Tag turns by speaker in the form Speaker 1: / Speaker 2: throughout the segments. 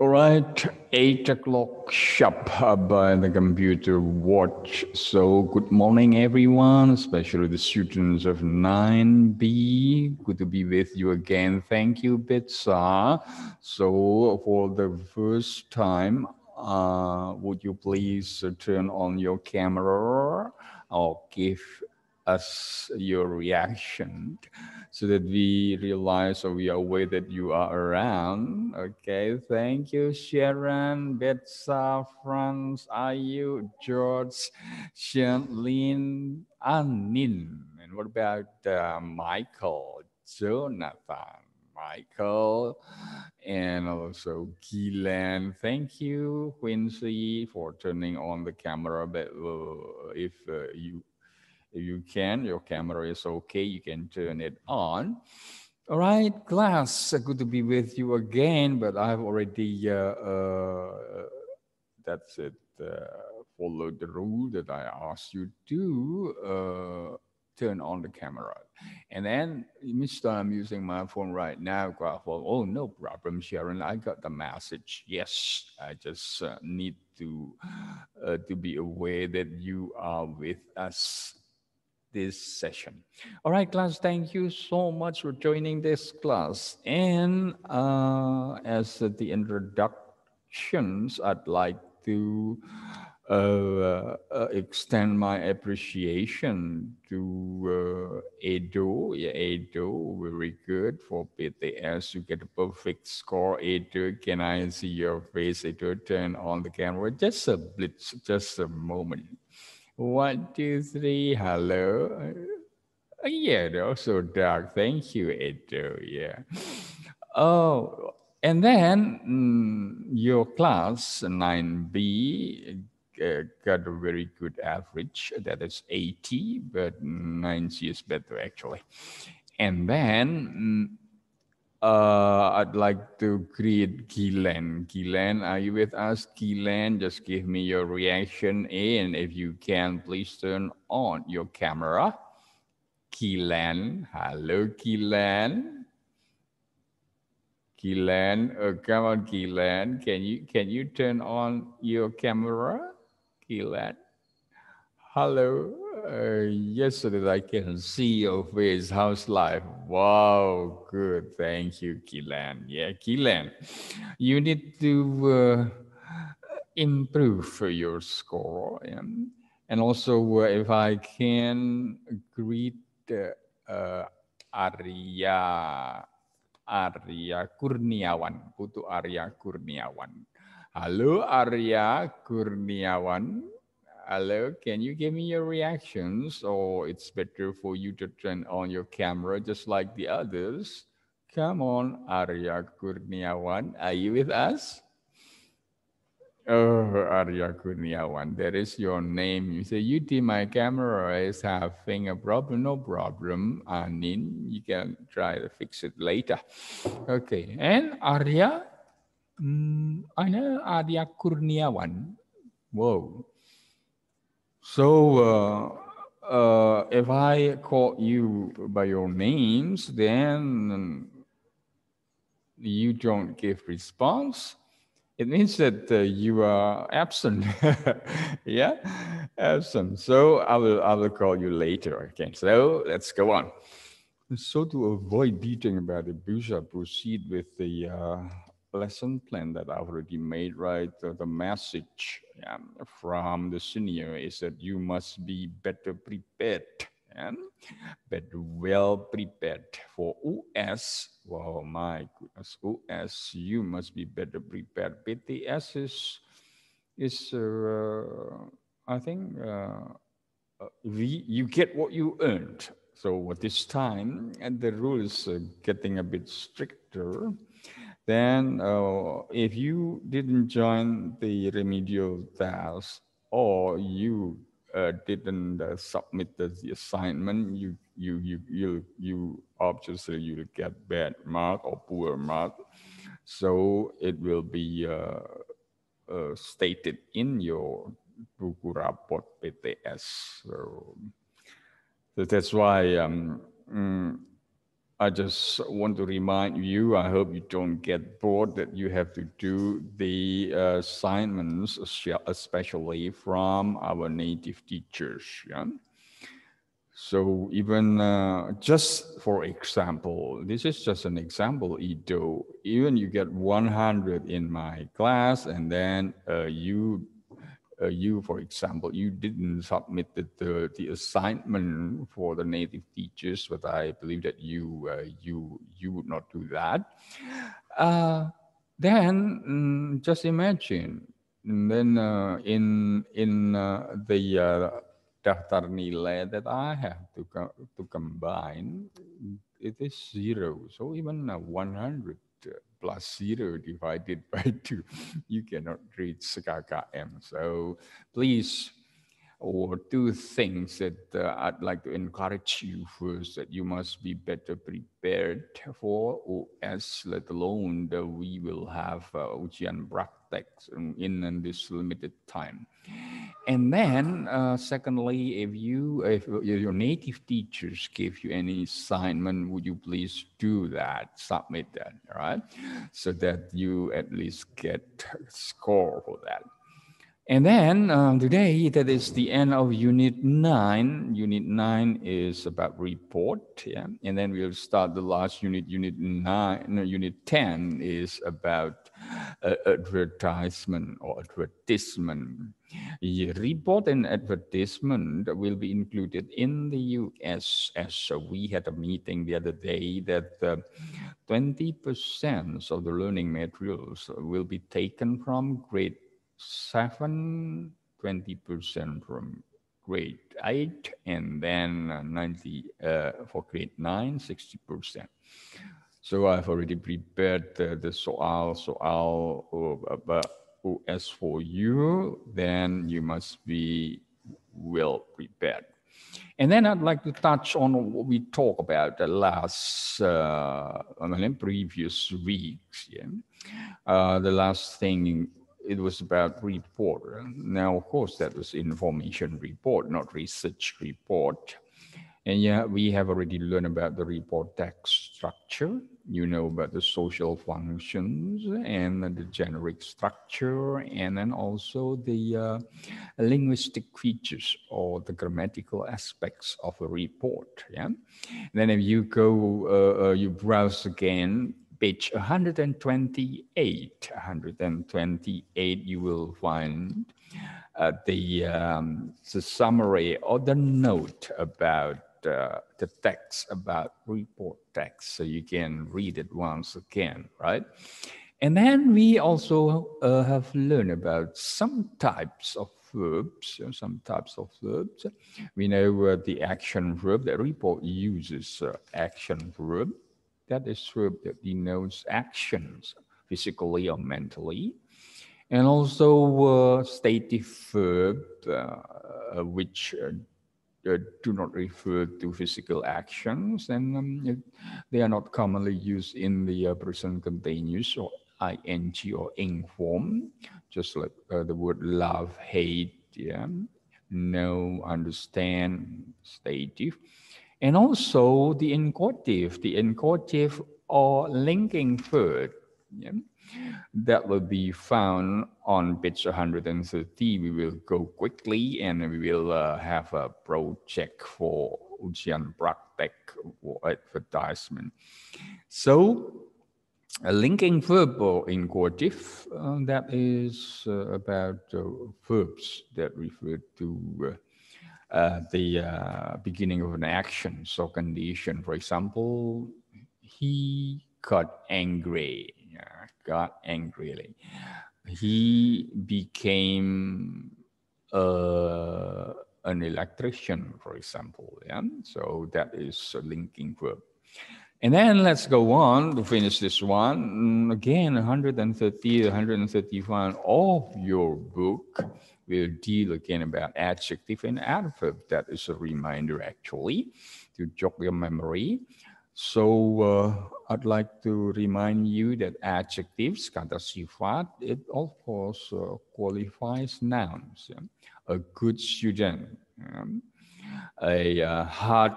Speaker 1: All right, eight o'clock sharp by the computer watch. So, good morning, everyone, especially the students of 9B. Good to be with you again. Thank you, Bitsa. So, for the first time, uh, would you please turn on your camera? or give us your reaction so that we realize or we are aware that you are around. Okay, thank you, Sharon, Betsa, Franz, Ayu, George, Shanlin, Anin. And what about uh, Michael, Jonathan? Michael and also Gilan. Thank you, Quincy, for turning on the camera. But uh, if uh, you if you can, your camera is okay, you can turn it on. All right, class, uh, good to be with you again, but I've already, uh, uh, that's it, uh, followed the rule that I asked you to uh, turn on the camera. And then Mister, I'm using my phone right now, oh, no problem, Sharon, I got the message. Yes, I just uh, need to, to be aware that you are with us this session. All right, class, thank you so much for joining this class. And uh, as the introductions, I'd like to uh, uh, extend my appreciation to uh, Edo. Yeah, Edo, very good for PTS. You get a perfect score. Edo, can I see your face? Edo, turn on the camera. Just a blitz, just a moment. One, two, three. Hello. Uh, yeah, also dark. Thank you, Edo. Yeah. Oh, and then mm, your class 9B uh, got a very good average. That is 80, but 9C is better actually. And then mm, uh, I'd like to greet Gilen. Gilen, are you with us? Gilen, just give me your reaction and if you can, please turn on your camera. Gilen, hello Gilen. Gilen, oh, uh, come on Gilen, can you can you turn on your camera? Gilen, hello uh, yesterday I can see your face. How's life? Wow, good. Thank you, Kilan. Yeah, Kilan, you need to uh, improve your score. And, And also, uh, if I can greet uh, uh Arya, Arya Kurniawan, Putu Arya Kurniawan. Hello, Arya Kurniawan. Hello, can you give me your reactions? Or it's better for you to turn on your camera just like the others. Come on, Arya Kurniawan, are you with us? Oh, Arya Kurniawan, that is your name. You say, Yuti, my camera is having a problem. No problem, Anin. You can try to fix it later. Okay, and Arya, mm, I know Arya Kurniawan. Whoa. So uh, uh, if I call you by your names, then you don't give response. It means that uh, you are absent. yeah, absent. So I will I will call you later. Okay. So let's go on. So to avoid beating about the bush, I proceed with the uh, lesson plan that I have already made, right? The, the message um, from the senior is that you must be better prepared and better well prepared for OS. Wow, my goodness, OS, you must be better prepared. BTS is, is uh, I think, uh, uh, we, you get what you earned. So at this time, and the rules are getting a bit stricter then uh, if you didn't join the remedial task or you uh, didn't uh, submit the, the, assignment, you you you you you obviously you get bad mark or poor mark. So it will be uh, uh stated in your buku raport PTS. So, so that's why um, mm, I just want to remind you, I hope you don't get bored that you have to do the uh, assignments, especially from our native teachers. Yeah? So even uh, just for example, this is just an example, Ido. Even you get 100 in my class and then uh, you uh, you, for example, you didn't submit the, the, the, assignment for the native teachers, but I believe that you uh, you you would not do that. Uh, then um, just imagine. And then uh, in in uh, the uh, nilai that I have to co to combine, it is zero. So even uh, 100 uh, Plus zero divided by 2. You cannot reach Skaka M. So please or two things that uh, I'd like to encourage you first that you must be better prepared for, or as let alone that we will have uh, Ujian Praktek in, in, this limited time. And then, uh, secondly, if you if your native teachers give you any assignment, would you please do that, submit that, right? So that you at least get score for that. And then um, today, that is the end of Unit 9. Unit 9 is about report. Yeah? And then we'll start the last unit, Unit 9. No, unit 10 is about uh, advertisement or advertisement. Yeah, report and advertisement will be included in the US. As so we had a meeting the other day that 20% uh, of the learning materials will be taken from grade 7, 20% from grade 8, and then uh, 90 uh, for grade 9, 60%. So I've already prepared the, the soal, soal OS uh, uh, for you, then you must be well prepared. And then I'd like to touch on what we talked about the last, uh, I mean, previous weeks. Yeah? Uh, the last thing it was about report. Now, of course, that was information report, not research report. And yeah, we have already learned about the report tax structure. You know about the social functions and the generic structure, and then also the uh, linguistic features or the grammatical aspects of a report. Yeah. And then if you go, uh, uh, you browse again page 128, 128, you will find uh, the, um, the summary or the note about uh, the text about report text. So you can read it once again, right? And then we also uh, have learned about some types of verbs, some types of verbs. We know uh, the action verb, the report uses uh, action verb that is verb that denotes actions physically or mentally. And also uh, stative verb uh, which uh, uh, do not refer to physical actions and um, they are not commonly used in the uh, present continuous or ing or ing form, just like the word love, hate, yeah, know, understand, stative. And also the inquative, the inquative or linking third yeah, that will be found on page 130. We will go quickly and we will uh, have a project for Ujian Praktek advertisement. So a linking verb or encoded, uh, that is uh, about uh, verbs that refer to uh, uh, the uh, beginning of an action. So condition, for example, he got angry, yeah, got angrily. He became uh, an electrician, for example. Yeah? So that is a linking verb. And then let's go on to finish this one. Mm, again, 130, 131 of your book we will deal again about adjective and adverb. That is a reminder actually to jog your memory. So uh, I'd like to remind you that adjectives, kata sifat, it of course uh, qualifies nouns. A good student, um, a uh, hard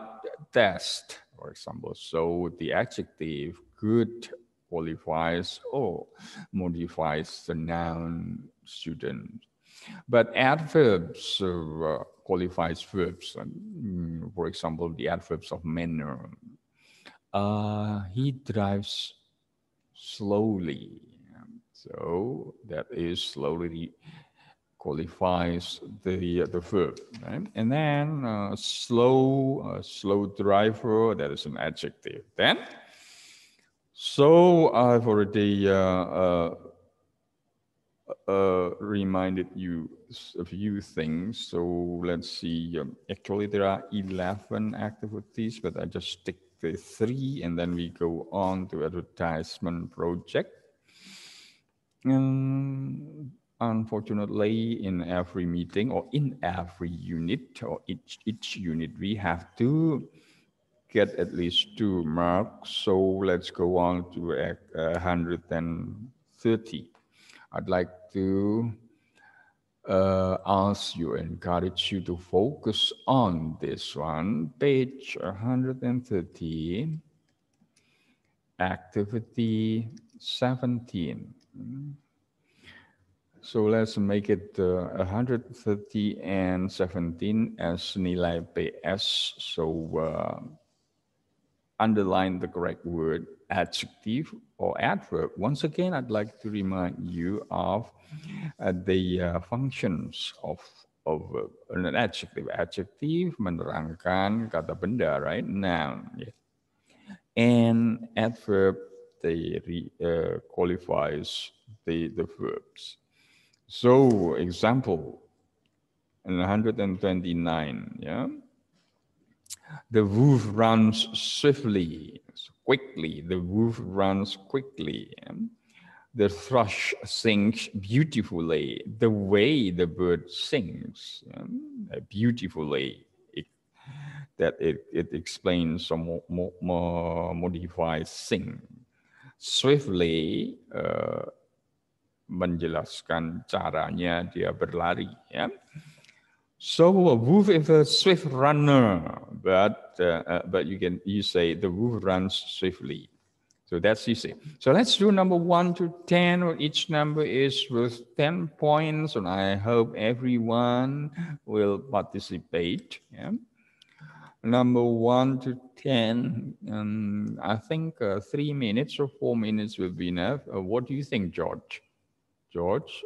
Speaker 1: test, for example. So the adjective good qualifies or modifies the noun student but adverbs, uh, qualifies verbs, um, for example, the adverbs of manner. Uh, he drives slowly. So that is slowly qualifies the uh, the verb, right? And then uh, slow, uh, slow driver. That is an adjective. Then, so I've uh, already uh, uh, reminded you a few things. So let's see. Um, actually, there are 11 activities, but I just stick to three and then we go on to advertisement project. And unfortunately, in every meeting or in every unit or each, each unit, we have to get at least two marks. So let's go on to 130. Uh, I'd like to uh, ask you, encourage you to focus on this one, page 130, activity 17. So let's make it uh, 130 and 17 as nilai PS. So uh, underline the correct word adjective or adverb. Once again, I'd like to remind you of uh, the uh, functions of of uh, an adjective. Adjective menerangkan kata benda, right? Noun. Yeah. And adverb they re, uh, qualifies the the verbs. So example, in 129, yeah. The wolf runs swiftly quickly, the wolf runs quickly. The thrush sings beautifully, the way the bird sings beautifully. that it, it explains some more, more, more modified sing. Swiftly, uh, menjelaskan caranya dia berlari. So a wolf is a swift runner, but uh, uh, but you can you say the wolf runs swiftly. So that's easy. So let's do number one to ten. Each number is worth ten points, and I hope everyone will participate. Yeah. Number one to ten. Um, I think uh, three minutes or four minutes will be enough. Uh, what do you think, George? George,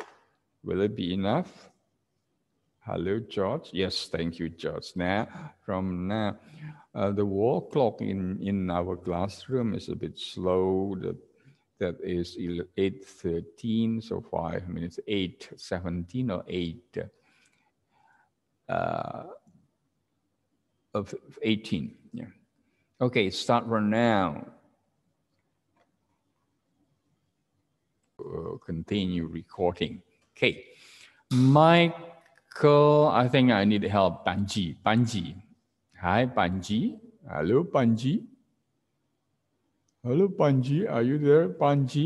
Speaker 1: will it be enough? Hello, George. Yes, thank you, George. Now, from now, uh, the wall clock in, in our classroom is a bit slow. The, that is 8.13, so five minutes, 8.17 or 8, uh, of 18, yeah. Okay, start right now. Uh, continue recording. Okay, my Cool. I think I need help. Banji. Banji. Hi, Banji. Hello, Banji. Hello, Banji. Are you there, Banji?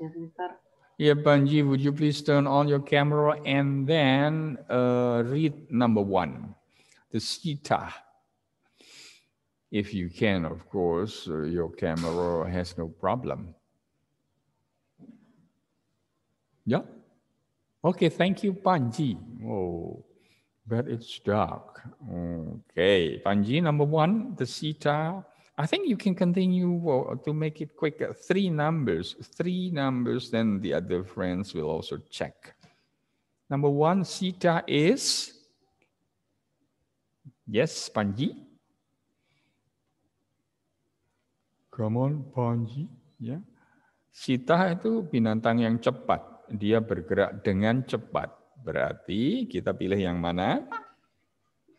Speaker 1: Yes, sir. Yeah, Banji, would you please turn on your camera and then uh, read number one, the Sita. If you can, of course, uh, your camera has no problem. Yeah? Okay, thank you, Panji. Oh, but it's dark. Okay, Panji, number one, the sita. I think you can continue to make it quicker. Three numbers, three numbers, then the other friends will also check. Number one, sita is. Yes, Panji. Come on, Panji. Yeah. Sita itu binatang yang cepat. dia bergerak dengan cepat. Berarti kita pilih yang mana?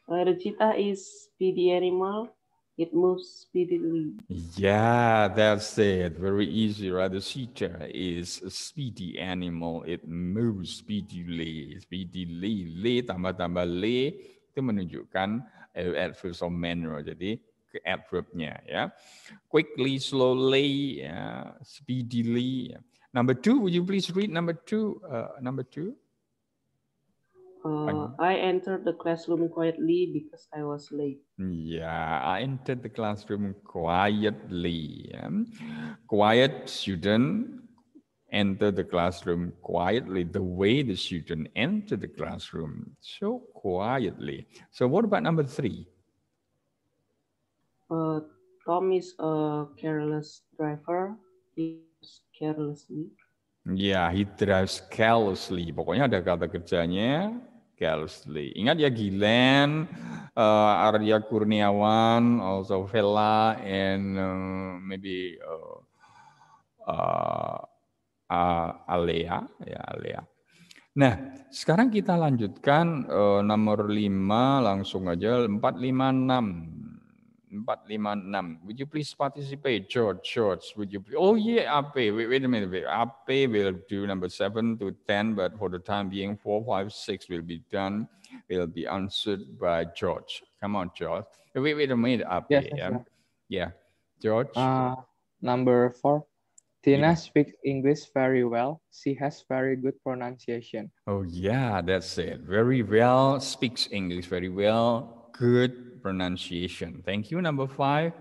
Speaker 2: The cheetah is speedy animal. It moves speedily.
Speaker 1: Yeah, that's it. Very easy, right? The cheetah is a speedy animal. It moves speedily. Speedily, li tambah-tambah li itu menunjukkan eh, adverb of manner. Jadi ke adverbnya ya. Quickly, slowly, ya, speedily. Ya Number two, would you please read number two? Uh, number two. Uh,
Speaker 3: I entered the classroom
Speaker 2: quietly because I was late.
Speaker 1: Yeah, I entered the classroom quietly. Quiet student enter the classroom quietly, the way the student entered the classroom, so quietly. So what about number three?
Speaker 3: Uh, Tom is a careless driver. He carelessly.
Speaker 1: Ya, he drives carelessly. Pokoknya ada kata kerjanya carelessly. Ingat ya Gilen, uh, eh, Arya Kurniawan, also Vela, and uh, maybe uh, uh, uh, Alea, ya Alea. Nah, sekarang kita lanjutkan uh, nomor lima langsung aja empat lima enam. 456. Would you please participate? George, George, would you? Please? Oh, yeah, Ape. Wait, wait a minute. Wait. Ape will do number 7 to 10, but for the time being, 456 will be done, will be answered by George. Come on, George. Wait, wait a minute, Ape. Yes, yeah. Right. yeah. George? Uh, number 4. Tina yeah. speaks English very well. She has very good pronunciation. Oh, yeah, that's it. Very well, speaks English very well. Good pronunciation. Thank you. Number five.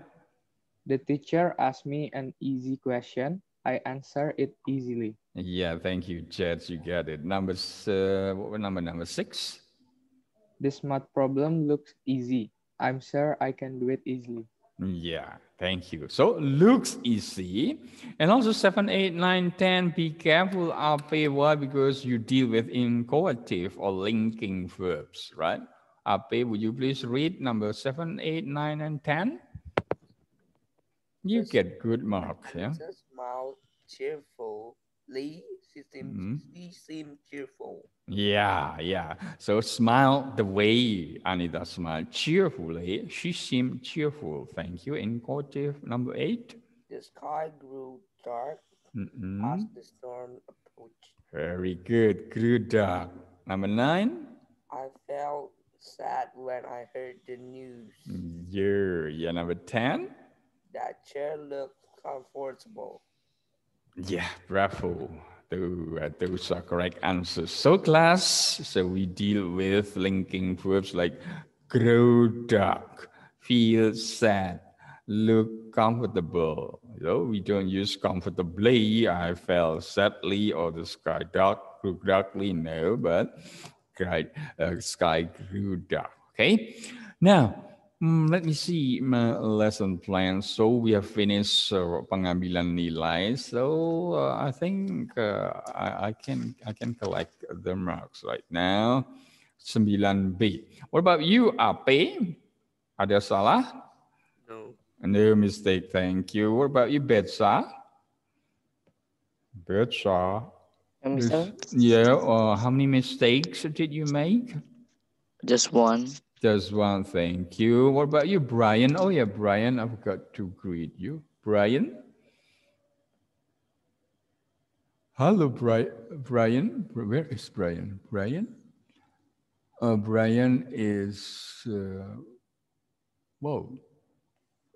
Speaker 1: The teacher asked me an easy question. I answer it easily. Yeah, thank you, Jets. You get it. Number uh, what number number six. This math problem looks easy. I'm sure I can do it easily. Yeah, thank you. So looks easy. And also 7, 8, 9, 10, be careful, I'll pay why because you deal with incoative or linking verbs, right? Ape, would you please read number seven, eight, nine, and 10? You Just get good marks. Yeah?
Speaker 2: Smile cheerfully. She seemed, mm
Speaker 1: -hmm. she cheerful. Yeah, yeah. So smile the way Anita smiled cheerfully. She seemed cheerful. Thank you. In quotative eh, number eight.
Speaker 2: The sky grew dark
Speaker 1: mm as
Speaker 2: the storm approached.
Speaker 1: Very good. Grew dark. Number nine.
Speaker 2: I felt sad when I heard the news.
Speaker 1: You're, you're number 10?
Speaker 2: That chair looked comfortable.
Speaker 1: Yeah, bravo. Uh, those, are correct answers. So, class, so we deal with linking verbs like grow dark, feel sad, look comfortable. You know, we don't use comfortably. I felt sadly or the sky dark, look darkly. No, but guide, uh, sky Guda. Okay, now um, let me see my lesson plan. So we have finished uh, pengambilan nilai. So uh, I think uh, I, I can I can collect the marks right now. 9B. What about you, Ap? Ada salah? No. No mistake, thank you. What about you, Betsa? Betsa, yeah, Or uh, how many mistakes did you make? Just one. Just one, thank you. What about you, Brian? Oh yeah, Brian, I forgot to greet you. Brian? Hello, Bri Brian. Where is Brian? Brian? Uh, Brian is, uh, whoa.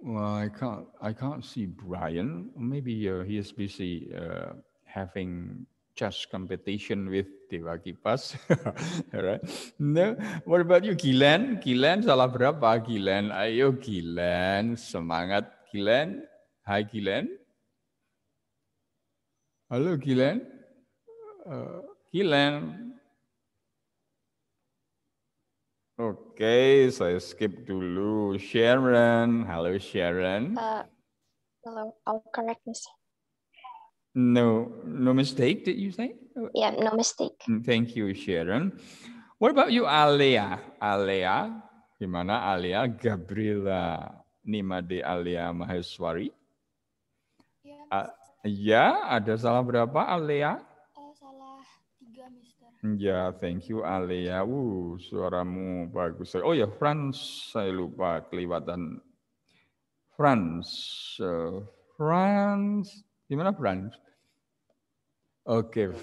Speaker 1: Well, I can't, I can't see Brian. Maybe uh, he is busy uh, having just competition with Dewa Kipas. right? No. What about you, Gilen? Gilen salah berapa, Gilen? Ayo, Gilen. Semangat, Gilen. Hai, Gilen. Halo, Gilen. Uh, eh, Gilen. Oke, okay, saya skip dulu. Sharon. Halo, Sharon. Uh,
Speaker 2: hello, I'll correct myself.
Speaker 1: No, no mistake, did you say?
Speaker 2: Yeah, no mistake.
Speaker 1: Mm, thank you, Sharon. What about you, Alia? Alia, gimana Alia? Gabriela Nimade Alia Maheswari. Ya, ada salah berapa, Alia? Uh,
Speaker 3: eh, salah tiga,
Speaker 1: Mister. Ya, thank you, Alia. Uh, suaramu bagus. Oh ya, Franz, saya lupa kelewatan. Franz, uh, eh, Franz, gimana Franz? Oke. Okay.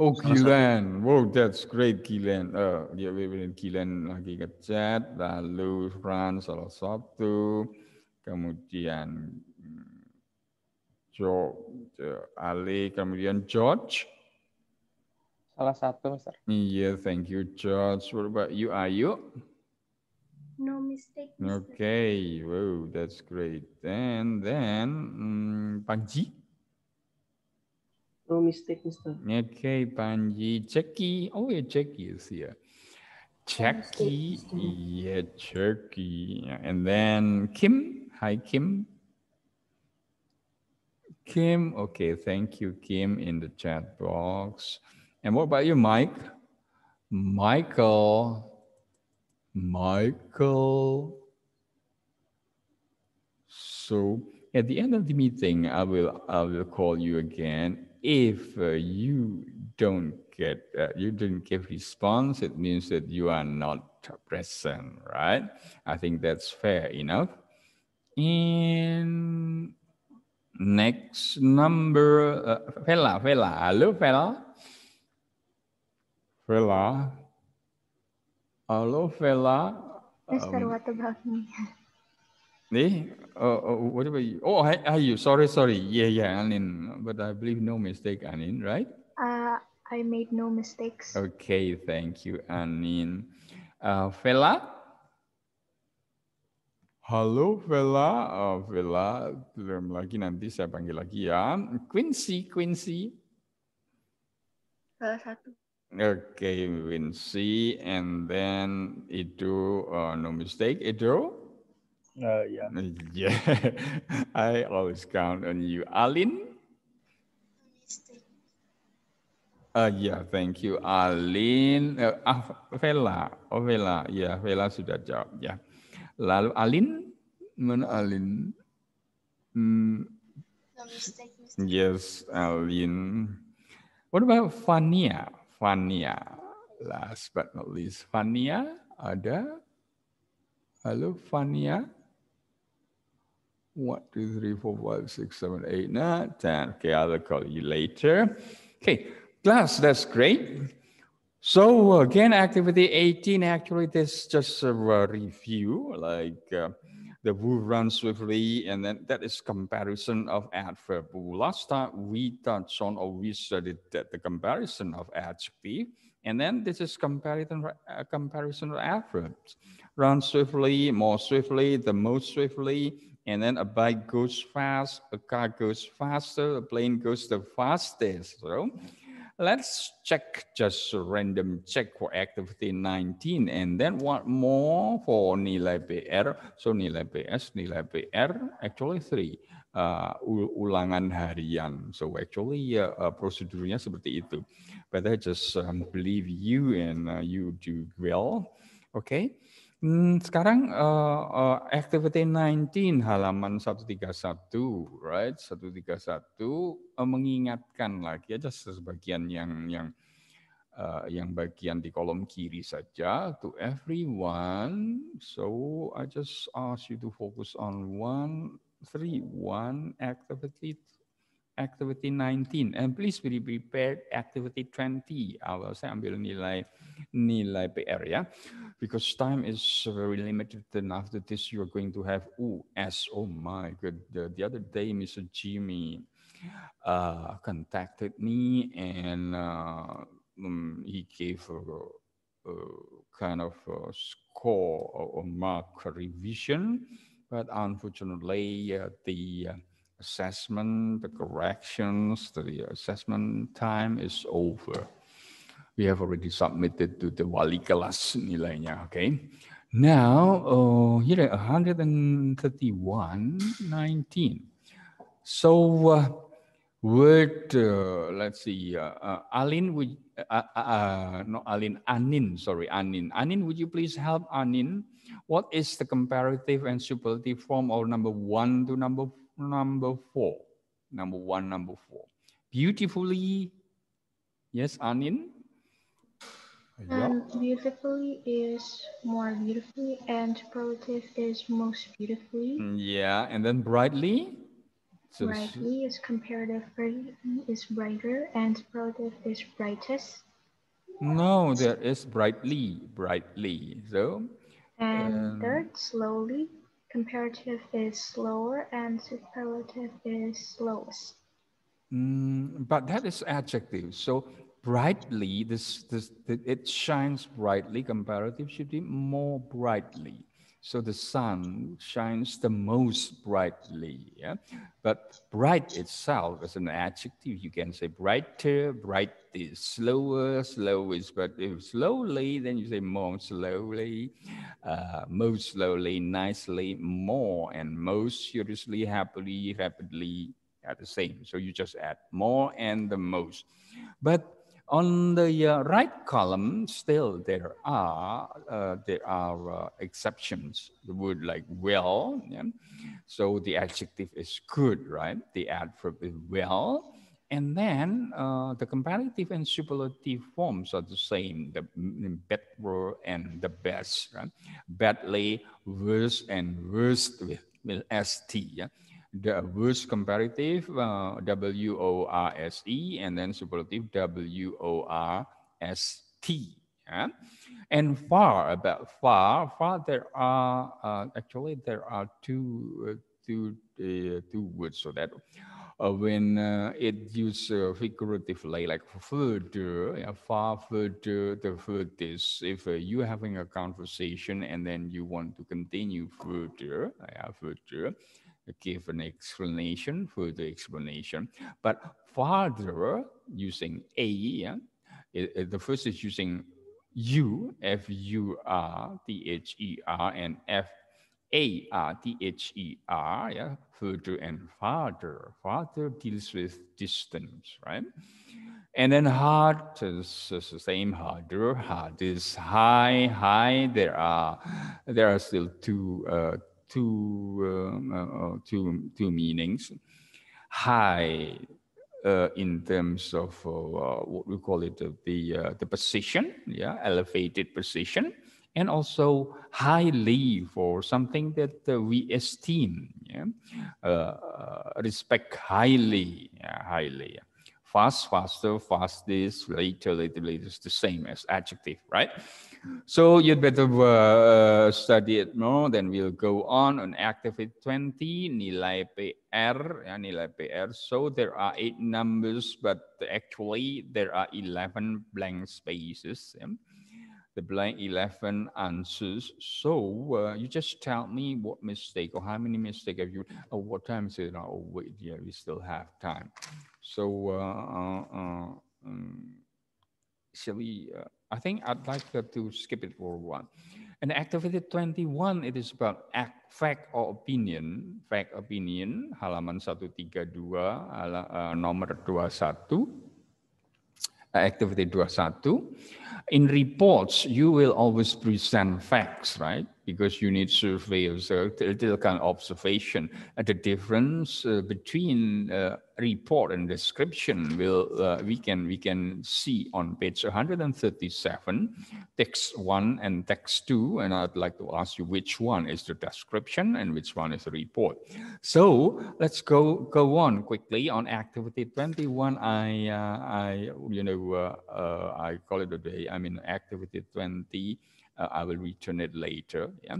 Speaker 4: Oh Kilen.
Speaker 1: wow that's great Kilen. Uh, oh, dia Wiwin Kilen lagi ngechat, lalu Fran salah satu, kemudian Jo, Ali, kemudian George.
Speaker 4: Salah satu, Mister.
Speaker 1: Iya, yeah, thank you George. What about you, Ayu?
Speaker 2: No mistake.
Speaker 1: Mister. Okay, wow, that's great. And then, um, mm, Panji.
Speaker 2: No mistake, Mr.
Speaker 1: Okay, Panji. Jackie. Oh, yeah, Jackie is here. Jackie. No yeah, Jackie. And then Kim. Hi, Kim. Kim. Okay, thank you, Kim, in the chat box. And what about you, Mike? Michael. Michael. So at the end of the meeting, I will I will call you again. If uh, you don't get uh, you didn't give response, it means that you are not present, right? I think that's fair enough. And next number, uh, Fela, Fela, hello, Fela, Fela, hello, Fela. Mr. Um,
Speaker 2: what about me?
Speaker 1: Me? oh, uh, what about you? Oh, I, I, you. Sorry, sorry. Yeah, yeah, Anin. But I believe no mistake, Anin, right?
Speaker 2: Uh, I made no mistakes.
Speaker 1: Okay, thank you, Anin. Uh, Fela? Halo Vela, uh, Vela belum lagi nanti saya panggil lagi ya. Quincy, Quincy. Salah satu. okay, Quincy, and then itu uh, no mistake, Edo. Oh, yeah. Yeah. I always count on you. Alin? Uh, yeah, iya, thank you. Alin. Uh, ah, Vela. Oh, Vela. Ya, yeah, Vela sudah jawab. Ya. Yeah. Lalu Alin? Mana Alin? Hmm. Yes, Alin. What about Fania? Fania. Last but not least. Fania ada? Halo, Fania? One, two, three, four, five, six, seven, eight, nine, ten. Okay, I'll call you later. Okay, class, that's great. So again, activity 18, actually, this just a review, like uh, the Wu runs swiftly, and then that is comparison of adverb. Last time we touched on or we studied that the comparison of adjective, and then this is comparison uh, comparison of adverbs. Run swiftly, more swiftly, the most swiftly, and then a bike goes fast, a car goes faster, a plane goes the fastest. So let's check just random check for activity 19 and then what more for nilai PR. So nilai PS, nilai PR, actually three. Uh, ulangan harian. So actually uh, uh, prosedurnya seperti itu. But I just um, believe you and uh, you do well. Okay. Hmm, sekarang uh, uh, activity 19 halaman 131, right? 131 uh, eh, mengingatkan lagi aja sebagian yang yang uh, yang bagian di kolom kiri saja to everyone. So I just ask you to focus on one three one activity activity 19 and please be prepared activity 20 awal saya eh, ambil nilai nilai PR ya because time is very limited and after this you're going to have US oh my god the, the other day Mr. Jimmy uh, contacted me and uh, um, he gave a, a, kind of a score or mark revision but unfortunately uh, the uh, assessment, the corrections, the assessment time is over. We have already submitted to the wali kelas nilainya, okay? Now, oh, here one hundred and thirty-one, nineteen. So, uh, would, uh, let's see, uh, uh Alin, would, uh, uh, not Alin, Anin, sorry, Anin. Anin, would you please help Anin? What is the comparative and superlative form of number one to number number four. Number one, number four. Beautifully. Yes, Anin? Um,
Speaker 2: beautifully is more beautifully, and superlative is most beautifully. Mm,
Speaker 1: yeah, and then brightly? So brightly
Speaker 2: is comparative, is brighter, and superlative is brightest.
Speaker 1: No, there is brightly, brightly. So, and um, third,
Speaker 2: slowly. Comparative is slower and
Speaker 3: superlative is slowest.
Speaker 1: Mm, but that is adjective. So brightly, this, this, it shines brightly. Comparative should be more brightly. So the sun shines the most brightly. Yeah? But bright itself is an adjective. You can say brighter, bright is slower, slow is, but if slowly, then you say more slowly, uh, most slowly, nicely, more, and most seriously, happily, rapidly, are the same. So you just add more and the most. But on the uh, right column, still there are uh, there are uh, exceptions. The word like well, yeah? so the adjective is good, right? The adverb is well, and then uh, the comparative and superlative forms are the same: the better and the best, right? Badly, worse, and worst with, with st. Yeah? the words comparative uh, W O R S E and then superlative W O R S T. Yeah? And far about far far there are uh, actually there are two uh, two uh, two words so that uh, when uh, it used figuratively like further yeah, far further the furthest if you having a conversation and then you want to continue further yeah, further give an explanation, further explanation. But farther using a, eh, eh, the first is using U, F U R D H E R, and F A R D H E R, yeah, further and farther. Farther deals with distance, right? And then hard is the same harder. Hard is high, high. There are there are still two uh, two, um, uh, uh, two, two meanings. High uh, in terms of what we call it the, the position, yeah, elevated position, and also highly for something that uh, we esteem, yeah? uh, respect highly, yeah, highly. Fast, faster, fastest, later, later, later is the same as adjective, right? So you'd better uh, uh, study it more. Then we'll go on on activity 20, nilai PR. Yeah, nilai PR. So there are eight numbers, but actually there are 11 blank spaces. Yeah? The blank 11 answers. So uh, you just tell me what mistake or how many mistake have you, or oh, what time is it? Oh, wait, yeah, we still have time. So uh, uh, uh um, shall we? I think I'd like to, to skip it for one. And activity 21, it is about act, fact or opinion. Fact opinion, halaman 132, hala, uh, nomor 21. Activity 21. In reports, you will always present facts, right? because you need surveys, uh, kind of observation. And the difference uh, between uh, report and description will uh, we can we can see on page 137, text one and text two. And I'd like to ask you which one is the description and which one is the report. So let's go go on quickly on activity 21. I uh, I you know uh, I call it a day. I mean activity 20. I will return it later. Yeah.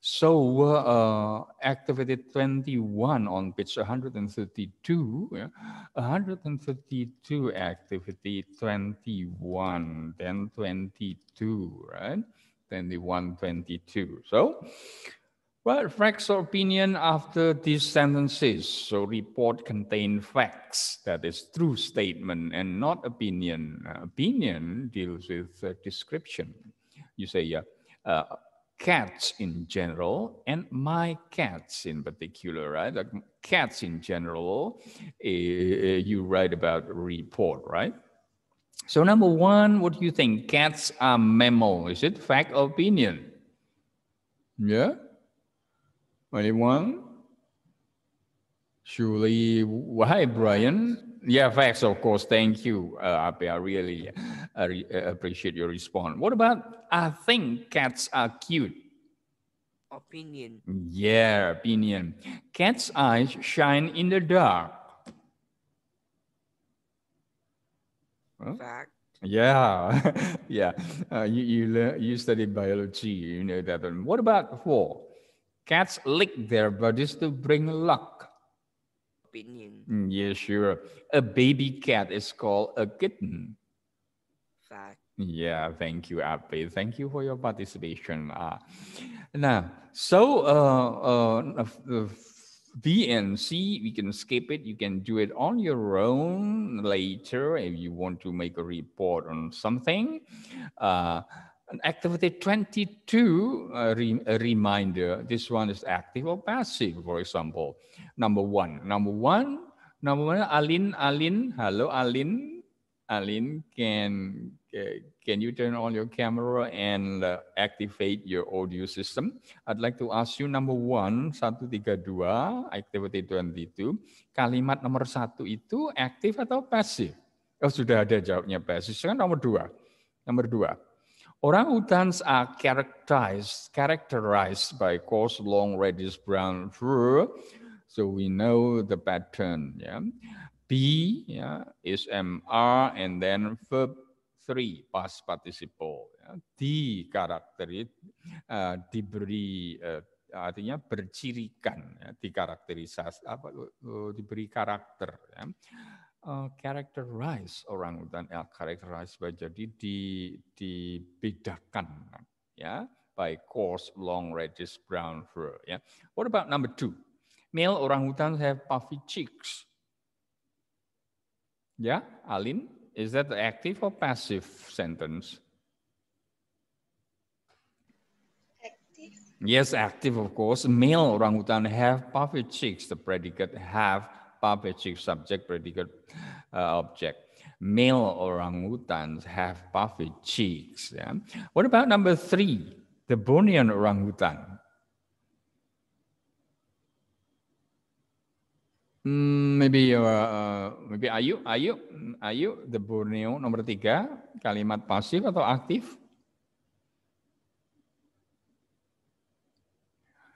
Speaker 1: So uh, activated 21 on page 132, yeah? 132 activity 21, then 22, right? 21, 22. So, well, facts or opinion after these sentences. So report contain facts, that is true statement and not opinion. Opinion deals with uh, description you say yeah, uh, cats in general and my cats in particular, right? Like cats in general, uh, you write about report, right? So number one, what do you think? Cats are mammal. Is it fact or opinion? Yeah. Anyone? Surely, why, Brian? Yeah, facts, of course. Thank you, uh, Abia. Really, I re- uh, appreciate your response. What about I think cats are cute? Opinion. Yeah, opinion. Cat's eyes shine in the dark. Huh? Fact. Yeah, yeah. Uh, you you you study biology. You know that. And what about four? Cats lick their bodies to bring luck. Opinion. Mm, yeah, sure. A baby cat is called a kitten. Yeah, thank you, Abby. Thank you for your participation. Uh, now, so uh, uh, B uh, and C, we can skip it. You can do it on your own later if you want to make a report on something. Uh, activity 22, a, uh, re a reminder, this one is active or passive, for example. Number one, number one, number one, Alin, Alin, hello, Alin. Aline, can, uh, can you turn on your camera and uh, activate your audio system? I'd like to ask you number one, 132, activity 22. Kalimat nomor satu itu aktif atau pasif? Oh, sudah ada jawabnya pasif. Sekarang nomor dua. Nomor dua. Orangutans are characterized, characterized by coarse, long, reddish brown fur. So we know the pattern. Yeah. be ya, is MR and then verb three past participle. Ya. Di karakter uh, diberi uh, artinya bercirikan ya, dikarakterisasi apa uh, diberi karakter ya. Uh, characterize orang hutan ya, characterize jadi di dibedakan ya by coarse long reddish brown fur ya. What about number two? Male orang hutan have puffy cheeks Yeah, Alin, is that the active or passive sentence? Active. Yes, active, of course. Male orangutan have puffy cheeks. The predicate have puffy cheeks, subject, predicate, uh, object. Male orangutans have puffy cheeks. Yeah? What about number three, the Bornean orangutan? Hmm, maybe uh, uh, maybe Ayu, Ayu, Ayu, the Borneo nomor tiga, kalimat pasif atau aktif?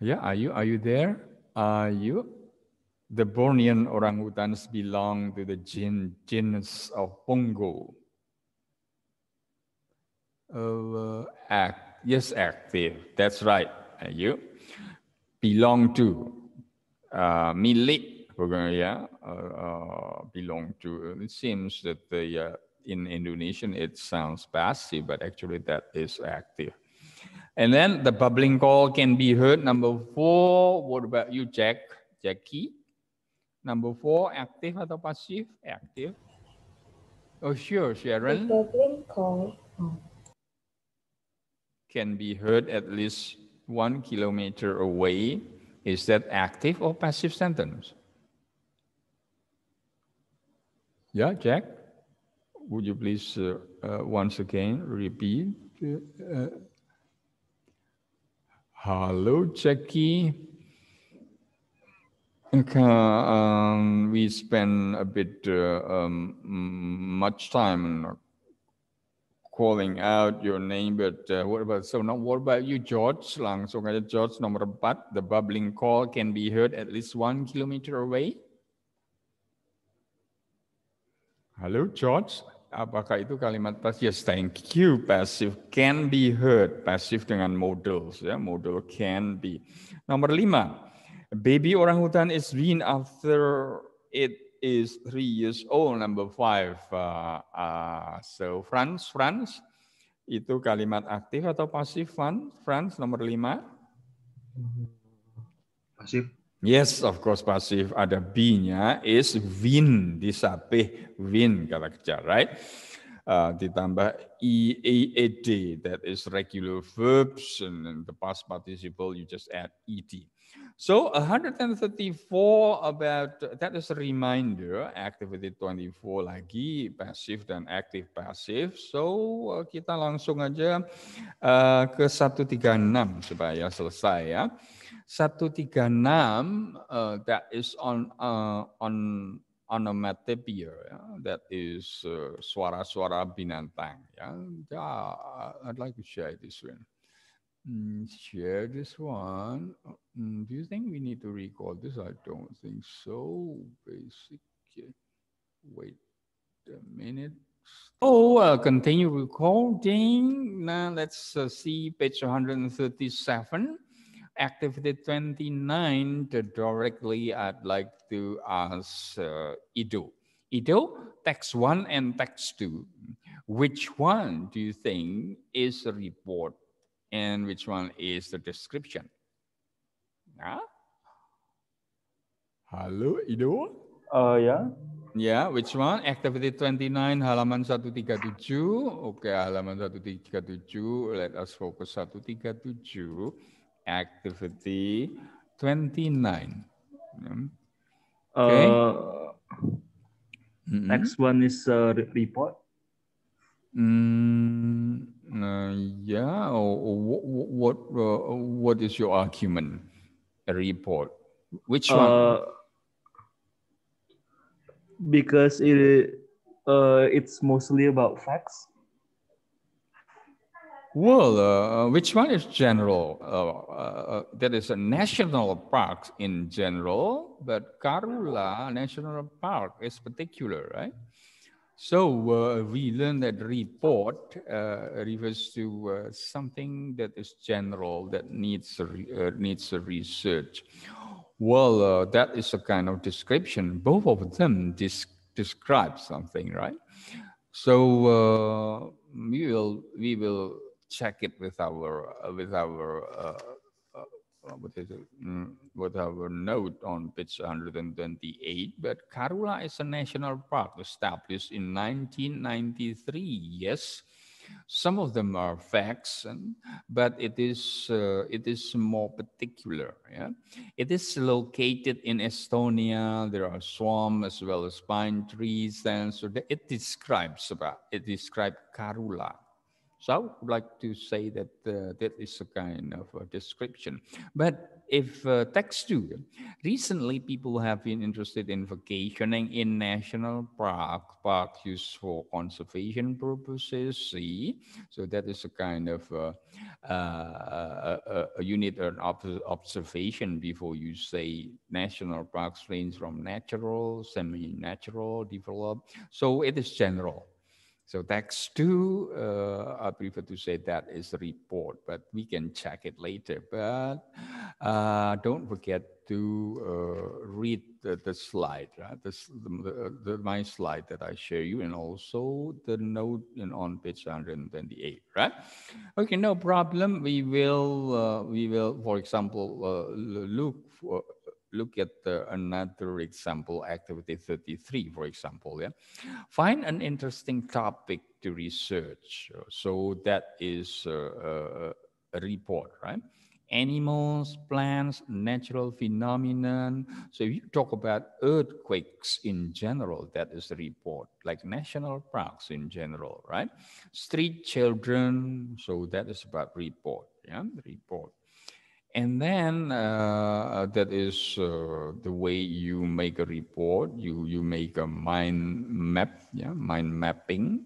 Speaker 1: Ya, yeah, Ayu, are you there? Are you? The Bornean orangutans belong to the gen, genus of Pongo. Uh, act, yes, active. That's right. Ayu, belong to, uh, milik Bulgaria uh, uh, belong to, uh, it seems that the, in Indonesian it sounds passive, but actually that is active. And then the bubbling call can be heard. Number four, what about you, Jack? Jackie? Number four, active atau pasif? Active. Oh, sure, Sharon. The bubbling call oh. can be heard at least one kilometer away. Is that active or passive sentence? Yeah, Jack, would you please uh, uh, once again repeat?
Speaker 3: Uh, uh
Speaker 1: hello, Jackie. Okay, um, we spend a bit uh, um, much time calling out your name, but uh, what about so now? What about you, George? Lang, so George, nomor empat, the bubbling call can be heard at least one kilometer away. Halo George, apakah itu kalimat pasif Yes, thank you. Passive can be heard. Passive dengan modal, ya, modal can be. Nomor lima, baby orang hutan is weaned after it is three years old. Number five, uh, uh, so France, France itu kalimat aktif atau pasif, France, France nomor lima. Pasif. Yes, of course pasif ada b nya is win disabih win kata kerja, right? Uh, ditambah e a e, e d that is regular verbs and, the past participle you just add e ed. So 134 about that is a reminder activity 24 lagi passive dan active passive. So uh, kita langsung aja uh, ke 136 supaya selesai ya. 136 uh, that is on uh, on onomatopoeia yeah? that is uh, suara-suara uh, binatang yeah? yeah I'd like to share this one mm, share this one mm, do you think we need to record this I don't think so basic wait a minute Oh, uh, continue recording. Now let's uh, see page 137 activity 29 directly I'd like to ask uh, Ido. Ido, text one and text two, which one do you think is the report and which one is the description? Huh? Ah. Hello, Ido? Uh, Yeah. yeah, which one? Activity 29 halaman 137. okay, halaman 137. Let us focus 137 activity 29. Hmm. Uh, okay. Uh, mm -hmm. Next mm-hmm. one is uh, report. Mm, uh, yeah. what what, uh, what is your argument? A report. Which one? Uh,
Speaker 2: because it uh, it's mostly about
Speaker 3: facts.
Speaker 1: Well, uh, uh, which one is general? Uh, uh, uh a national park in general, but Karula National Park is particular, right? So uh, we learned that report refers to something that is general that needs needs research. Well, that is a kind of description. Both of them describe something, right? So we will we will check it with our uh, with our uh, uh, what is it? Mm, with our note on page 128, but Karula is a national park established in 1993. Yes, some of them are facts, and, but it is uh, it is more particular. Yeah, it is located in Estonia. There are swamps as well as pine trees, and so it describes about it describes Karula so I would like to say that uh, that is a kind of a description. But if uh, text two, recently people have been interested in vacationing in national park, park used for conservation purposes, see? So that is a kind of a, uh, a, a unit or an observation before you say national parks range from natural, semi-natural, developed. So it is general so tax two, uh, I prefer to say that is a report, but we can check it later. But uh, don't forget to uh, read the, the, slide, right? Uh, the, the, my slide that I show you, and also the note in, on page 128, right? Okay, no problem. We will, uh, we will, for example, uh, look for look at uh, another example, activity 33, for example. Yeah? Find an interesting topic to research. So that is uh, uh a report, right? Animals, plants, natural phenomenon. So if you talk about earthquakes in general, that is a report, like national parks in general, right? Street children, so that is about report, yeah, report and then uh, that is uh, the way you make a report you you make a mind map yeah mind mapping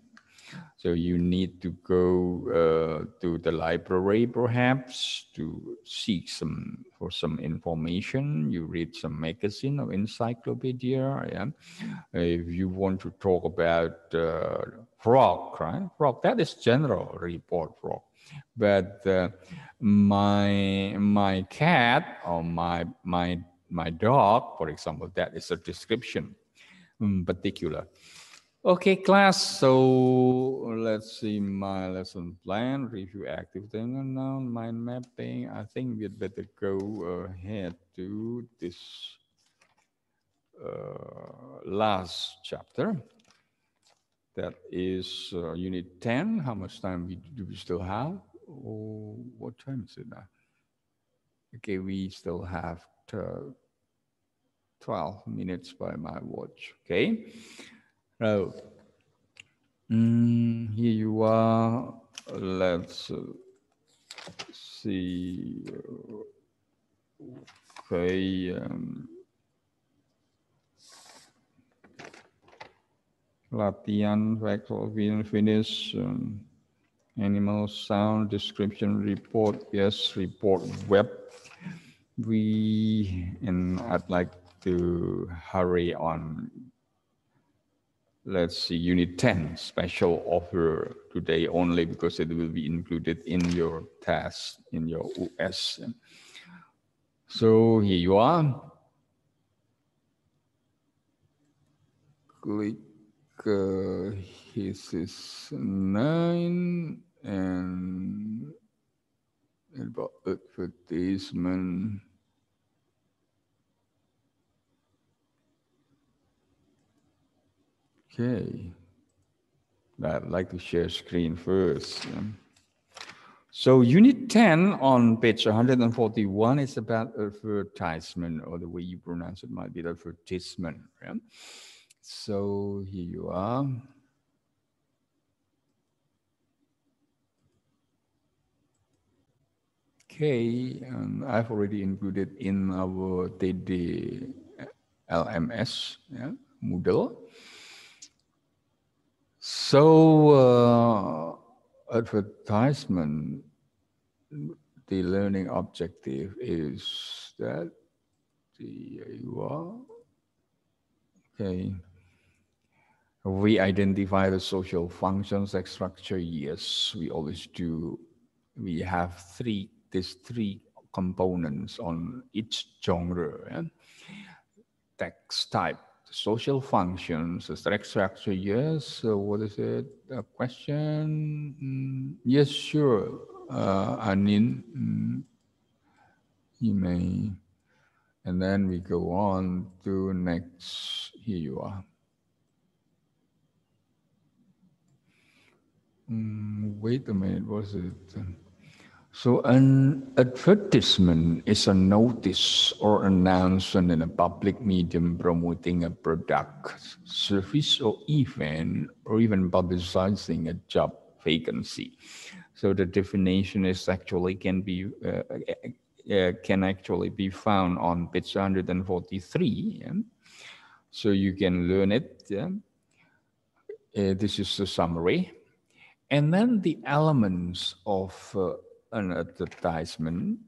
Speaker 1: so you need to go uh, to the library perhaps to seek some for some information you read some magazine or encyclopedia yeah if you want to talk about uh, frog right frog that is general report frog but uh, my my cat or my my my dog, for example, that is a description in particular. Okay, class. So let's see my lesson plan, review activity, and now mind mapping. I think we'd better go ahead to this uh, last chapter. That is uh, unit 10. How much time do we still have? Or oh, what time is it now? Okay, we still have 12 minutes by my watch. Okay. Now, mm, here you are. Let's uh, see. Uh, okay. Um, latihan, factual finish, um, animal sound description report, yes, report web. We, and I'd like to hurry on. Let's see, Unit 10, special offer today only because it will be included in your task, in your US. So here you are. Click uh, his is nine and about advertisement. Okay, I'd like to share screen first. So unit 10 on page 141 is about advertisement or the way you pronounce it might be advertisement. Yeah? So here you are. Okay, and um, I've already included in our TD LMS yeah, Moodle. So uh, advertisement, the learning objective is that the you are okay we identify the social functions like structure yes we always do we have three these three components on each genre yeah? text type social functions text structure yes so what is it a question mm, yes sure uh, anin mm, you may and then we go on to next here you are Mm, wait a minute, was it? So, an advertisement is a notice or announcement in a public medium promoting a product, service, or event, or even publicizing a job vacancy. So, the definition is actually can be uh, uh, uh can actually be found on page 143. Yeah? So you can learn it. Yeah? Uh, this is the summary. And then the elements of uh, an advertisement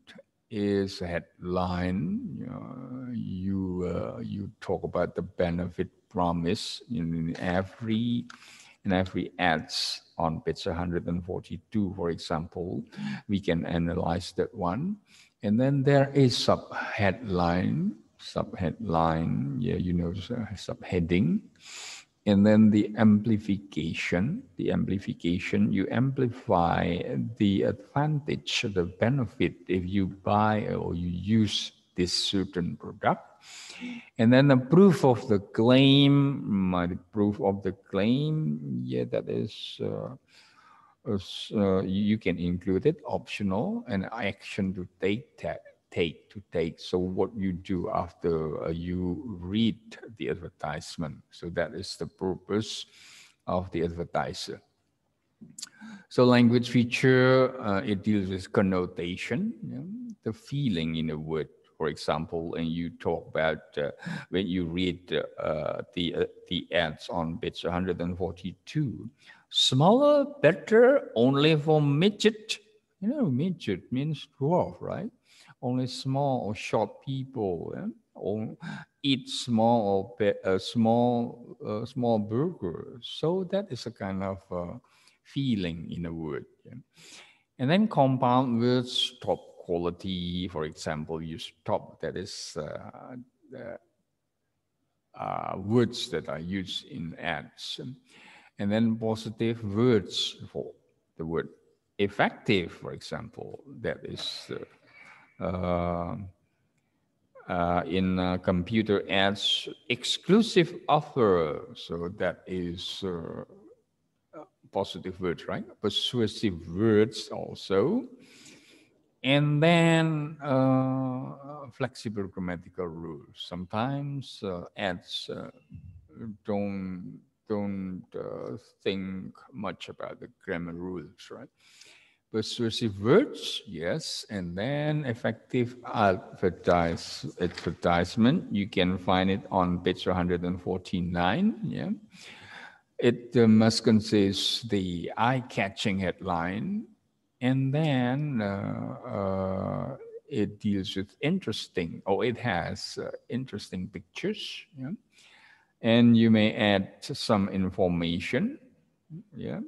Speaker 1: is headline. You, know, you, uh, you talk about the benefit promise in every in every ads on page 142, for example, we can analyze that one. And then there is sub headline, sub headline. Yeah, you know, sub heading and then the amplification the amplification you amplify the advantage the benefit if you buy or you use this certain product and then the proof of the claim my proof of the claim yeah that is uh, uh, you can include it optional and action to take that take to take. So what you do after uh, you read the advertisement. So that is the purpose of the advertiser. So language feature, uh, it deals with connotation, you know, the feeling in a word, for example, and you talk about uh, when you read uh, the, uh, the ads on page 142, smaller, better, only for midget. You know, midget means dwarf, right? only small or short people eh? or eat small or uh, small uh, small burger. So that is a kind of uh, feeling in a word. Yeah? And then compound words top quality. For example, use top that is uh, uh, words that are used in ads, and then positive words for the word effective. For example, that is uh, uh, uh, in uh, computer ads exclusive offer. So that is uh, positive words, right? Persuasive words also. And then uh, flexible grammatical rules. Sometimes uh, ads don't don't think much about the grammar rules, right? persuasive words, yes, and then effective advertise, advertisement. You can find it on page 149. Yeah, it uh, must consist the eye-catching headline, and then uh, uh, it deals with interesting, or it has uh, interesting pictures. Yeah, and you may add some information. Yeah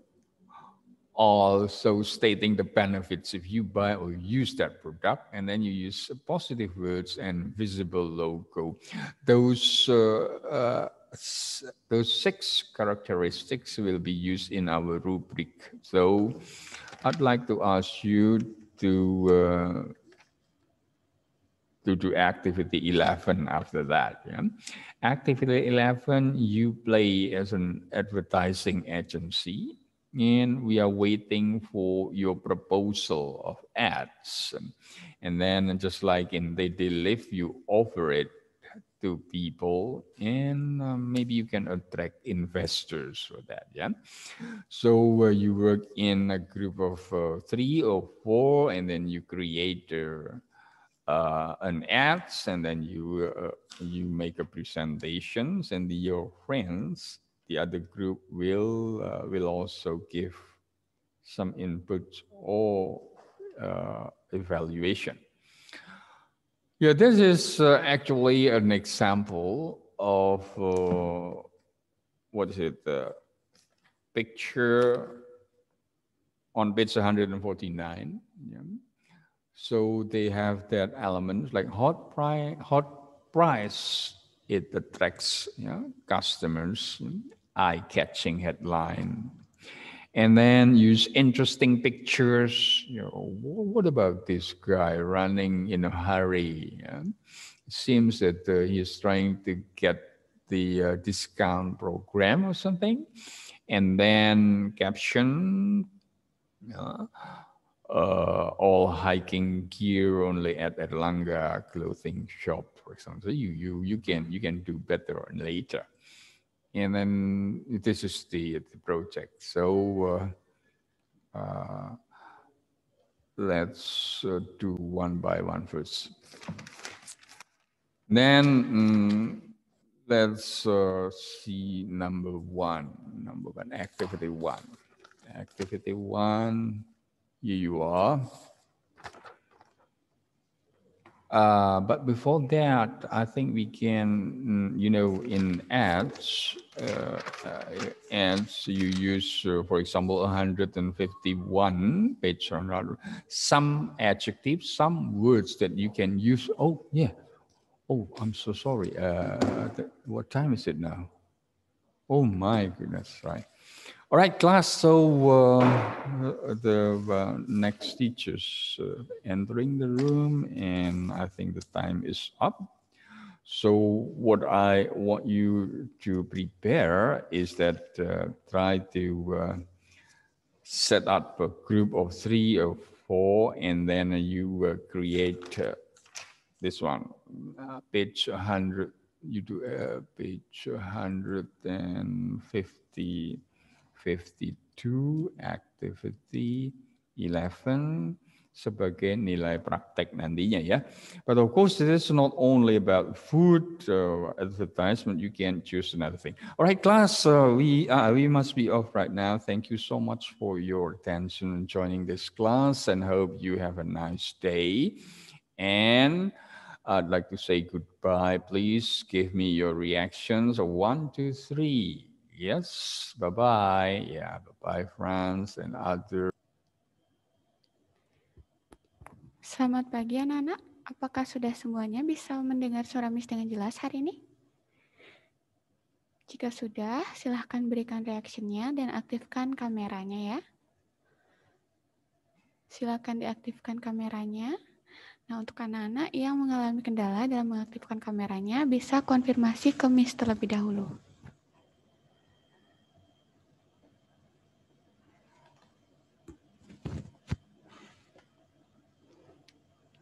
Speaker 1: also stating the benefits if you buy or use that product and then you use positive words and visible logo those uh, uh, those six characteristics will be used in our rubric so i'd like to ask you to uh, to do activity 11 after that. Yeah? Activity 11, you play as an advertising agency and we are waiting for your proposal of ads. And then just like in the deal, you offer it to people and uh, maybe you can attract investors for that yeah so uh, you work in a group of uh, three or four and then you create uh, an ads and then you uh, you make a presentations and your friends the other group will uh, will also give some input or uh, evaluation. Yeah, this is uh, actually an example of uh, what is it? The uh, picture on page 149. Yeah. So they have that elements like hot price, hot price it attracts you know, customers, eye-catching headline, and then use interesting pictures. You know, what about this guy running in a hurry? Yeah? It seems that uh, he is trying to get the uh, discount program or something, and then caption. Uh, uh, all hiking gear only at Erlanga clothing shop for example. So you you you can mm-hmm. you can do better later, and then this is the the project. So uh, uh, let's uh, do one by one first. Then. Mm, let's uh, see number one, number one, activity one. Activity one, here you are. Uh, but before that, I think we can, mm, you know, in ads, uh, uh, ads you use, uh, for example, 151 page on some adjectives, some words that you can use. Oh, yeah. Oh, I'm so sorry. Uh, what time is it now? Oh my goodness, right. All right, class. So uh, the uh, next teacher's uh, entering the room, and I think the time is up. So what I want you to prepare is that uh, try to uh, set up a group of three or four, and then you uh, create this one, page 100. You do page 150. 52 activity 11 sebagai nilai praktek nantinya ya. But of course, it is not only about food uh, advertisement. You can choose another thing. All right, class, uh, we uh, we must be off right now. Thank you so much for your attention and joining this class, and hope you have a nice day. And I'd like to say goodbye. Please give me your reactions. One, two, three. Yes, bye-bye. Yeah, bye-bye friends and other.
Speaker 5: Selamat pagi anak-anak. Apakah sudah semuanya bisa mendengar suara Miss dengan jelas hari ini? Jika sudah, silahkan berikan reaksinya dan aktifkan kameranya ya. Silahkan diaktifkan kameranya. Nah, untuk anak-anak yang mengalami kendala dalam mengaktifkan kameranya, bisa konfirmasi ke Miss terlebih dahulu.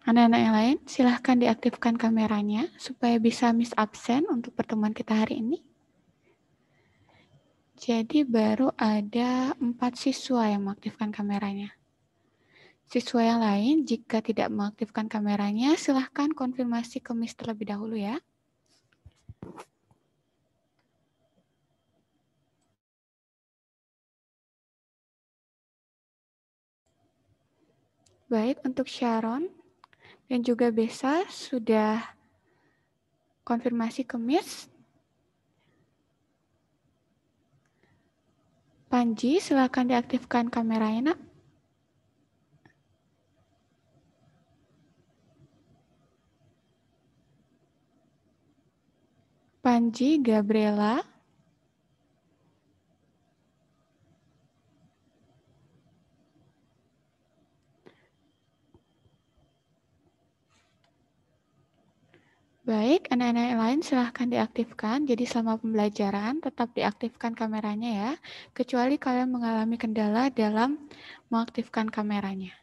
Speaker 5: Anak-anak yang lain, silahkan diaktifkan kameranya supaya bisa miss absen untuk pertemuan kita hari ini. Jadi baru ada empat siswa yang mengaktifkan kameranya. Siswa yang lain, jika tidak mengaktifkan kameranya, silahkan konfirmasi ke Miss terlebih dahulu ya. Baik, untuk Sharon, dan juga Besa sudah konfirmasi ke Miss. Panji, silakan diaktifkan kameranya, nak. Panji, Gabriela. Baik, anak-anak lain silahkan diaktifkan. Jadi selama pembelajaran tetap diaktifkan kameranya ya, kecuali kalian mengalami kendala dalam mengaktifkan kameranya.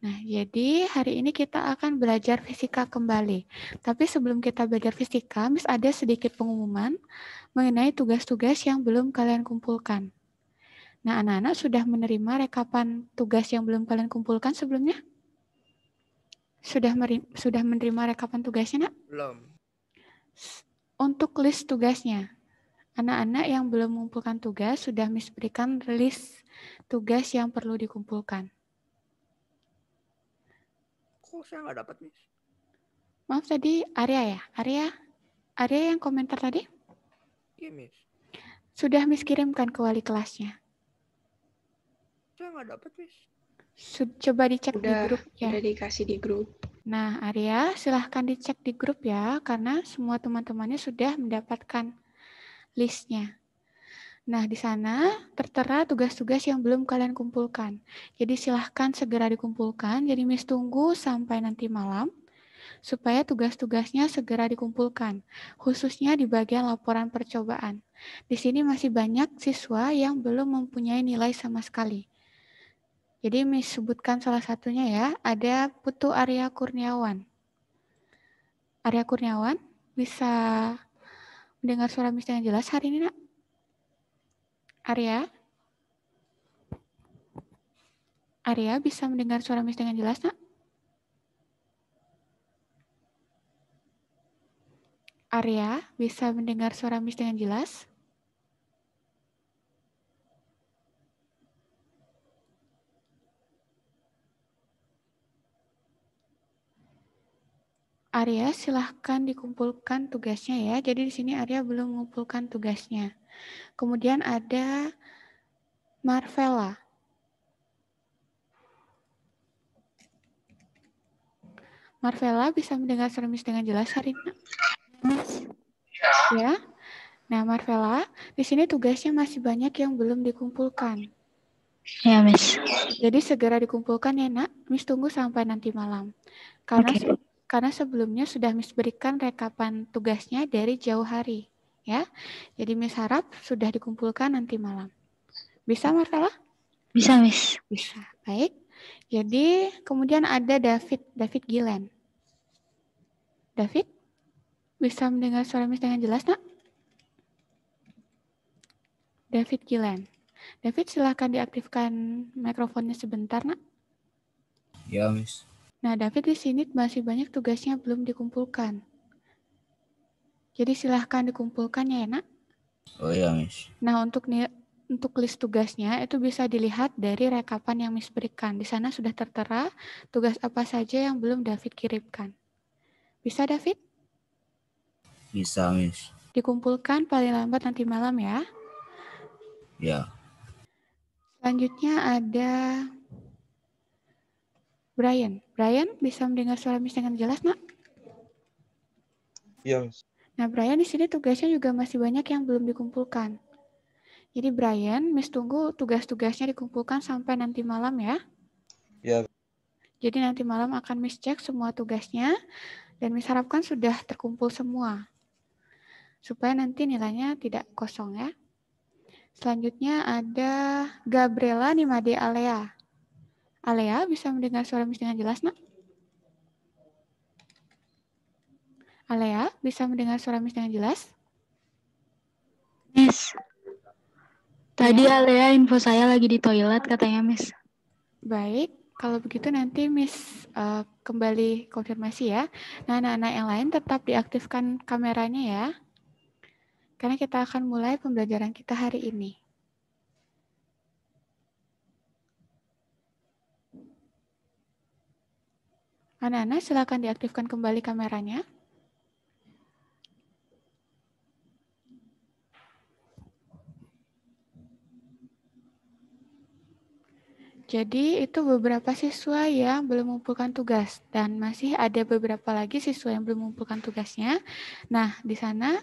Speaker 5: Nah, jadi hari ini kita akan belajar fisika kembali. Tapi sebelum kita belajar fisika, Miss ada sedikit pengumuman mengenai tugas-tugas yang belum kalian kumpulkan. Nah, anak-anak sudah menerima rekapan tugas yang belum kalian kumpulkan sebelumnya? Sudah meri sudah menerima rekapan tugasnya, Nak? Belum. Untuk list tugasnya, anak-anak yang belum mengumpulkan tugas sudah Miss berikan list tugas yang perlu dikumpulkan.
Speaker 2: Kok saya nggak dapat, Miss?
Speaker 5: Maaf tadi Arya ya? Arya? Arya yang komentar tadi? Iya, Miss. Sudah Miss kirimkan ke wali kelasnya.
Speaker 2: Saya nggak dapat, Miss.
Speaker 5: Coba dicek udah, di grup ya. Udah dikasih di grup. Nah, Arya, silahkan dicek di grup ya, karena semua teman-temannya sudah mendapatkan listnya. Nah, di sana tertera tugas-tugas yang belum kalian kumpulkan. Jadi silahkan segera dikumpulkan. Jadi Miss tunggu sampai nanti malam supaya tugas-tugasnya segera dikumpulkan, khususnya di bagian laporan percobaan. Di sini masih banyak siswa yang belum mempunyai nilai sama sekali. Jadi disebutkan salah satunya ya, ada Putu Arya Kurniawan. Arya Kurniawan bisa mendengar suara Miss yang jelas hari ini, Nak? Arya? Arya bisa mendengar suara Miss dengan jelas, Nak? Arya bisa mendengar suara Miss dengan jelas? Arya silahkan dikumpulkan tugasnya ya. Jadi di sini Arya belum mengumpulkan tugasnya. Kemudian ada Marvella. Marvella bisa mendengar seremis dengan jelas hari ini? Ya. ya. Nah, Marvella, di sini tugasnya masih banyak yang belum dikumpulkan. Ya, Miss. Jadi segera dikumpulkan ya, Nak. Miss tunggu sampai nanti malam. Karena okay karena sebelumnya sudah Miss berikan rekapan tugasnya dari jauh hari. ya. Jadi Miss harap sudah dikumpulkan nanti malam. Bisa Martala? Bisa Miss. Bisa, baik. Jadi kemudian ada David, David Gilen. David, bisa mendengar suara Miss dengan jelas nak? David Gilen. David silahkan diaktifkan mikrofonnya sebentar nak.
Speaker 3: Ya Miss.
Speaker 5: Nah, David di sini masih banyak tugasnya belum dikumpulkan. Jadi silahkan dikumpulkan ya enak.
Speaker 3: Oh iya, Miss.
Speaker 5: Nah, untuk untuk list tugasnya itu bisa dilihat dari rekapan yang Miss berikan. Di sana sudah tertera tugas apa saja yang belum David kirimkan. Bisa, David?
Speaker 3: Bisa, Miss.
Speaker 5: Dikumpulkan paling lambat nanti malam ya. Ya. Selanjutnya ada Brian. Brian bisa mendengar suara Miss dengan jelas, nak? Iya, Miss. Nah, Brian di sini tugasnya juga masih banyak yang belum dikumpulkan. Jadi Brian, Miss tunggu tugas-tugasnya dikumpulkan sampai nanti malam ya. Iya. Jadi nanti malam akan Miss cek semua tugasnya dan Miss harapkan sudah terkumpul semua. Supaya nanti nilainya tidak kosong ya. Selanjutnya ada Gabriela Nimade Alea. Alea bisa mendengar suara Miss dengan jelas, nak? Alea bisa mendengar suara Miss dengan jelas? Miss, tadi ya. Alea info saya lagi di toilet katanya, Miss. Baik, kalau begitu nanti Miss uh, kembali konfirmasi ya. Nah, anak-anak yang lain tetap diaktifkan kameranya ya. Karena kita akan mulai pembelajaran kita hari ini. Anak-anak, silakan diaktifkan kembali kameranya. Jadi itu beberapa siswa yang belum mengumpulkan tugas dan masih ada beberapa lagi siswa yang belum mengumpulkan tugasnya. Nah, di sana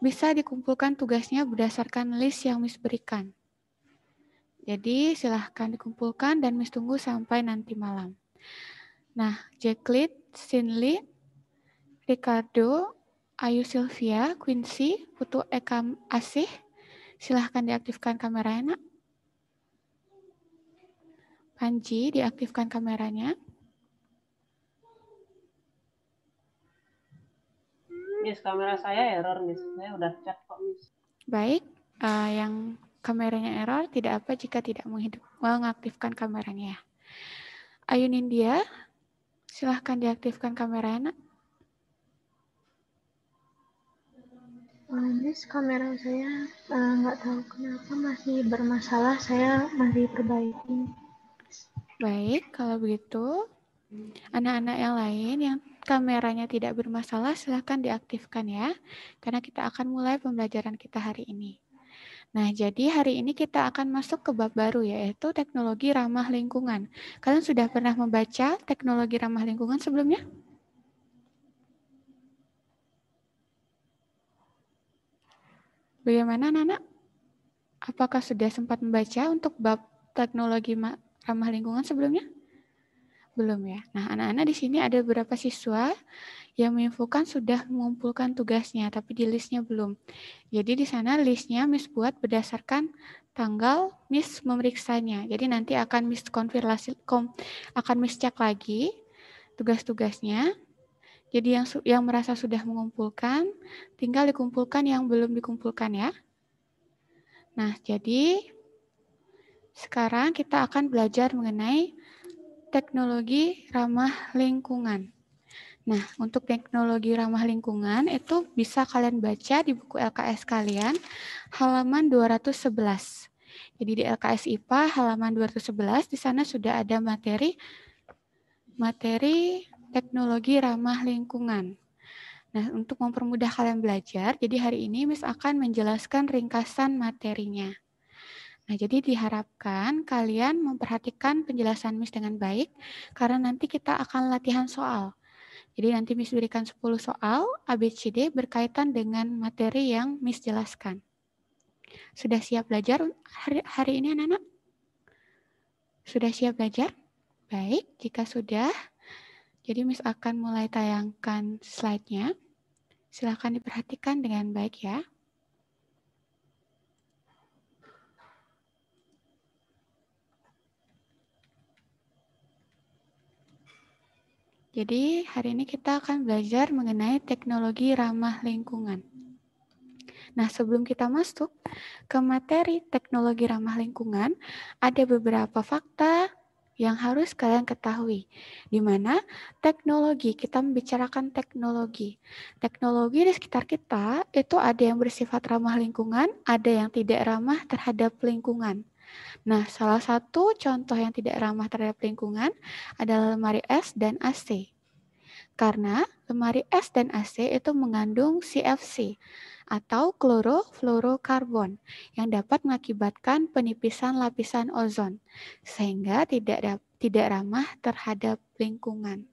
Speaker 5: bisa dikumpulkan tugasnya berdasarkan list yang Miss berikan. Jadi silahkan dikumpulkan dan Miss tunggu sampai nanti malam. Nah, Jacqueline, Sinli, Ricardo, Ayu Sylvia, Quincy, Putu Ekam Asih. Silahkan diaktifkan kameranya. Panji, diaktifkan kameranya.
Speaker 6: Miss, kamera saya error, Miss. Saya udah cek kok, Miss.
Speaker 5: Baik, uh, yang kameranya error tidak apa jika tidak menghidup, mengaktifkan kameranya ya. Nindya. Silahkan diaktifkan kameranya, Nak. Manis eh, kamera saya eh, nggak uh, tahu kenapa masih bermasalah, saya masih perbaiki. Baik, kalau begitu anak-anak yang lain yang kameranya tidak bermasalah silahkan diaktifkan ya, karena kita akan mulai pembelajaran kita hari ini. Nah, jadi hari ini kita akan masuk ke bab baru yaitu teknologi ramah lingkungan. Kalian sudah pernah membaca teknologi ramah lingkungan sebelumnya? Bagaimana Nana? Apakah sudah sempat membaca untuk bab teknologi ramah lingkungan sebelumnya? Belum ya. Nah, anak-anak di sini ada beberapa siswa yang menginfokan sudah mengumpulkan tugasnya, tapi di listnya belum. Jadi di sana listnya Miss buat berdasarkan tanggal Miss memeriksanya. Jadi nanti akan Miss konfirmasi, kom, akan Miss cek lagi tugas-tugasnya. Jadi yang yang merasa sudah mengumpulkan, tinggal dikumpulkan yang belum dikumpulkan ya. Nah, jadi sekarang kita akan belajar mengenai teknologi ramah lingkungan. Nah, untuk teknologi ramah lingkungan itu bisa kalian baca di buku LKS kalian halaman 211. Jadi di LKS IPA halaman 211 di sana sudah ada materi materi teknologi ramah lingkungan. Nah, untuk mempermudah kalian belajar, jadi hari ini Miss akan menjelaskan ringkasan materinya. Nah, jadi diharapkan kalian memperhatikan penjelasan Miss dengan baik karena nanti kita akan latihan soal. Jadi nanti Miss berikan 10 soal ABCD berkaitan dengan materi yang Miss jelaskan. Sudah siap belajar hari, hari ini anak-anak? Sudah siap belajar? Baik, jika sudah, jadi Miss akan mulai tayangkan slide-nya. Silahkan diperhatikan dengan baik ya. Jadi, hari ini kita akan belajar mengenai teknologi ramah lingkungan. Nah, sebelum kita masuk ke materi teknologi ramah lingkungan, ada beberapa fakta yang harus kalian ketahui, di mana teknologi, kita membicarakan teknologi. Teknologi di sekitar kita itu ada yang bersifat ramah lingkungan, ada yang tidak ramah terhadap lingkungan. Nah, salah satu contoh yang tidak ramah terhadap lingkungan adalah lemari es dan AC. Karena lemari es dan AC itu mengandung CFC atau klorofluorokarbon yang dapat mengakibatkan penipisan lapisan ozon sehingga tidak tidak ramah terhadap lingkungan.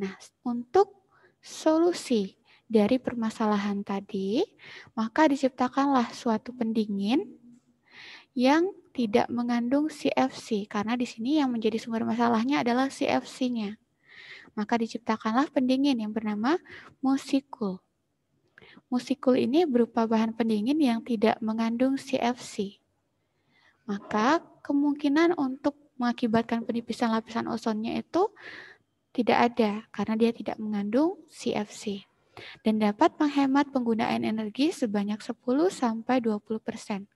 Speaker 5: Nah, untuk solusi dari permasalahan tadi, maka diciptakanlah suatu pendingin yang tidak mengandung CFC karena di sini yang menjadi sumber masalahnya adalah CFC-nya. Maka diciptakanlah pendingin yang bernama musikul. Musikul ini berupa bahan pendingin yang tidak mengandung CFC. Maka kemungkinan untuk mengakibatkan penipisan lapisan ozonnya itu tidak ada karena dia tidak mengandung CFC dan dapat menghemat penggunaan energi sebanyak 10 sampai 20 persen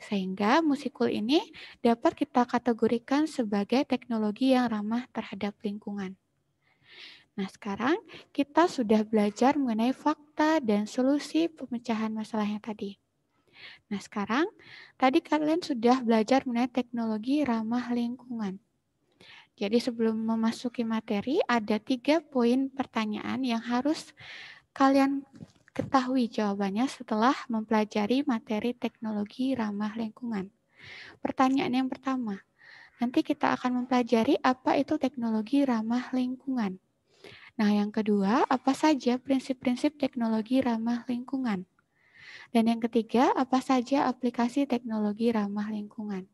Speaker 5: sehingga musikul ini dapat kita kategorikan sebagai teknologi yang ramah terhadap lingkungan. Nah, sekarang kita sudah belajar mengenai fakta dan solusi pemecahan masalahnya tadi. Nah, sekarang tadi kalian sudah belajar mengenai teknologi ramah lingkungan. Jadi sebelum memasuki materi ada tiga poin pertanyaan yang harus kalian Ketahui jawabannya setelah mempelajari materi teknologi ramah lingkungan. Pertanyaan yang pertama, nanti kita akan mempelajari apa itu teknologi ramah lingkungan. Nah, yang kedua, apa saja prinsip-prinsip teknologi ramah lingkungan? Dan yang ketiga, apa saja aplikasi teknologi ramah lingkungan?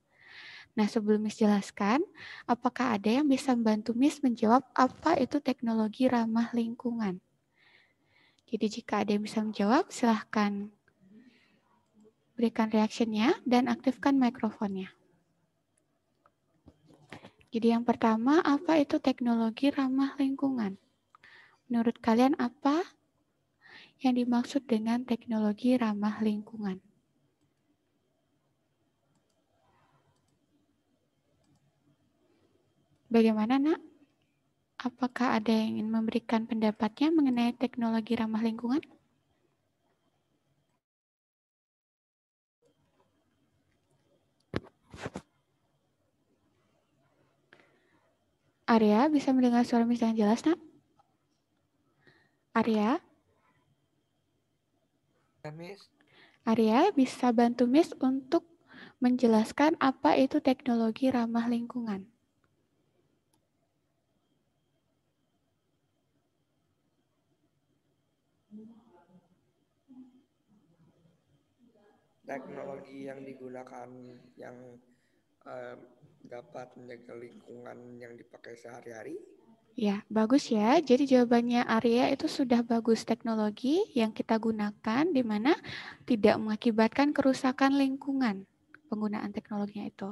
Speaker 5: Nah, sebelum Miss jelaskan, apakah ada yang bisa membantu Miss menjawab apa itu teknologi ramah lingkungan? Jadi jika ada yang bisa menjawab, silahkan berikan reaksinya dan aktifkan mikrofonnya. Jadi yang pertama, apa itu teknologi ramah lingkungan? Menurut kalian apa yang dimaksud dengan teknologi ramah lingkungan? Bagaimana, Nak? Apakah ada yang ingin memberikan pendapatnya mengenai teknologi ramah lingkungan? Arya, bisa mendengar suara Miss dengan jelas, nak? Arya? Miss. Arya, bisa bantu Miss untuk menjelaskan apa itu teknologi ramah lingkungan?
Speaker 3: teknologi yang
Speaker 2: digunakan yang um, dapat menjaga lingkungan yang dipakai sehari-hari?
Speaker 5: Ya, bagus ya. Jadi jawabannya Arya itu sudah bagus teknologi yang kita gunakan di mana tidak mengakibatkan kerusakan lingkungan penggunaan teknologinya itu.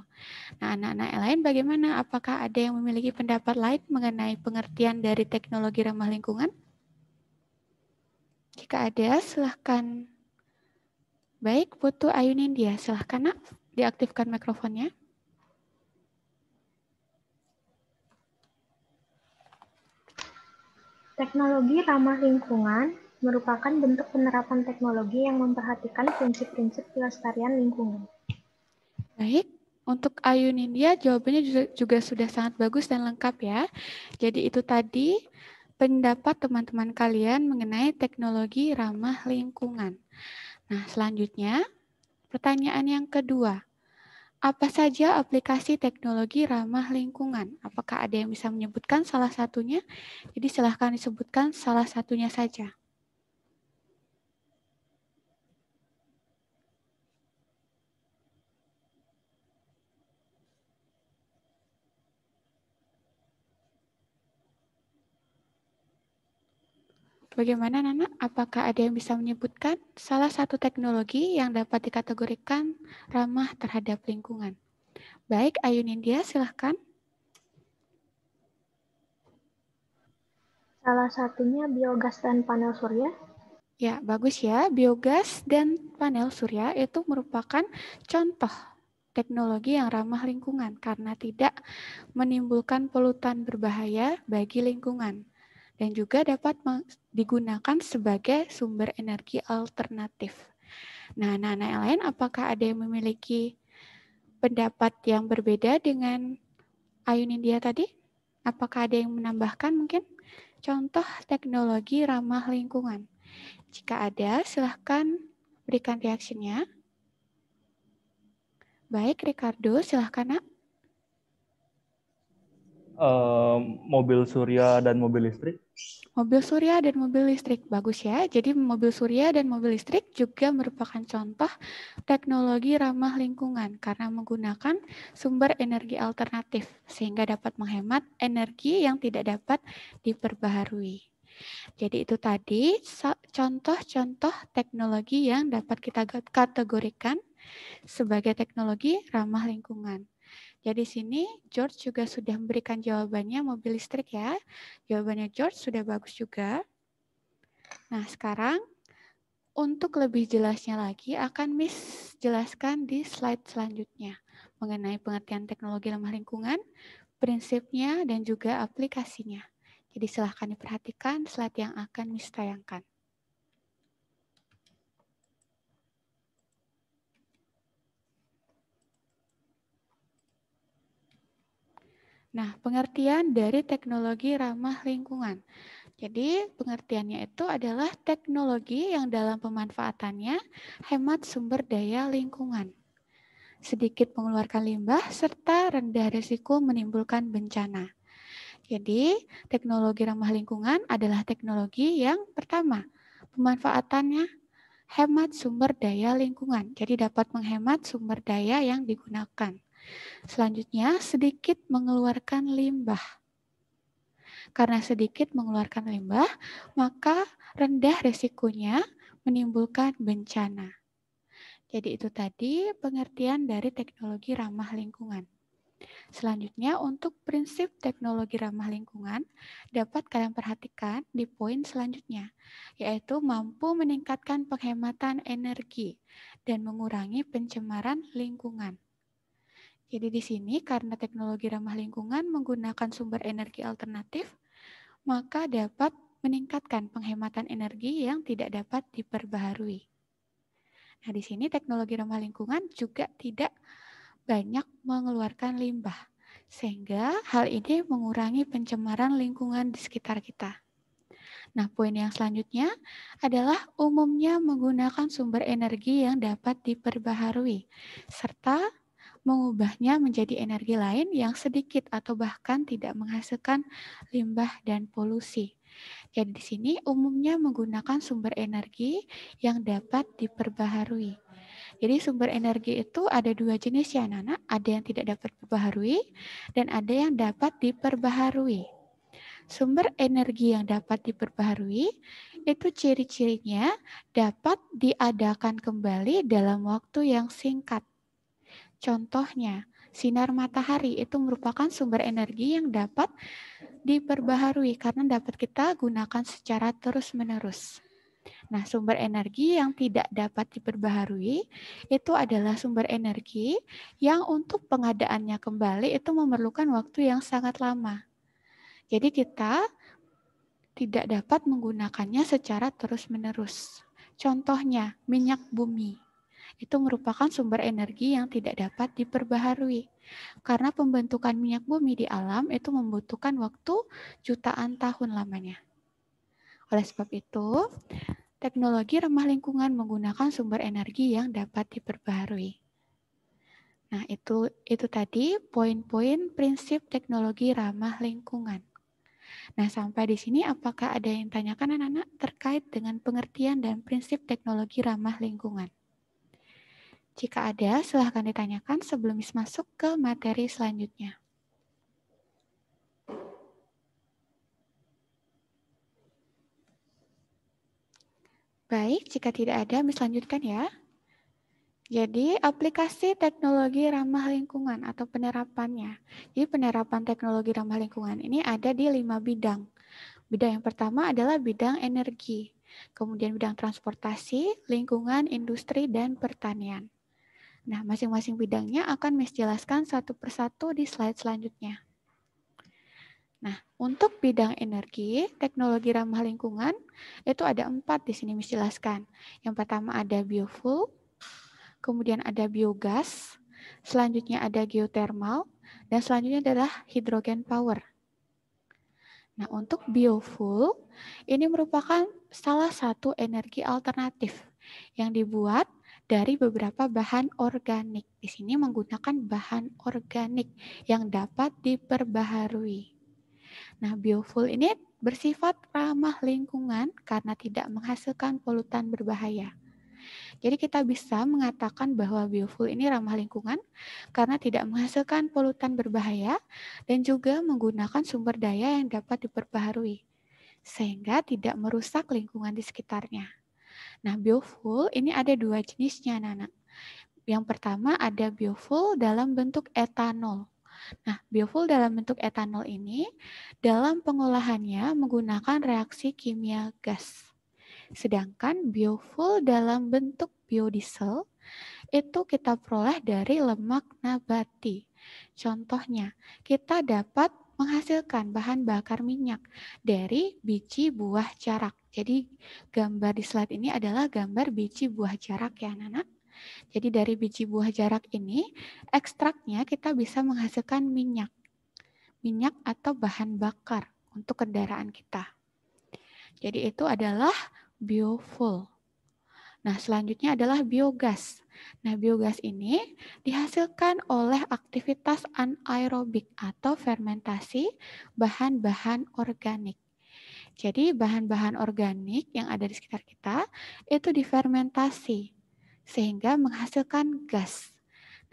Speaker 5: Nah, anak-anak lain bagaimana? Apakah ada yang memiliki pendapat lain mengenai pengertian dari teknologi ramah lingkungan? Jika ada, silahkan Baik, Putu Ayu Nindya, silahkan nak diaktifkan mikrofonnya.
Speaker 2: Teknologi ramah lingkungan merupakan bentuk penerapan teknologi yang memperhatikan prinsip-prinsip
Speaker 5: kelestarian lingkungan. Baik, untuk Ayu Nindya jawabannya juga sudah sangat bagus dan lengkap ya. Jadi itu tadi pendapat teman-teman kalian mengenai teknologi ramah lingkungan. Nah, selanjutnya pertanyaan yang kedua. Apa saja aplikasi teknologi ramah lingkungan? Apakah ada yang bisa menyebutkan salah satunya? Jadi silahkan disebutkan salah satunya saja. Bagaimana Nana? Apakah ada yang bisa menyebutkan salah satu teknologi yang dapat dikategorikan ramah terhadap lingkungan? Baik, Ayu Nindya, silahkan. Salah satunya biogas dan panel surya. Ya, bagus ya. Biogas dan panel surya itu merupakan contoh teknologi yang ramah lingkungan karena tidak menimbulkan polutan berbahaya bagi lingkungan dan juga dapat digunakan sebagai sumber energi alternatif. Nah, anak-anak yang lain apakah ada yang memiliki pendapat yang berbeda dengan Ayun India tadi? Apakah ada yang menambahkan mungkin? Contoh teknologi ramah lingkungan. Jika ada, silahkan berikan reaksinya. Baik, Ricardo, silahkan nak
Speaker 1: mobil surya dan mobil listrik?
Speaker 5: Mobil surya dan mobil listrik bagus ya. Jadi mobil surya dan mobil listrik juga merupakan contoh teknologi ramah lingkungan karena menggunakan sumber energi alternatif sehingga dapat menghemat energi yang tidak dapat diperbaharui. Jadi itu tadi contoh-contoh teknologi yang dapat kita kategorikan sebagai teknologi ramah lingkungan. Ya di sini George juga sudah memberikan jawabannya mobil listrik ya. Jawabannya George sudah bagus juga. Nah sekarang untuk lebih jelasnya lagi akan Miss jelaskan di slide selanjutnya mengenai pengertian teknologi lemah lingkungan, prinsipnya dan juga aplikasinya. Jadi silahkan diperhatikan slide yang akan Miss tayangkan. Nah, pengertian dari teknologi ramah lingkungan. Jadi, pengertiannya itu adalah teknologi yang dalam pemanfaatannya hemat sumber daya lingkungan, sedikit mengeluarkan limbah, serta rendah risiko menimbulkan bencana. Jadi, teknologi ramah lingkungan adalah teknologi yang pertama, pemanfaatannya hemat sumber daya lingkungan. Jadi, dapat menghemat sumber daya yang digunakan. Selanjutnya, sedikit mengeluarkan limbah. Karena sedikit mengeluarkan limbah, maka rendah resikonya menimbulkan bencana. Jadi itu tadi pengertian dari teknologi ramah lingkungan. Selanjutnya, untuk prinsip teknologi ramah lingkungan dapat kalian perhatikan di poin selanjutnya, yaitu mampu meningkatkan penghematan energi dan mengurangi pencemaran lingkungan. Jadi di sini karena teknologi ramah lingkungan menggunakan sumber energi alternatif, maka dapat meningkatkan penghematan energi yang tidak dapat diperbaharui. Nah, di sini teknologi ramah lingkungan juga tidak banyak mengeluarkan limbah, sehingga hal ini mengurangi pencemaran lingkungan di sekitar kita. Nah, poin yang selanjutnya adalah umumnya menggunakan sumber energi yang dapat diperbaharui, serta mengubahnya menjadi energi lain yang sedikit atau bahkan tidak menghasilkan limbah dan polusi. Jadi di sini umumnya menggunakan sumber energi yang dapat diperbaharui. Jadi sumber energi itu ada dua jenis ya Nana, ada yang tidak dapat diperbaharui dan ada yang dapat diperbaharui. Sumber energi yang dapat diperbaharui itu ciri-cirinya dapat diadakan kembali dalam waktu yang singkat Contohnya, sinar matahari itu merupakan sumber energi yang dapat diperbaharui karena dapat kita gunakan secara terus-menerus. Nah, sumber energi yang tidak dapat diperbaharui itu adalah sumber energi yang untuk pengadaannya kembali itu memerlukan waktu yang sangat lama. Jadi kita tidak dapat menggunakannya secara terus-menerus. Contohnya minyak bumi itu merupakan sumber energi yang tidak dapat diperbaharui. Karena pembentukan minyak bumi di alam itu membutuhkan waktu jutaan tahun lamanya. Oleh sebab itu, teknologi ramah lingkungan menggunakan sumber energi yang dapat diperbaharui. Nah, itu itu tadi poin-poin prinsip teknologi ramah lingkungan. Nah, sampai di sini apakah ada yang tanyakan anak-anak terkait dengan pengertian dan prinsip teknologi ramah lingkungan? Jika ada, silahkan ditanyakan sebelum Miss masuk ke materi selanjutnya. Baik, jika tidak ada, Miss lanjutkan ya. Jadi, aplikasi teknologi ramah lingkungan atau penerapannya. Jadi, penerapan teknologi ramah lingkungan ini ada di lima bidang. Bidang yang pertama adalah bidang energi, kemudian bidang transportasi, lingkungan, industri, dan pertanian. Nah, masing-masing bidangnya akan Miss jelaskan satu persatu di slide selanjutnya. Nah, untuk bidang energi, teknologi ramah lingkungan, itu ada empat di sini Miss jelaskan. Yang pertama ada biofuel, kemudian ada biogas, selanjutnya ada geothermal, dan selanjutnya adalah hidrogen power. Nah, untuk biofuel, ini merupakan salah satu energi alternatif yang dibuat dari beberapa bahan organik. Di sini menggunakan bahan organik yang dapat diperbaharui. Nah, biofuel ini bersifat ramah lingkungan karena tidak menghasilkan polutan berbahaya. Jadi kita bisa mengatakan bahwa biofuel ini ramah lingkungan karena tidak menghasilkan polutan berbahaya dan juga menggunakan sumber daya yang dapat diperbaharui sehingga tidak merusak lingkungan di sekitarnya. Nah, biofuel ini ada dua jenisnya, Nana. Yang pertama ada biofuel dalam bentuk etanol. Nah, biofuel dalam bentuk etanol ini dalam pengolahannya menggunakan reaksi kimia gas. Sedangkan biofuel dalam bentuk biodiesel itu kita peroleh dari lemak nabati. Contohnya, kita dapat menghasilkan bahan bakar minyak dari biji buah jarak. Jadi gambar di slide ini adalah gambar biji buah jarak ya anak-anak. Jadi dari biji buah jarak ini ekstraknya kita bisa menghasilkan minyak. Minyak atau bahan bakar untuk kendaraan kita. Jadi itu adalah biofuel. Nah, selanjutnya adalah biogas. Nah, biogas ini dihasilkan oleh aktivitas anaerobik atau fermentasi bahan-bahan organik. Jadi bahan-bahan organik yang ada di sekitar kita itu difermentasi sehingga menghasilkan gas.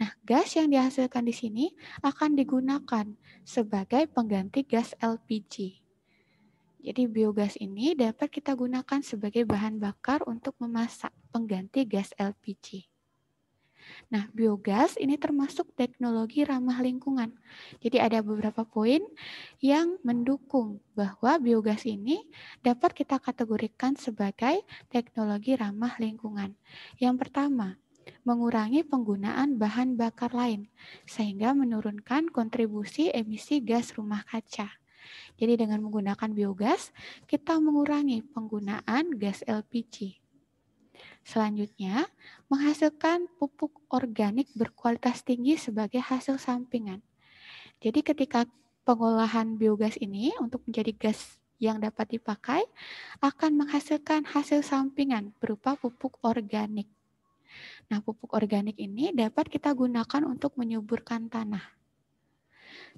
Speaker 5: Nah, gas yang dihasilkan di sini akan digunakan sebagai pengganti gas LPG. Jadi biogas ini dapat kita gunakan sebagai bahan bakar untuk memasak pengganti gas LPG. Nah, biogas ini termasuk teknologi ramah lingkungan. Jadi ada beberapa poin yang mendukung bahwa biogas ini dapat kita kategorikan sebagai teknologi ramah lingkungan. Yang pertama, mengurangi penggunaan bahan bakar lain sehingga menurunkan kontribusi emisi gas rumah kaca. Jadi dengan menggunakan biogas, kita mengurangi penggunaan gas LPG. Selanjutnya, menghasilkan pupuk organik berkualitas tinggi sebagai hasil sampingan. Jadi ketika pengolahan biogas ini untuk menjadi gas yang dapat dipakai akan menghasilkan hasil sampingan berupa pupuk organik. Nah, pupuk organik ini dapat kita gunakan untuk menyuburkan tanah.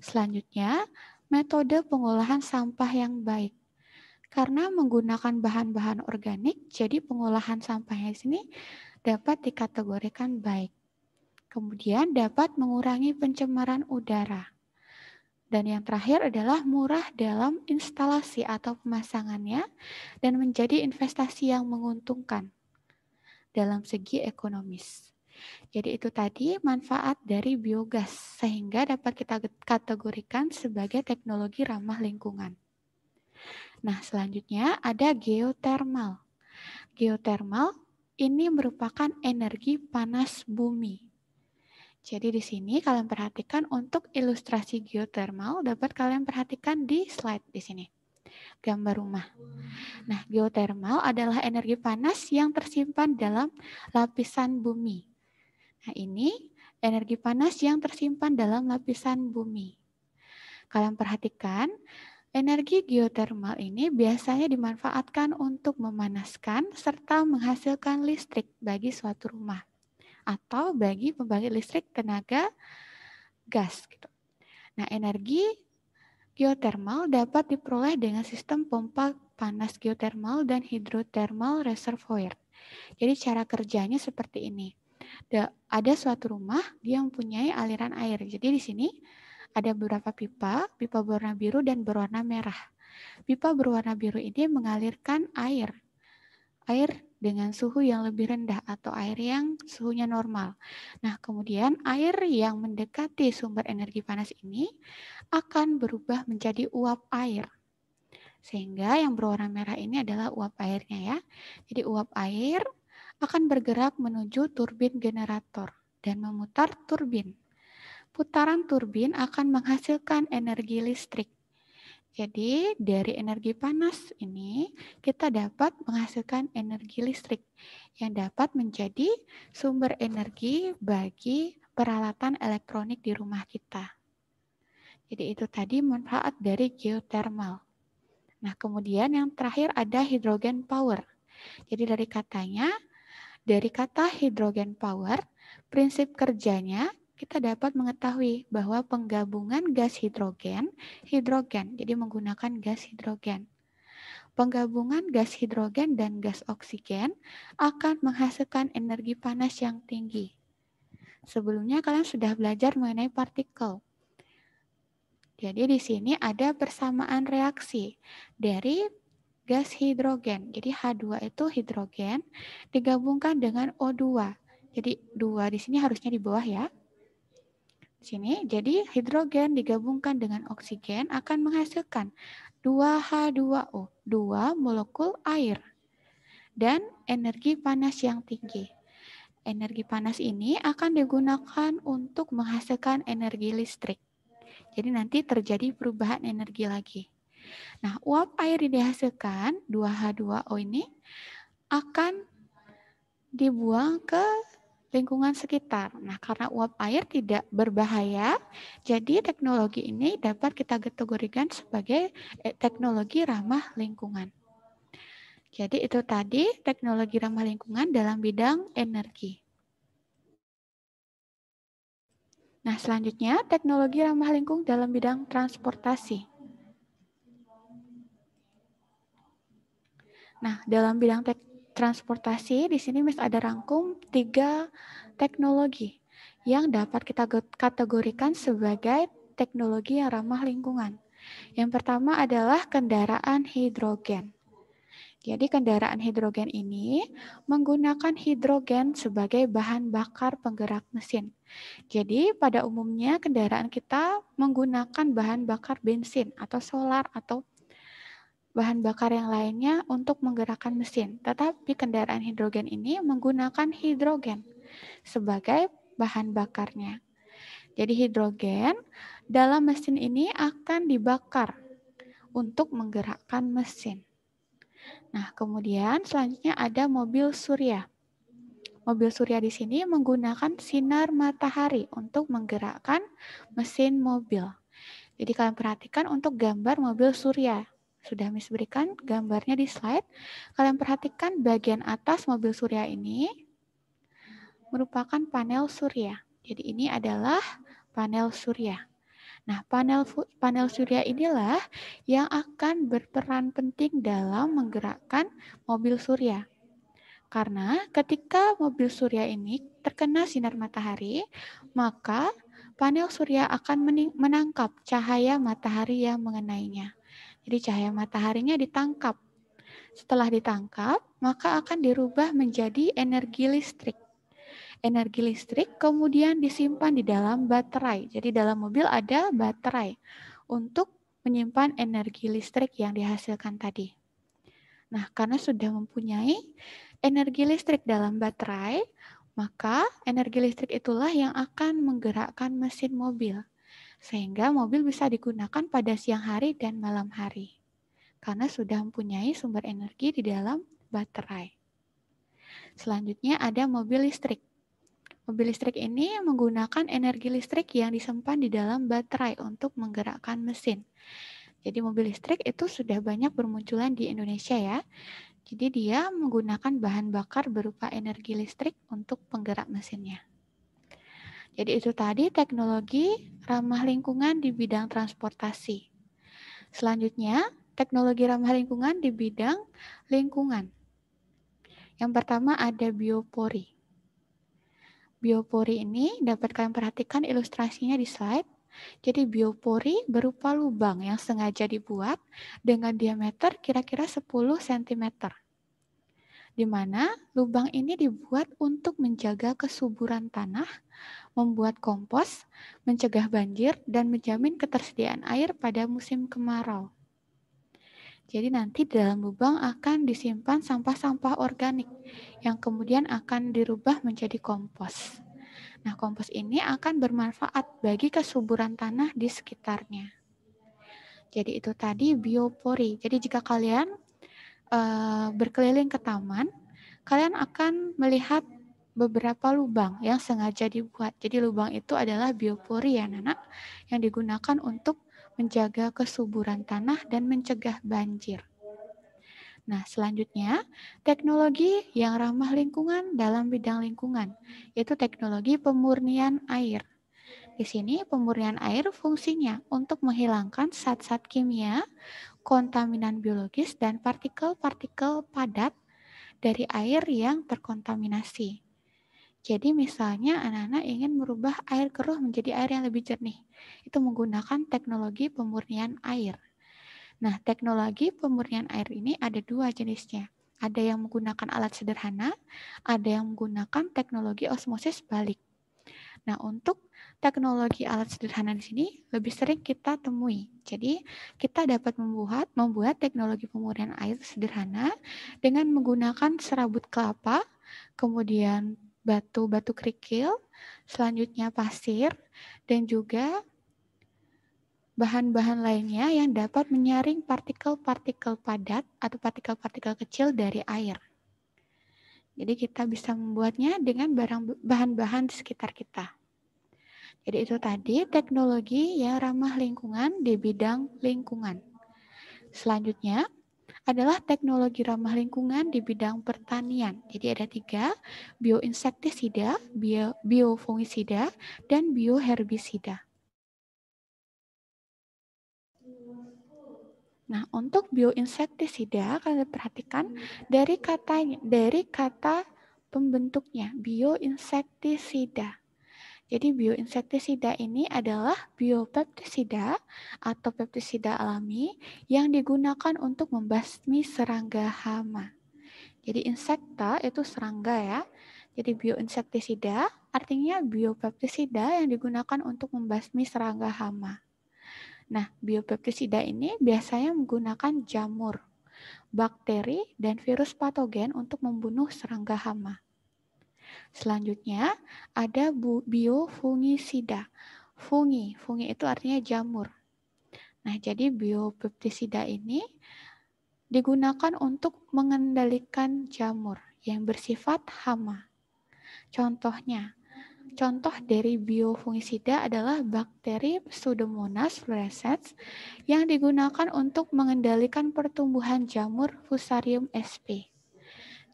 Speaker 5: Selanjutnya, metode pengolahan sampah yang baik karena menggunakan bahan-bahan organik, jadi pengolahan sampahnya di sini dapat dikategorikan baik. Kemudian dapat mengurangi pencemaran udara. Dan yang terakhir adalah murah dalam instalasi atau pemasangannya dan menjadi investasi yang menguntungkan dalam segi ekonomis. Jadi itu tadi manfaat dari biogas sehingga dapat kita kategorikan sebagai teknologi ramah lingkungan. Nah, selanjutnya ada geotermal. Geotermal ini merupakan energi panas bumi. Jadi di sini kalian perhatikan untuk ilustrasi geotermal dapat kalian perhatikan di slide di sini. Gambar rumah. Nah, geotermal adalah energi panas yang tersimpan dalam lapisan bumi. Nah, ini energi panas yang tersimpan dalam lapisan bumi. Kalian perhatikan Energi geotermal ini biasanya dimanfaatkan untuk memanaskan serta menghasilkan listrik bagi suatu rumah atau bagi pembangkit listrik tenaga gas. Gitu. Nah, energi geotermal dapat diperoleh dengan sistem pompa panas geotermal dan hidrotermal reservoir. Jadi cara kerjanya seperti ini. Ada suatu rumah yang mempunyai aliran air. Jadi di sini ada beberapa pipa, pipa berwarna biru dan berwarna merah. Pipa berwarna biru ini mengalirkan air. Air dengan suhu yang lebih rendah atau air yang suhunya normal. Nah, kemudian air yang mendekati sumber energi panas ini akan berubah menjadi uap air. Sehingga yang berwarna merah ini adalah uap airnya ya. Jadi uap air akan bergerak menuju turbin generator dan memutar turbin putaran turbin akan menghasilkan energi listrik. Jadi dari energi panas ini kita dapat menghasilkan energi listrik yang dapat menjadi sumber energi bagi peralatan elektronik di rumah kita. Jadi itu tadi manfaat dari geothermal. Nah kemudian yang terakhir ada hydrogen power. Jadi dari katanya, dari kata hydrogen power, prinsip kerjanya kita dapat mengetahui bahwa penggabungan gas hidrogen, hidrogen, jadi menggunakan gas hidrogen. Penggabungan gas hidrogen dan gas oksigen akan menghasilkan energi panas yang tinggi. Sebelumnya kalian sudah belajar mengenai partikel. Jadi di sini ada persamaan reaksi dari gas hidrogen. Jadi H2 itu hidrogen digabungkan dengan O2. Jadi 2 di sini harusnya di bawah ya sini. Jadi hidrogen digabungkan dengan oksigen akan menghasilkan 2H2O, 2 molekul air. Dan energi panas yang tinggi. Energi panas ini akan digunakan untuk menghasilkan energi listrik. Jadi nanti terjadi perubahan energi lagi. Nah, uap air yang dihasilkan 2H2O ini akan dibuang ke lingkungan sekitar. Nah, karena uap air tidak berbahaya, jadi teknologi ini dapat kita kategorikan sebagai eh, teknologi ramah lingkungan. Jadi itu tadi teknologi ramah lingkungan dalam bidang energi. Nah, selanjutnya teknologi ramah lingkungan dalam bidang transportasi. Nah, dalam bidang tek transportasi, di sini Miss ada rangkum tiga teknologi yang dapat kita kategorikan sebagai teknologi yang ramah lingkungan. Yang pertama adalah kendaraan hidrogen. Jadi kendaraan hidrogen ini menggunakan hidrogen sebagai bahan bakar penggerak mesin. Jadi pada umumnya kendaraan kita menggunakan bahan bakar bensin atau solar atau bahan bakar yang lainnya untuk menggerakkan mesin. Tetapi kendaraan hidrogen ini menggunakan hidrogen sebagai bahan bakarnya. Jadi hidrogen dalam mesin ini akan dibakar untuk menggerakkan mesin. Nah, kemudian selanjutnya ada mobil surya. Mobil surya di sini menggunakan sinar matahari untuk menggerakkan mesin mobil. Jadi kalian perhatikan untuk gambar mobil surya sudah Miss berikan gambarnya di slide. Kalian perhatikan bagian atas mobil surya ini merupakan panel surya. Jadi ini adalah panel surya. Nah, panel panel surya inilah yang akan berperan penting dalam menggerakkan mobil surya. Karena ketika mobil surya ini terkena sinar matahari, maka panel surya akan menangkap cahaya matahari yang mengenainya. Jadi cahaya mataharinya ditangkap. Setelah ditangkap, maka akan dirubah menjadi energi listrik. Energi listrik kemudian disimpan di dalam baterai. Jadi dalam mobil ada baterai untuk menyimpan energi listrik yang dihasilkan tadi. Nah, karena sudah mempunyai energi listrik dalam baterai, maka energi listrik itulah yang akan menggerakkan mesin mobil sehingga mobil bisa digunakan pada siang hari dan malam hari karena sudah mempunyai sumber energi di dalam baterai. Selanjutnya ada mobil listrik. Mobil listrik ini menggunakan energi listrik yang disimpan di dalam baterai untuk menggerakkan mesin. Jadi mobil listrik itu sudah banyak bermunculan di Indonesia ya. Jadi dia menggunakan bahan bakar berupa energi listrik untuk penggerak mesinnya. Jadi itu tadi teknologi ramah lingkungan di bidang transportasi. Selanjutnya, teknologi ramah lingkungan di bidang lingkungan. Yang pertama ada biopori. Biopori ini dapat kalian perhatikan ilustrasinya di slide. Jadi biopori berupa lubang yang sengaja dibuat dengan diameter kira-kira 10 cm di mana lubang ini dibuat untuk menjaga kesuburan tanah, membuat kompos, mencegah banjir, dan menjamin ketersediaan air pada musim kemarau. Jadi nanti dalam lubang akan disimpan sampah-sampah organik yang kemudian akan dirubah menjadi kompos. Nah, kompos ini akan bermanfaat bagi kesuburan tanah di sekitarnya. Jadi itu tadi biopori. Jadi jika kalian Eh, berkeliling ke taman, kalian akan melihat beberapa lubang yang sengaja dibuat. Jadi lubang itu adalah biopori ya, anak-anak yang digunakan untuk menjaga kesuburan tanah dan mencegah banjir. Nah, selanjutnya teknologi yang ramah lingkungan dalam bidang lingkungan, yaitu teknologi pemurnian air. Di sini pemurnian air fungsinya untuk menghilangkan zat-zat kimia, kontaminan biologis dan partikel-partikel padat dari air yang terkontaminasi. Jadi misalnya anak-anak ingin merubah air keruh menjadi air yang lebih jernih. Itu menggunakan teknologi pemurnian air. Nah, teknologi pemurnian air ini ada dua jenisnya. Ada yang menggunakan alat sederhana, ada yang menggunakan teknologi osmosis balik. Nah, untuk teknologi alat sederhana di sini lebih sering kita temui. Jadi, kita dapat membuat membuat teknologi pemurnian air sederhana dengan menggunakan serabut kelapa, kemudian batu-batu kerikil, selanjutnya pasir, dan juga bahan-bahan lainnya yang dapat menyaring partikel-partikel padat atau partikel-partikel kecil dari air. Jadi kita bisa membuatnya dengan barang bahan-bahan di sekitar kita. Jadi itu tadi teknologi yang ramah lingkungan di bidang lingkungan. Selanjutnya adalah teknologi ramah lingkungan di bidang pertanian. Jadi ada tiga, bioinsektisida, bio, biofungisida, dan bioherbisida. Nah, untuk bioinsektisida kalian perhatikan dari kata dari kata pembentuknya bioinsektisida. Jadi bioinsektisida ini adalah biopeptisida atau peptisida alami yang digunakan untuk membasmi serangga hama. Jadi insekta itu serangga ya. Jadi bioinsektisida artinya biopeptisida yang digunakan untuk membasmi serangga hama. Nah, biopeptisida ini biasanya menggunakan jamur, bakteri, dan virus patogen untuk membunuh serangga hama. Selanjutnya ada biofungisida. Fungi, fungi itu artinya jamur. Nah, jadi biopeptisida ini digunakan untuk mengendalikan jamur yang bersifat hama. Contohnya, contoh dari biofungisida adalah bakteri Pseudomonas fluorescens yang digunakan untuk mengendalikan pertumbuhan jamur Fusarium sp.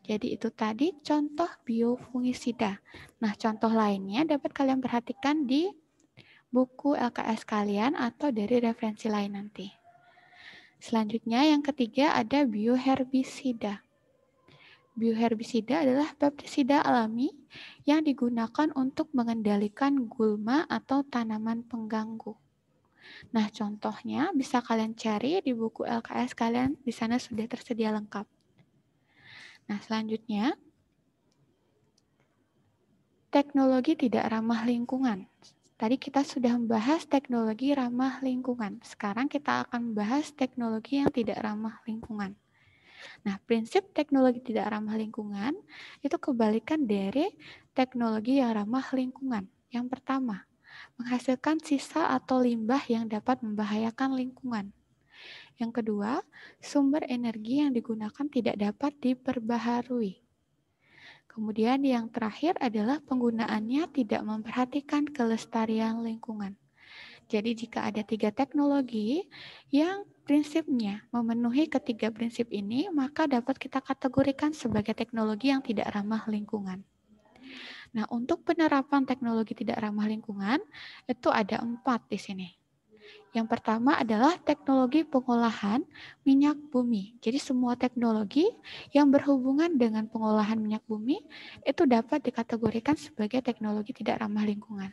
Speaker 5: Jadi itu tadi contoh biofungisida. Nah, contoh lainnya dapat kalian perhatikan di buku LKS kalian atau dari referensi lain nanti. Selanjutnya yang ketiga ada bioherbisida. Bioherbisida adalah pestisida alami yang digunakan untuk mengendalikan gulma atau tanaman pengganggu. Nah, contohnya bisa kalian cari di buku LKS kalian, di sana sudah tersedia lengkap. Nah, selanjutnya teknologi tidak ramah lingkungan. Tadi kita sudah membahas teknologi ramah lingkungan. Sekarang kita akan membahas teknologi yang tidak ramah lingkungan. Nah, prinsip teknologi tidak ramah lingkungan itu kebalikan dari teknologi yang ramah lingkungan. Yang pertama, menghasilkan sisa atau limbah yang dapat membahayakan lingkungan. Yang kedua, sumber energi yang digunakan tidak dapat diperbaharui. Kemudian yang terakhir adalah penggunaannya tidak memperhatikan kelestarian lingkungan. Jadi jika ada tiga teknologi yang prinsipnya memenuhi ketiga prinsip ini, maka dapat kita kategorikan sebagai teknologi yang tidak ramah lingkungan. Nah, untuk penerapan teknologi tidak ramah lingkungan, itu ada empat di sini. Yang pertama adalah teknologi pengolahan minyak bumi. Jadi semua teknologi yang berhubungan dengan pengolahan minyak bumi itu dapat dikategorikan sebagai teknologi tidak ramah lingkungan.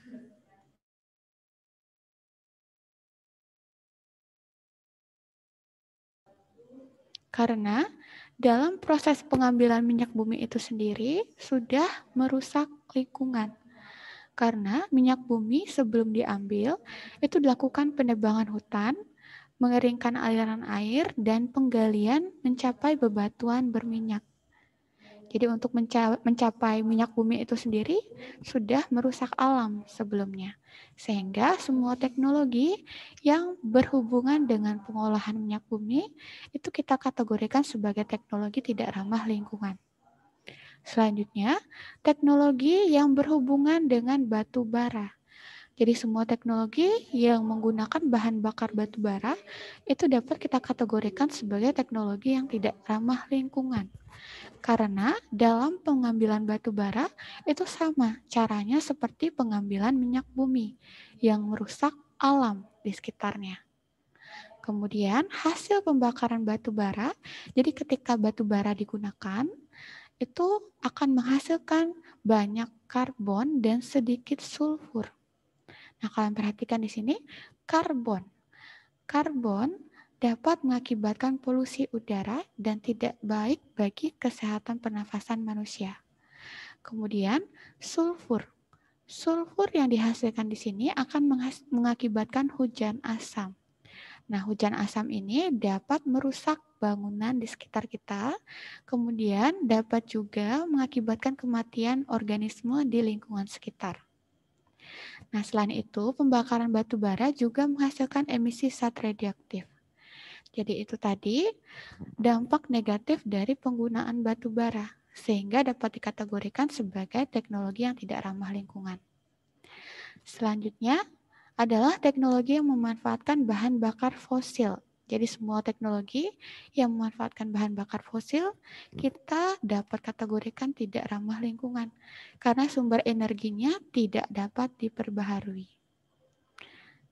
Speaker 5: Karena dalam proses pengambilan minyak bumi itu sendiri sudah merusak lingkungan. Karena minyak bumi sebelum diambil itu dilakukan penebangan hutan, mengeringkan aliran air, dan penggalian mencapai bebatuan berminyak. Jadi untuk menca mencapai minyak bumi itu sendiri sudah merusak alam sebelumnya. Sehingga semua teknologi yang berhubungan dengan pengolahan minyak bumi itu kita kategorikan sebagai teknologi tidak ramah lingkungan. Selanjutnya, teknologi yang berhubungan dengan batu bara. Jadi semua teknologi yang menggunakan bahan bakar batu bara itu dapat kita kategorikan sebagai teknologi yang tidak ramah lingkungan. Karena dalam pengambilan batu bara itu sama caranya seperti pengambilan minyak bumi yang merusak alam di sekitarnya. Kemudian hasil pembakaran batu bara, jadi ketika batu bara digunakan, itu akan menghasilkan banyak karbon dan sedikit sulfur. Nah, kalian perhatikan di sini karbon. Karbon dapat mengakibatkan polusi udara dan tidak baik bagi kesehatan pernafasan manusia. Kemudian sulfur. Sulfur yang dihasilkan di sini akan mengakibatkan hujan asam. Nah, hujan asam ini dapat merusak bangunan di sekitar kita, kemudian dapat juga mengakibatkan kematian organisme di lingkungan sekitar. Nah, selain itu, pembakaran batu bara juga menghasilkan emisi zat radioaktif. Jadi itu tadi dampak negatif dari penggunaan batu bara sehingga dapat dikategorikan sebagai teknologi yang tidak ramah lingkungan. Selanjutnya adalah teknologi yang memanfaatkan bahan bakar fosil jadi semua teknologi yang memanfaatkan bahan bakar fosil hmm. kita dapat kategorikan tidak ramah lingkungan karena sumber energinya tidak dapat diperbaharui.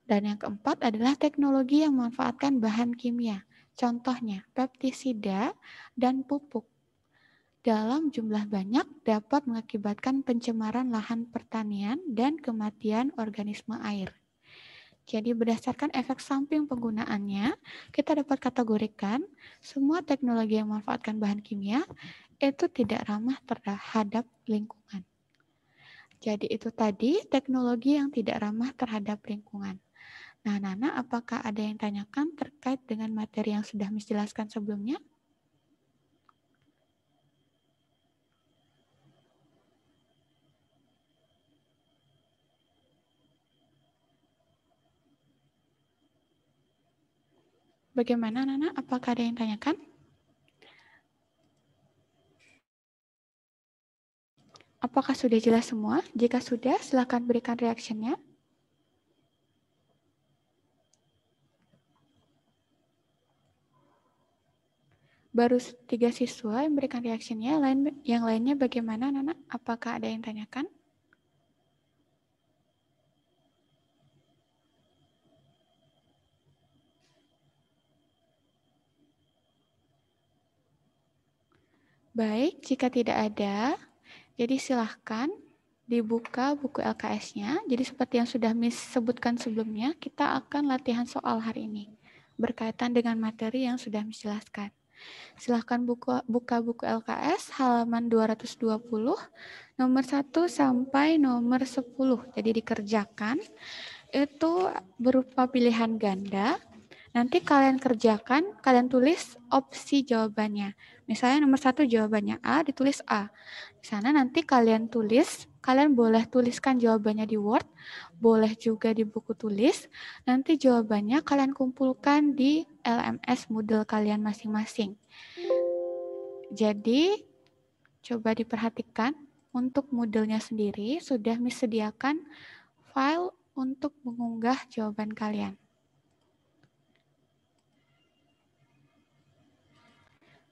Speaker 5: Dan yang keempat adalah teknologi yang memanfaatkan bahan kimia. Contohnya peptisida dan pupuk dalam jumlah banyak dapat mengakibatkan pencemaran lahan pertanian dan kematian organisme air. Jadi berdasarkan efek samping penggunaannya, kita dapat kategorikan semua teknologi yang memanfaatkan bahan kimia itu tidak ramah terhadap lingkungan. Jadi itu tadi teknologi yang tidak ramah terhadap lingkungan. Nah, Nana, apakah ada yang tanyakan terkait dengan materi yang sudah Miss sebelumnya? Bagaimana Nana? Apakah ada yang tanyakan? Apakah sudah jelas semua? Jika sudah, silakan berikan reaksinya. Baru tiga siswa yang berikan reaksinya, lain yang lainnya bagaimana Nana? Apakah ada yang tanyakan? Baik, jika tidak ada, jadi silahkan dibuka buku LKS-nya. Jadi seperti yang sudah Miss sebutkan sebelumnya, kita akan latihan soal hari ini berkaitan dengan materi yang sudah Miss jelaskan. Silahkan buka, buka buku LKS halaman 220, nomor 1 sampai nomor 10. Jadi dikerjakan, itu berupa pilihan ganda. Nanti kalian kerjakan, kalian tulis opsi jawabannya Misalnya nomor satu jawabannya A, ditulis A. Di sana nanti kalian tulis, kalian boleh tuliskan jawabannya di Word, boleh juga di buku tulis. Nanti jawabannya kalian kumpulkan di LMS Moodle kalian masing-masing. Jadi, coba diperhatikan untuk Moodle-nya sendiri sudah disediakan file untuk mengunggah jawaban kalian.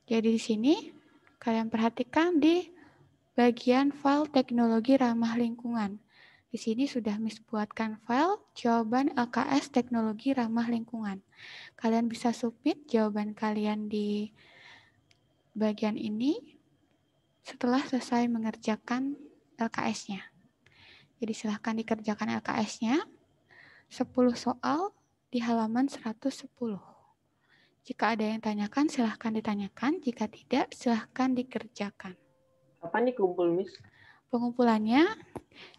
Speaker 5: Jadi di sini kalian perhatikan di bagian file teknologi ramah lingkungan. Di sini sudah Miss buatkan file jawaban LKS teknologi ramah lingkungan. Kalian bisa submit jawaban kalian di bagian ini setelah selesai mengerjakan LKS-nya. Jadi silahkan dikerjakan LKS-nya. 10 soal di halaman 110. Jika ada yang tanyakan, silahkan ditanyakan. Jika tidak, silahkan dikerjakan. Apa nih kumpul Miss? Pengumpulannya,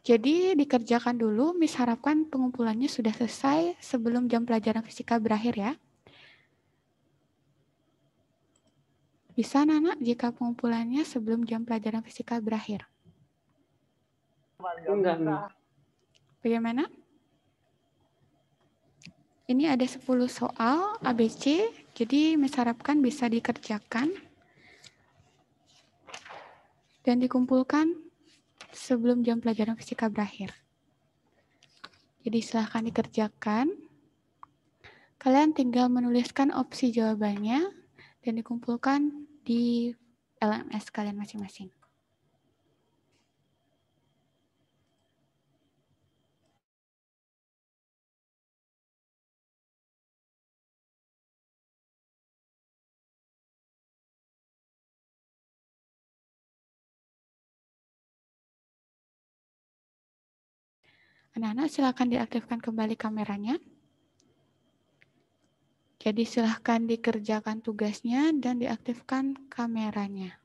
Speaker 5: jadi dikerjakan dulu. Miss harapkan pengumpulannya sudah selesai sebelum jam pelajaran fisika berakhir ya. Bisa, Nana, jika pengumpulannya sebelum jam pelajaran fisika berakhir? Enggak, Bagaimana? Ini ada 10 soal ABC jadi mesarapkan bisa dikerjakan dan dikumpulkan sebelum jam pelajaran fisika berakhir. Jadi silahkan dikerjakan. Kalian tinggal menuliskan opsi jawabannya dan dikumpulkan di LMS kalian masing-masing. Anak-anak silakan diaktifkan kembali kameranya. Jadi silahkan dikerjakan tugasnya dan diaktifkan kameranya.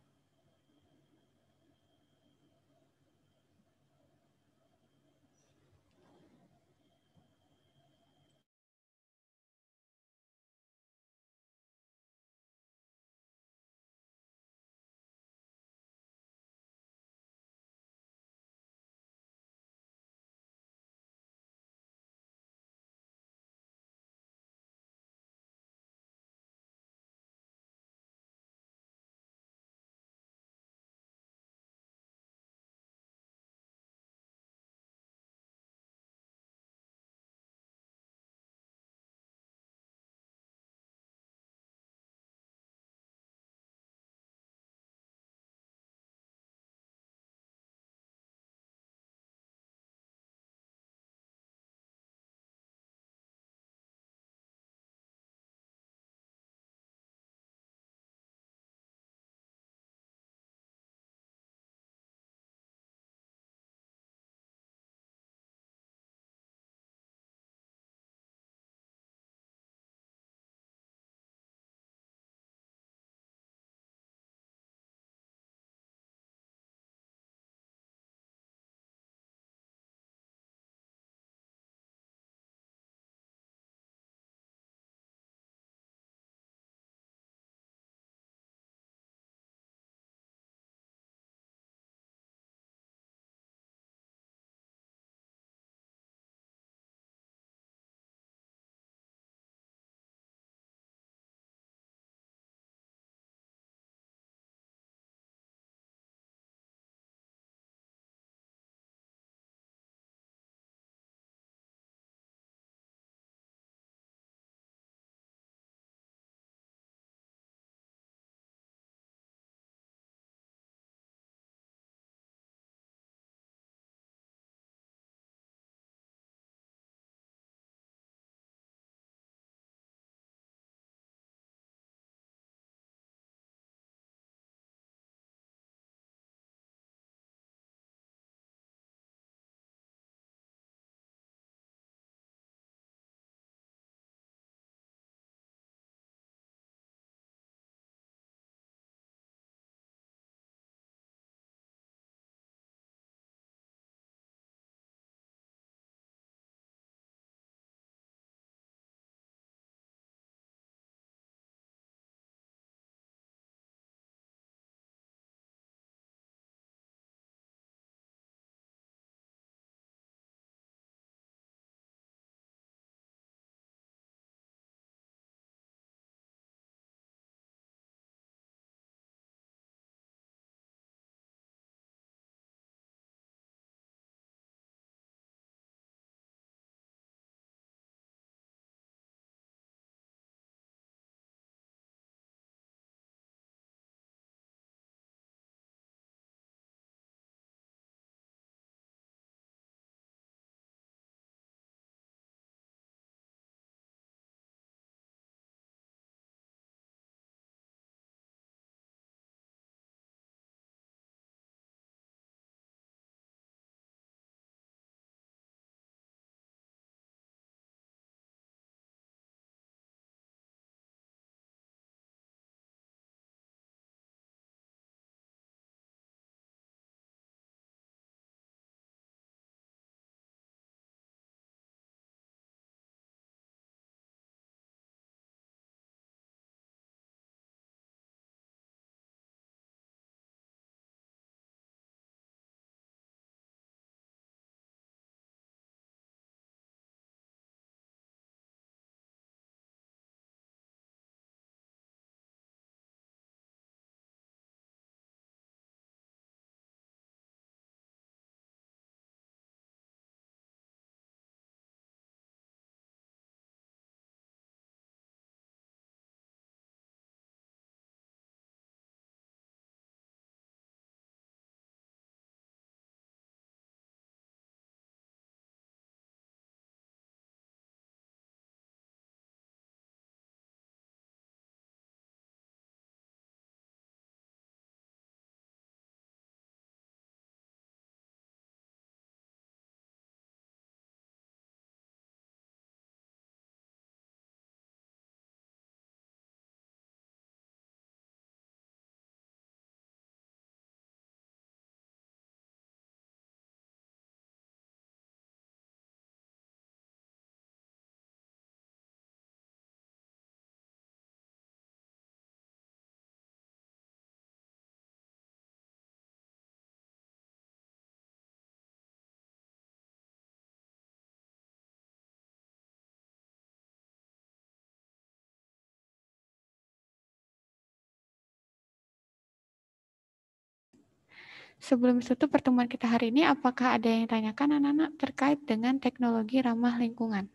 Speaker 5: Sebelum tutup pertemuan kita hari ini, apakah ada yang ditanyakan anak-anak terkait dengan teknologi ramah lingkungan?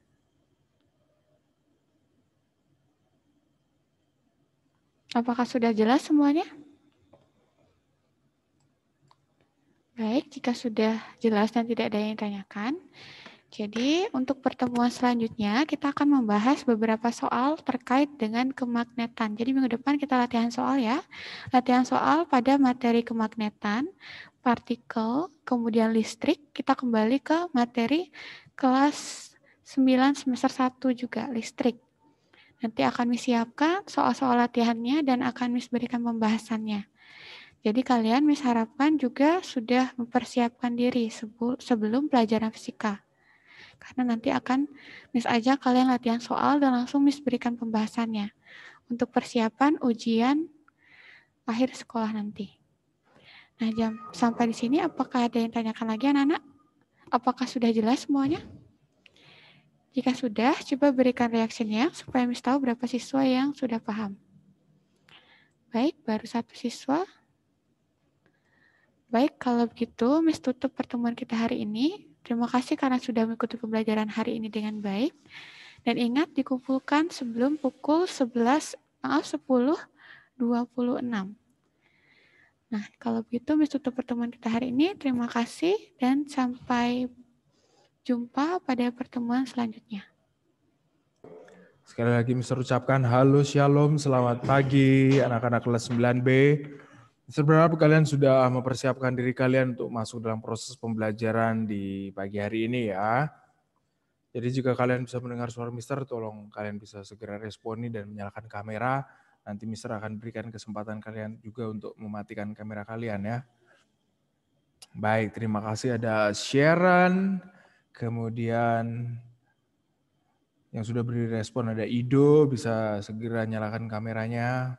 Speaker 5: Apakah sudah jelas semuanya? Baik, jika sudah jelas dan tidak ada yang ditanyakan, jadi, untuk pertemuan selanjutnya, kita akan membahas beberapa soal terkait dengan kemagnetan. Jadi, minggu depan kita latihan soal ya. Latihan soal pada materi kemagnetan, partikel, kemudian listrik. Kita kembali ke materi kelas 9 semester 1 juga, listrik. Nanti akan Miss soal-soal latihannya dan akan Miss berikan pembahasannya. Jadi kalian Miss harapkan juga sudah mempersiapkan diri sebelum pelajaran fisika karena nanti akan Miss aja kalian latihan soal dan langsung Miss berikan pembahasannya untuk persiapan ujian akhir sekolah nanti. Nah, jam sampai di sini apakah ada yang tanyakan lagi anak-anak? Apakah sudah jelas semuanya? Jika sudah, coba berikan reaksinya supaya Miss tahu berapa siswa yang sudah paham. Baik, baru satu siswa. Baik, kalau begitu Miss tutup pertemuan kita hari ini. Terima kasih karena sudah mengikuti pembelajaran hari ini dengan baik. Dan ingat dikumpulkan sebelum pukul 11, maaf 10, 26. Nah, kalau begitu Miss tutup pertemuan kita hari ini. Terima kasih dan sampai jumpa pada pertemuan selanjutnya.
Speaker 4: Sekali lagi Mister ucapkan halo shalom, selamat pagi anak-anak kelas 9B. Seberapa kalian sudah mempersiapkan diri kalian untuk masuk dalam proses pembelajaran di pagi hari ini ya. Jadi jika kalian bisa mendengar suara Mister, tolong kalian bisa segera responi dan menyalakan kamera. Nanti Mister akan berikan kesempatan kalian juga untuk mematikan kamera kalian ya. Baik, terima kasih ada Sharon, kemudian yang sudah beri respon ada Ido, bisa segera nyalakan kameranya.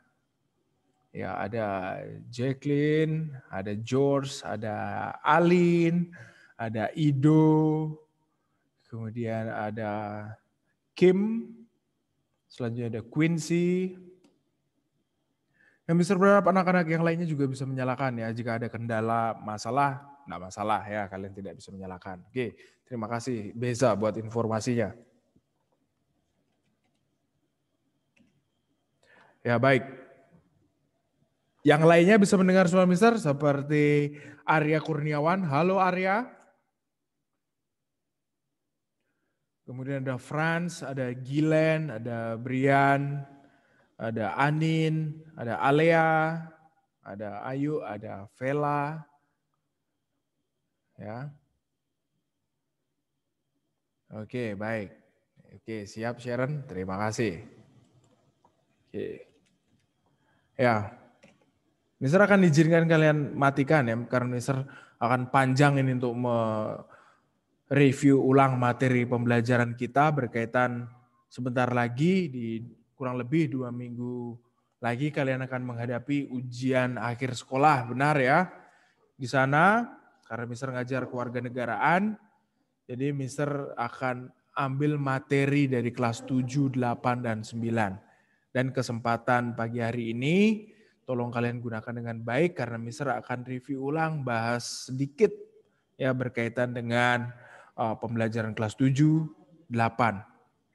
Speaker 4: Ya, ada Jacqueline, ada George, ada Alin, ada Ido, kemudian ada Kim, selanjutnya ada Quincy. Yang bisa berharap anak-anak yang lainnya juga bisa menyalakan ya jika ada kendala, masalah, enggak masalah ya kalian tidak bisa menyalakan. Oke, terima kasih Beza buat informasinya. Ya baik, yang lainnya bisa mendengar suara Mister seperti Arya Kurniawan. Halo Arya. Kemudian ada Franz, ada Gilen, ada Brian, ada Anin, ada Alea, ada Ayu, ada Vela. Ya. Oke, baik. Oke, siap Sharon. Terima kasih. Oke. Ya, Mister akan diizinkan kalian matikan ya, karena Mister akan panjang ini untuk mereview ulang materi pembelajaran kita berkaitan sebentar lagi di kurang lebih dua minggu lagi kalian akan menghadapi ujian akhir sekolah, benar ya? Di sana, karena Mister ngajar kewarganegaraan, jadi Mister akan ambil materi dari kelas 7, 8, dan 9. Dan kesempatan pagi hari ini, Tolong kalian gunakan dengan baik karena Mister akan review ulang bahas sedikit ya berkaitan dengan uh, pembelajaran kelas 7, 8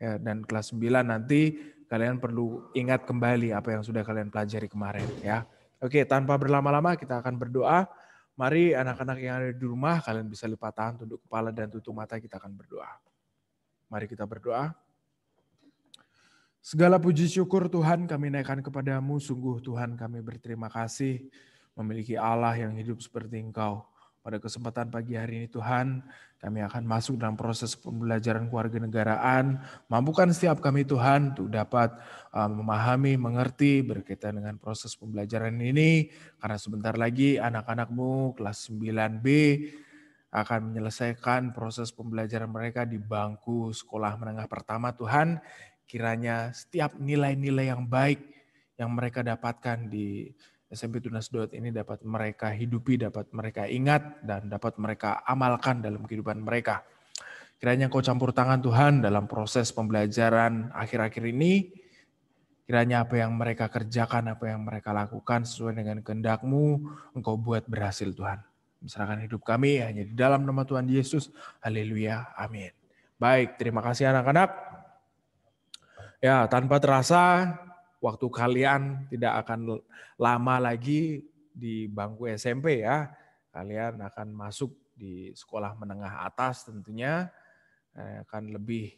Speaker 4: ya dan kelas 9 nanti kalian perlu ingat kembali apa yang sudah kalian pelajari kemarin ya. Oke, tanpa berlama-lama kita akan berdoa. Mari anak-anak yang ada di rumah kalian bisa lipat tangan, tunduk kepala dan tutup mata kita akan berdoa. Mari kita berdoa. Segala puji syukur Tuhan kami naikkan kepadamu, sungguh Tuhan kami berterima kasih memiliki Allah yang hidup seperti Engkau. Pada kesempatan pagi hari ini Tuhan, kami akan masuk dalam proses pembelajaran keluarga negaraan. Mampukan setiap kami Tuhan untuk dapat uh, memahami, mengerti berkaitan dengan proses pembelajaran ini. Karena sebentar lagi anak-anakmu kelas 9B akan menyelesaikan proses pembelajaran mereka di bangku sekolah menengah pertama Tuhan. Kiranya setiap nilai-nilai yang baik yang mereka dapatkan di SMP Tunas Dot ini dapat mereka hidupi, dapat mereka ingat, dan dapat mereka amalkan dalam kehidupan mereka. Kiranya kau campur tangan Tuhan dalam proses pembelajaran akhir-akhir ini, Kiranya apa yang mereka kerjakan, apa yang mereka lakukan sesuai dengan kehendak Engkau buat berhasil Tuhan. Serahkan hidup kami hanya di dalam nama Tuhan Yesus. Haleluya. Amin. Baik, terima kasih anak-anak. Ya, tanpa terasa waktu kalian tidak akan lama lagi di bangku SMP ya. Kalian akan masuk di sekolah menengah atas tentunya eh, akan lebih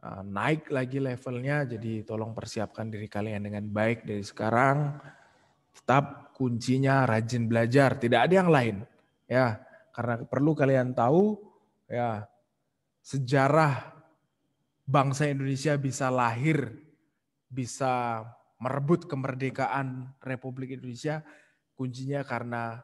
Speaker 4: eh, naik lagi levelnya. Jadi tolong persiapkan diri kalian dengan baik dari sekarang. Tetap kuncinya rajin belajar, tidak ada yang lain. Ya, karena perlu kalian tahu ya sejarah bangsa Indonesia bisa lahir, bisa merebut kemerdekaan Republik Indonesia, kuncinya karena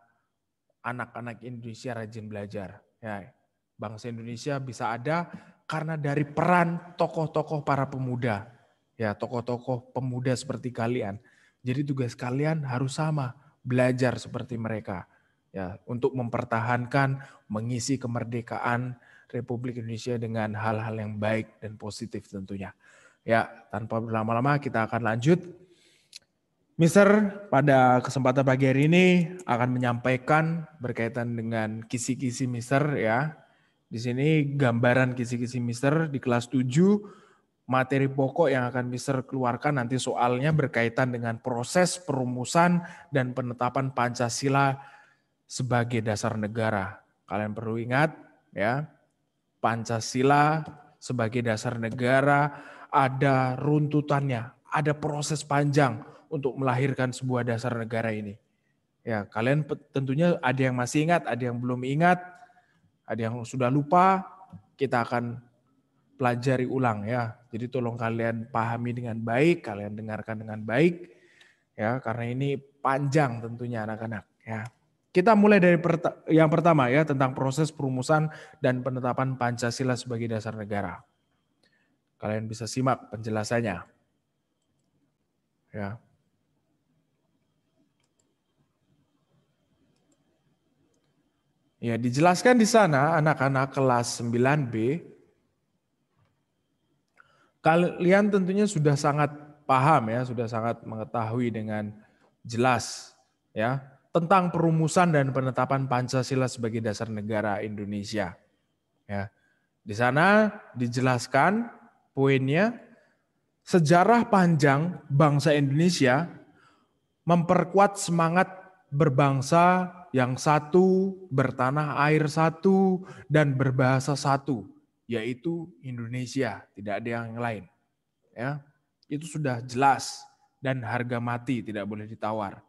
Speaker 4: anak-anak Indonesia rajin belajar. Ya, bangsa Indonesia bisa ada karena dari peran tokoh-tokoh para pemuda. Ya, tokoh-tokoh pemuda seperti kalian. Jadi tugas kalian harus sama, belajar seperti mereka. Ya, untuk mempertahankan, mengisi kemerdekaan Republik Indonesia dengan hal-hal yang baik dan positif tentunya. Ya, tanpa berlama-lama kita akan lanjut. Mister pada kesempatan pagi hari ini akan menyampaikan berkaitan dengan kisi-kisi Mister ya. Di sini gambaran kisi-kisi Mister di kelas 7 materi pokok yang akan Mister keluarkan nanti soalnya berkaitan dengan proses perumusan dan penetapan Pancasila sebagai dasar negara. Kalian perlu ingat ya. Pancasila sebagai dasar negara ada runtutannya, ada proses panjang untuk melahirkan sebuah dasar negara ini. Ya, kalian tentunya ada yang masih ingat, ada yang belum ingat, ada yang sudah lupa, kita akan pelajari ulang ya. Jadi tolong kalian pahami dengan baik, kalian dengarkan dengan baik ya karena ini panjang tentunya anak-anak ya. Kita mulai dari perta yang pertama ya tentang proses perumusan dan penetapan Pancasila sebagai dasar negara. Kalian bisa simak penjelasannya. Ya. Ya, dijelaskan di sana anak-anak kelas 9B kalian tentunya sudah sangat paham ya, sudah sangat mengetahui dengan jelas ya tentang perumusan dan penetapan Pancasila sebagai dasar negara Indonesia. Ya. Di sana dijelaskan poinnya sejarah panjang bangsa Indonesia memperkuat semangat berbangsa yang satu, bertanah air satu, dan berbahasa satu, yaitu Indonesia, tidak ada yang lain. Ya, itu sudah jelas dan harga mati tidak boleh ditawar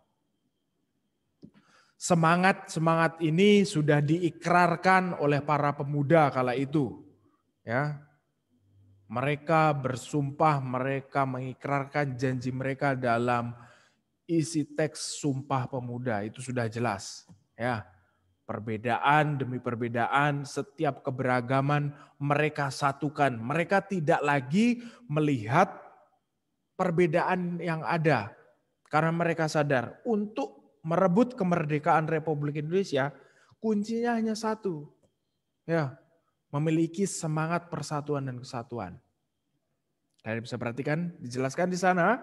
Speaker 4: semangat-semangat ini sudah diikrarkan oleh para pemuda kala itu. Ya. Mereka bersumpah, mereka mengikrarkan janji mereka dalam isi teks sumpah pemuda itu sudah jelas ya perbedaan demi perbedaan setiap keberagaman mereka satukan mereka tidak lagi melihat perbedaan yang ada karena mereka sadar untuk merebut kemerdekaan Republik Indonesia, kuncinya hanya satu. Ya, memiliki semangat persatuan dan kesatuan. Kalian bisa perhatikan, dijelaskan di sana.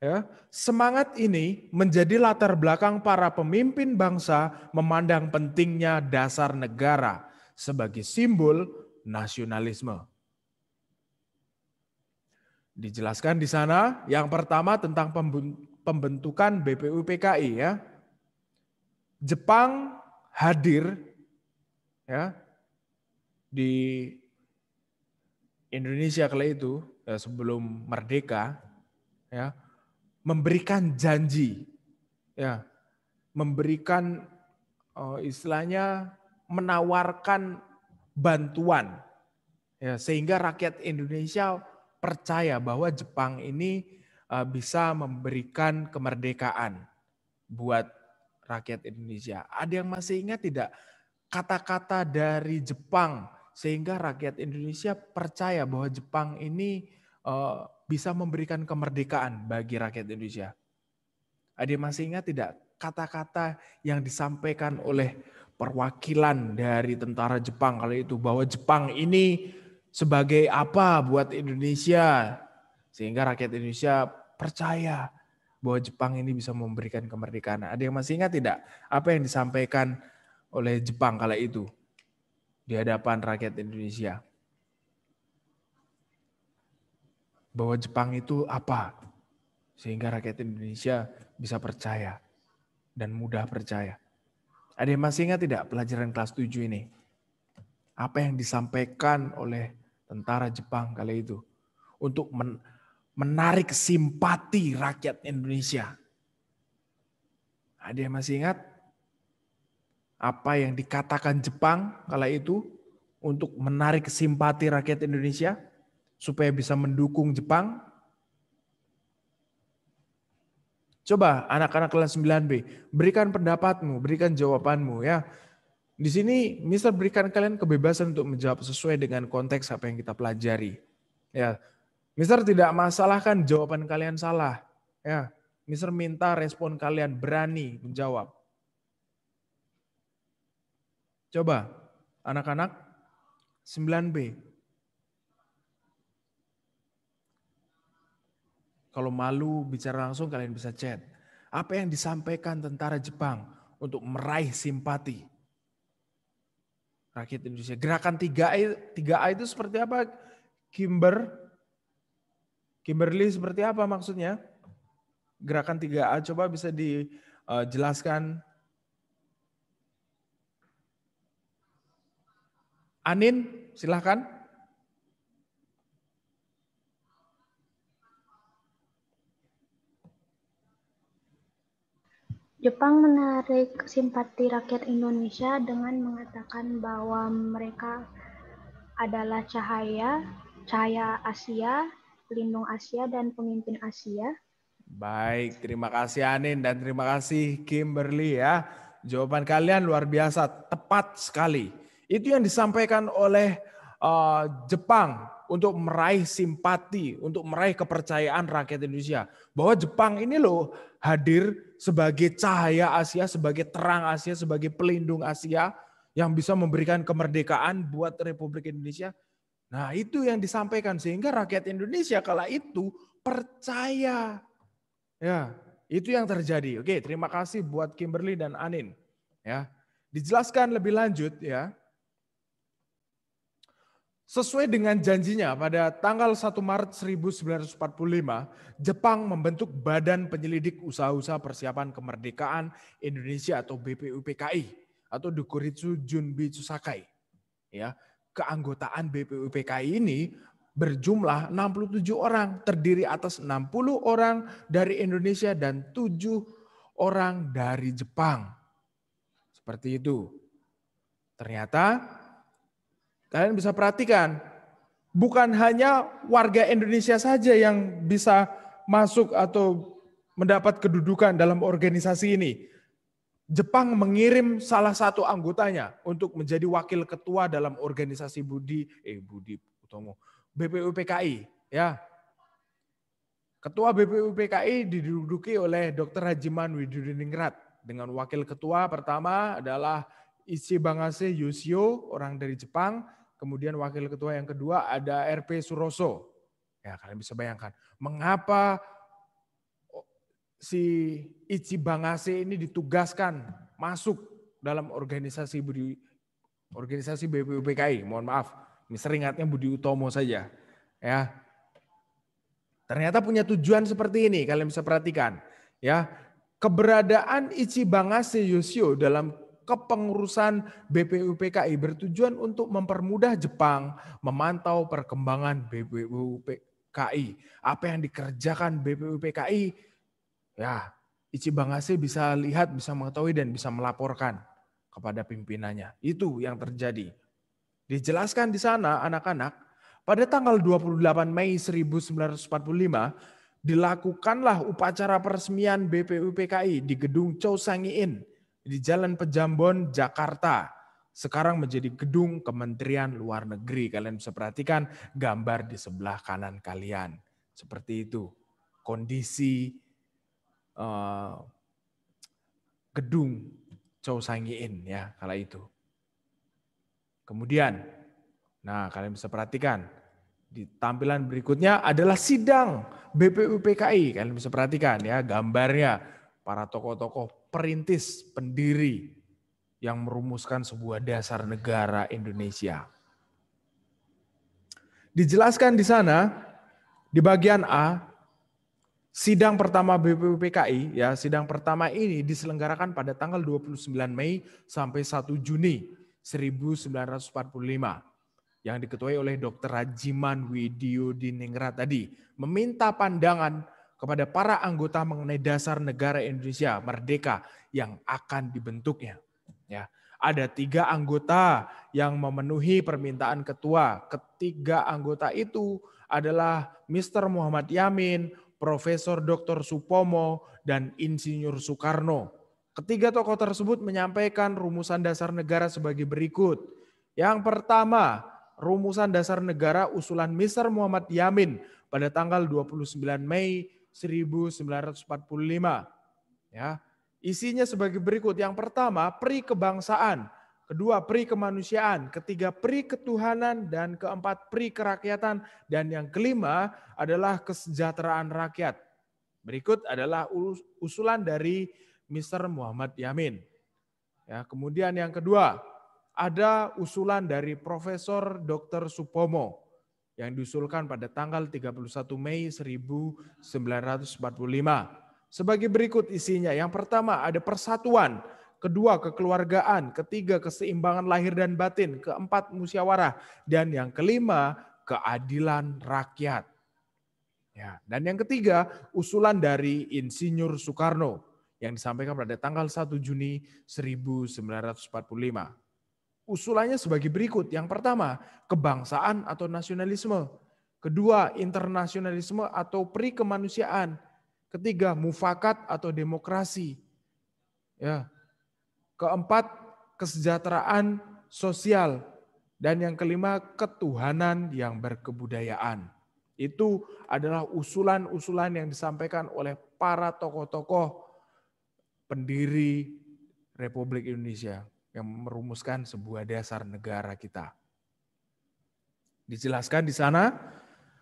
Speaker 4: Ya, semangat ini menjadi latar belakang para pemimpin bangsa memandang pentingnya dasar negara sebagai simbol nasionalisme. Dijelaskan di sana yang pertama tentang pembentukan BPUPKI ya. Jepang hadir ya di Indonesia kala itu ya, sebelum merdeka ya memberikan janji ya memberikan oh, istilahnya menawarkan bantuan ya sehingga rakyat Indonesia percaya bahwa Jepang ini Eh, bisa memberikan kemerdekaan buat rakyat Indonesia. Ada yang masih ingat tidak kata-kata dari Jepang sehingga rakyat Indonesia percaya bahwa Jepang ini eh, bisa memberikan kemerdekaan bagi rakyat Indonesia. Ada yang masih ingat tidak kata-kata yang disampaikan oleh perwakilan dari tentara Jepang kali itu bahwa Jepang ini sebagai apa buat Indonesia sehingga rakyat Indonesia percaya bahwa Jepang ini bisa memberikan kemerdekaan. Ada yang masih ingat tidak apa yang disampaikan oleh Jepang kala itu di hadapan rakyat Indonesia? Bahwa Jepang itu apa? Sehingga rakyat Indonesia bisa percaya dan mudah percaya. Ada yang masih ingat tidak pelajaran kelas 7 ini? Apa yang disampaikan oleh tentara Jepang kala itu untuk men menarik simpati rakyat Indonesia. Ada yang masih ingat apa yang dikatakan Jepang kala itu untuk menarik simpati rakyat Indonesia supaya bisa mendukung Jepang? Coba anak-anak kelas 9B, berikan pendapatmu, berikan jawabanmu ya. Di sini Mister berikan kalian kebebasan untuk menjawab sesuai dengan konteks apa yang kita pelajari. Ya, Mister tidak masalahkan jawaban kalian salah. Ya, Mister minta respon kalian berani menjawab. Coba anak-anak 9B. Kalau malu bicara langsung kalian bisa chat. Apa yang disampaikan tentara Jepang untuk meraih simpati? Rakyat Indonesia. Gerakan 3A, 3A itu seperti apa? Kimber, Kimberly seperti apa maksudnya? Gerakan 3A coba bisa dijelaskan. Anin, silahkan.
Speaker 2: Jepang menarik simpati rakyat Indonesia dengan mengatakan bahwa mereka adalah cahaya, cahaya Asia, Pelindung Asia dan Pemimpin Asia.
Speaker 4: Baik, terima kasih Anin dan terima kasih Kimberly ya. Jawaban kalian luar biasa, tepat sekali. Itu yang disampaikan oleh uh, Jepang untuk meraih simpati, untuk meraih kepercayaan rakyat Indonesia. Bahwa Jepang ini loh hadir sebagai cahaya Asia, sebagai terang Asia, sebagai pelindung Asia yang bisa memberikan kemerdekaan buat Republik Indonesia Nah, itu yang disampaikan sehingga rakyat Indonesia kala itu percaya. Ya, itu yang terjadi. Oke, terima kasih buat Kimberly dan Anin. Ya. Dijelaskan lebih lanjut ya. Sesuai dengan janjinya pada tanggal 1 Maret 1945, Jepang membentuk Badan Penyelidik Usaha-usaha Persiapan Kemerdekaan Indonesia atau BPUPKI atau Dokuritsu Junbi Tsusakai. Ya, keanggotaan BPUPKI ini berjumlah 67 orang, terdiri atas 60 orang dari Indonesia dan 7 orang dari Jepang. Seperti itu. Ternyata kalian bisa perhatikan, bukan hanya warga Indonesia saja yang bisa masuk atau mendapat kedudukan dalam organisasi ini, Jepang mengirim salah satu anggotanya untuk menjadi wakil ketua dalam organisasi Budi eh Budi Utomo BPUPKI ya. Ketua BPUPKI diduduki oleh Dr. Hajiman Widuriningrat dengan wakil ketua pertama adalah Isi Bangase Yusio orang dari Jepang, kemudian wakil ketua yang kedua ada RP Suroso. Ya, kalian bisa bayangkan mengapa si Ichi Bangase ini ditugaskan masuk dalam organisasi Budi organisasi BPUPKI, mohon maaf, ini seringatnya Budi Utomo saja. Ya. Ternyata punya tujuan seperti ini, kalian bisa perhatikan. Ya, keberadaan Ichi Bangase Yoshio dalam kepengurusan BPUPKI bertujuan untuk mempermudah Jepang memantau perkembangan BPUPKI. Apa yang dikerjakan BPUPKI Ya, Ichibangase bisa lihat, bisa mengetahui, dan bisa melaporkan kepada pimpinannya. Itu yang terjadi. Dijelaskan di sana anak-anak, pada tanggal 28 Mei 1945, dilakukanlah upacara peresmian BPUPKI di gedung Chow Sangiin di Jalan Pejambon, Jakarta. Sekarang menjadi gedung Kementerian Luar Negeri. Kalian bisa perhatikan gambar di sebelah kanan kalian. Seperti itu kondisi uh, gedung Chow Sangiin ya kala itu. Kemudian, nah kalian bisa perhatikan di tampilan berikutnya adalah sidang BPUPKI. Kalian bisa perhatikan ya gambarnya para tokoh-tokoh perintis pendiri yang merumuskan sebuah dasar negara Indonesia. Dijelaskan di sana di bagian A Sidang pertama BPUPKI ya, sidang pertama ini diselenggarakan pada tanggal 29 Mei sampai 1 Juni 1945 yang diketuai oleh Dr. Rajiman Widyo Diningrat tadi meminta pandangan kepada para anggota mengenai dasar negara Indonesia merdeka yang akan dibentuknya. Ya, ada tiga anggota yang memenuhi permintaan ketua. Ketiga anggota itu adalah Mr. Muhammad Yamin, Profesor Dr. Supomo, dan Insinyur Soekarno. Ketiga tokoh tersebut menyampaikan rumusan dasar negara sebagai berikut. Yang pertama, rumusan dasar negara usulan Mr. Muhammad Yamin pada tanggal 29 Mei 1945. Ya, isinya sebagai berikut. Yang pertama, peri kebangsaan kedua pri kemanusiaan, ketiga pri ketuhanan, dan keempat pri kerakyatan, dan yang kelima adalah kesejahteraan rakyat. Berikut adalah usulan dari Mr. Muhammad Yamin. Ya, kemudian yang kedua, ada usulan dari Profesor Dr. Supomo yang diusulkan pada tanggal 31 Mei 1945. Sebagai berikut isinya, yang pertama ada persatuan kedua kekeluargaan, ketiga keseimbangan lahir dan batin, keempat musyawarah, dan yang kelima keadilan rakyat. Ya, dan yang ketiga usulan dari Insinyur Soekarno yang disampaikan pada tanggal 1 Juni 1945. Usulannya sebagai berikut. Yang pertama, kebangsaan atau nasionalisme. Kedua, internasionalisme atau perikemanusiaan. Ketiga, mufakat atau demokrasi. Ya, Keempat, kesejahteraan sosial. Dan yang kelima, ketuhanan yang berkebudayaan. Itu adalah usulan-usulan yang disampaikan oleh para tokoh-tokoh pendiri Republik Indonesia yang merumuskan sebuah dasar negara kita. Dijelaskan di sana,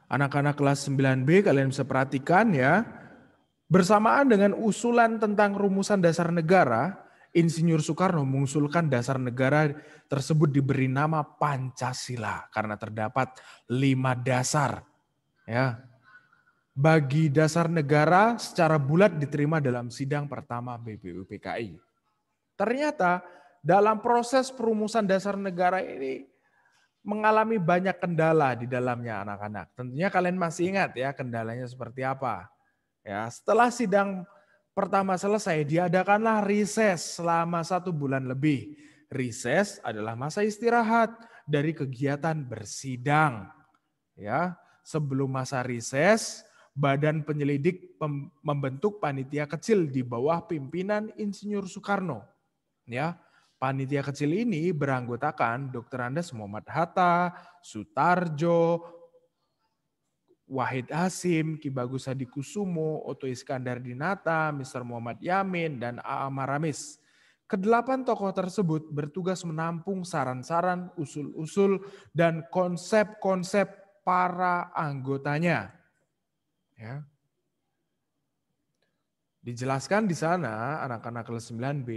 Speaker 4: anak-anak kelas 9B kalian bisa perhatikan ya, bersamaan dengan usulan tentang rumusan dasar negara, Insinyur Soekarno mengusulkan dasar negara tersebut diberi nama Pancasila karena terdapat lima dasar. Ya, bagi dasar negara secara bulat diterima dalam sidang pertama BPUPKI. Ternyata dalam proses perumusan dasar negara ini mengalami banyak kendala di dalamnya anak-anak. Tentunya kalian masih ingat ya kendalanya seperti apa. Ya, setelah sidang Pertama selesai, diadakanlah reses selama satu bulan lebih. Reses adalah masa istirahat dari kegiatan bersidang. Ya, sebelum masa reses, badan penyelidik membentuk panitia kecil di bawah pimpinan Insinyur Soekarno. Ya, panitia kecil ini beranggotakan Dr. Andes Muhammad Hatta, Sutarjo, Wahid Hasim, Ki Bagus Hadi Kusumo, Oto Iskandar Dinata, Mr. Muhammad Yamin, dan A.A. Maramis. Kedelapan tokoh tersebut bertugas menampung saran-saran, usul-usul, dan konsep-konsep para anggotanya. Ya. Dijelaskan di sana anak-anak kelas 9B,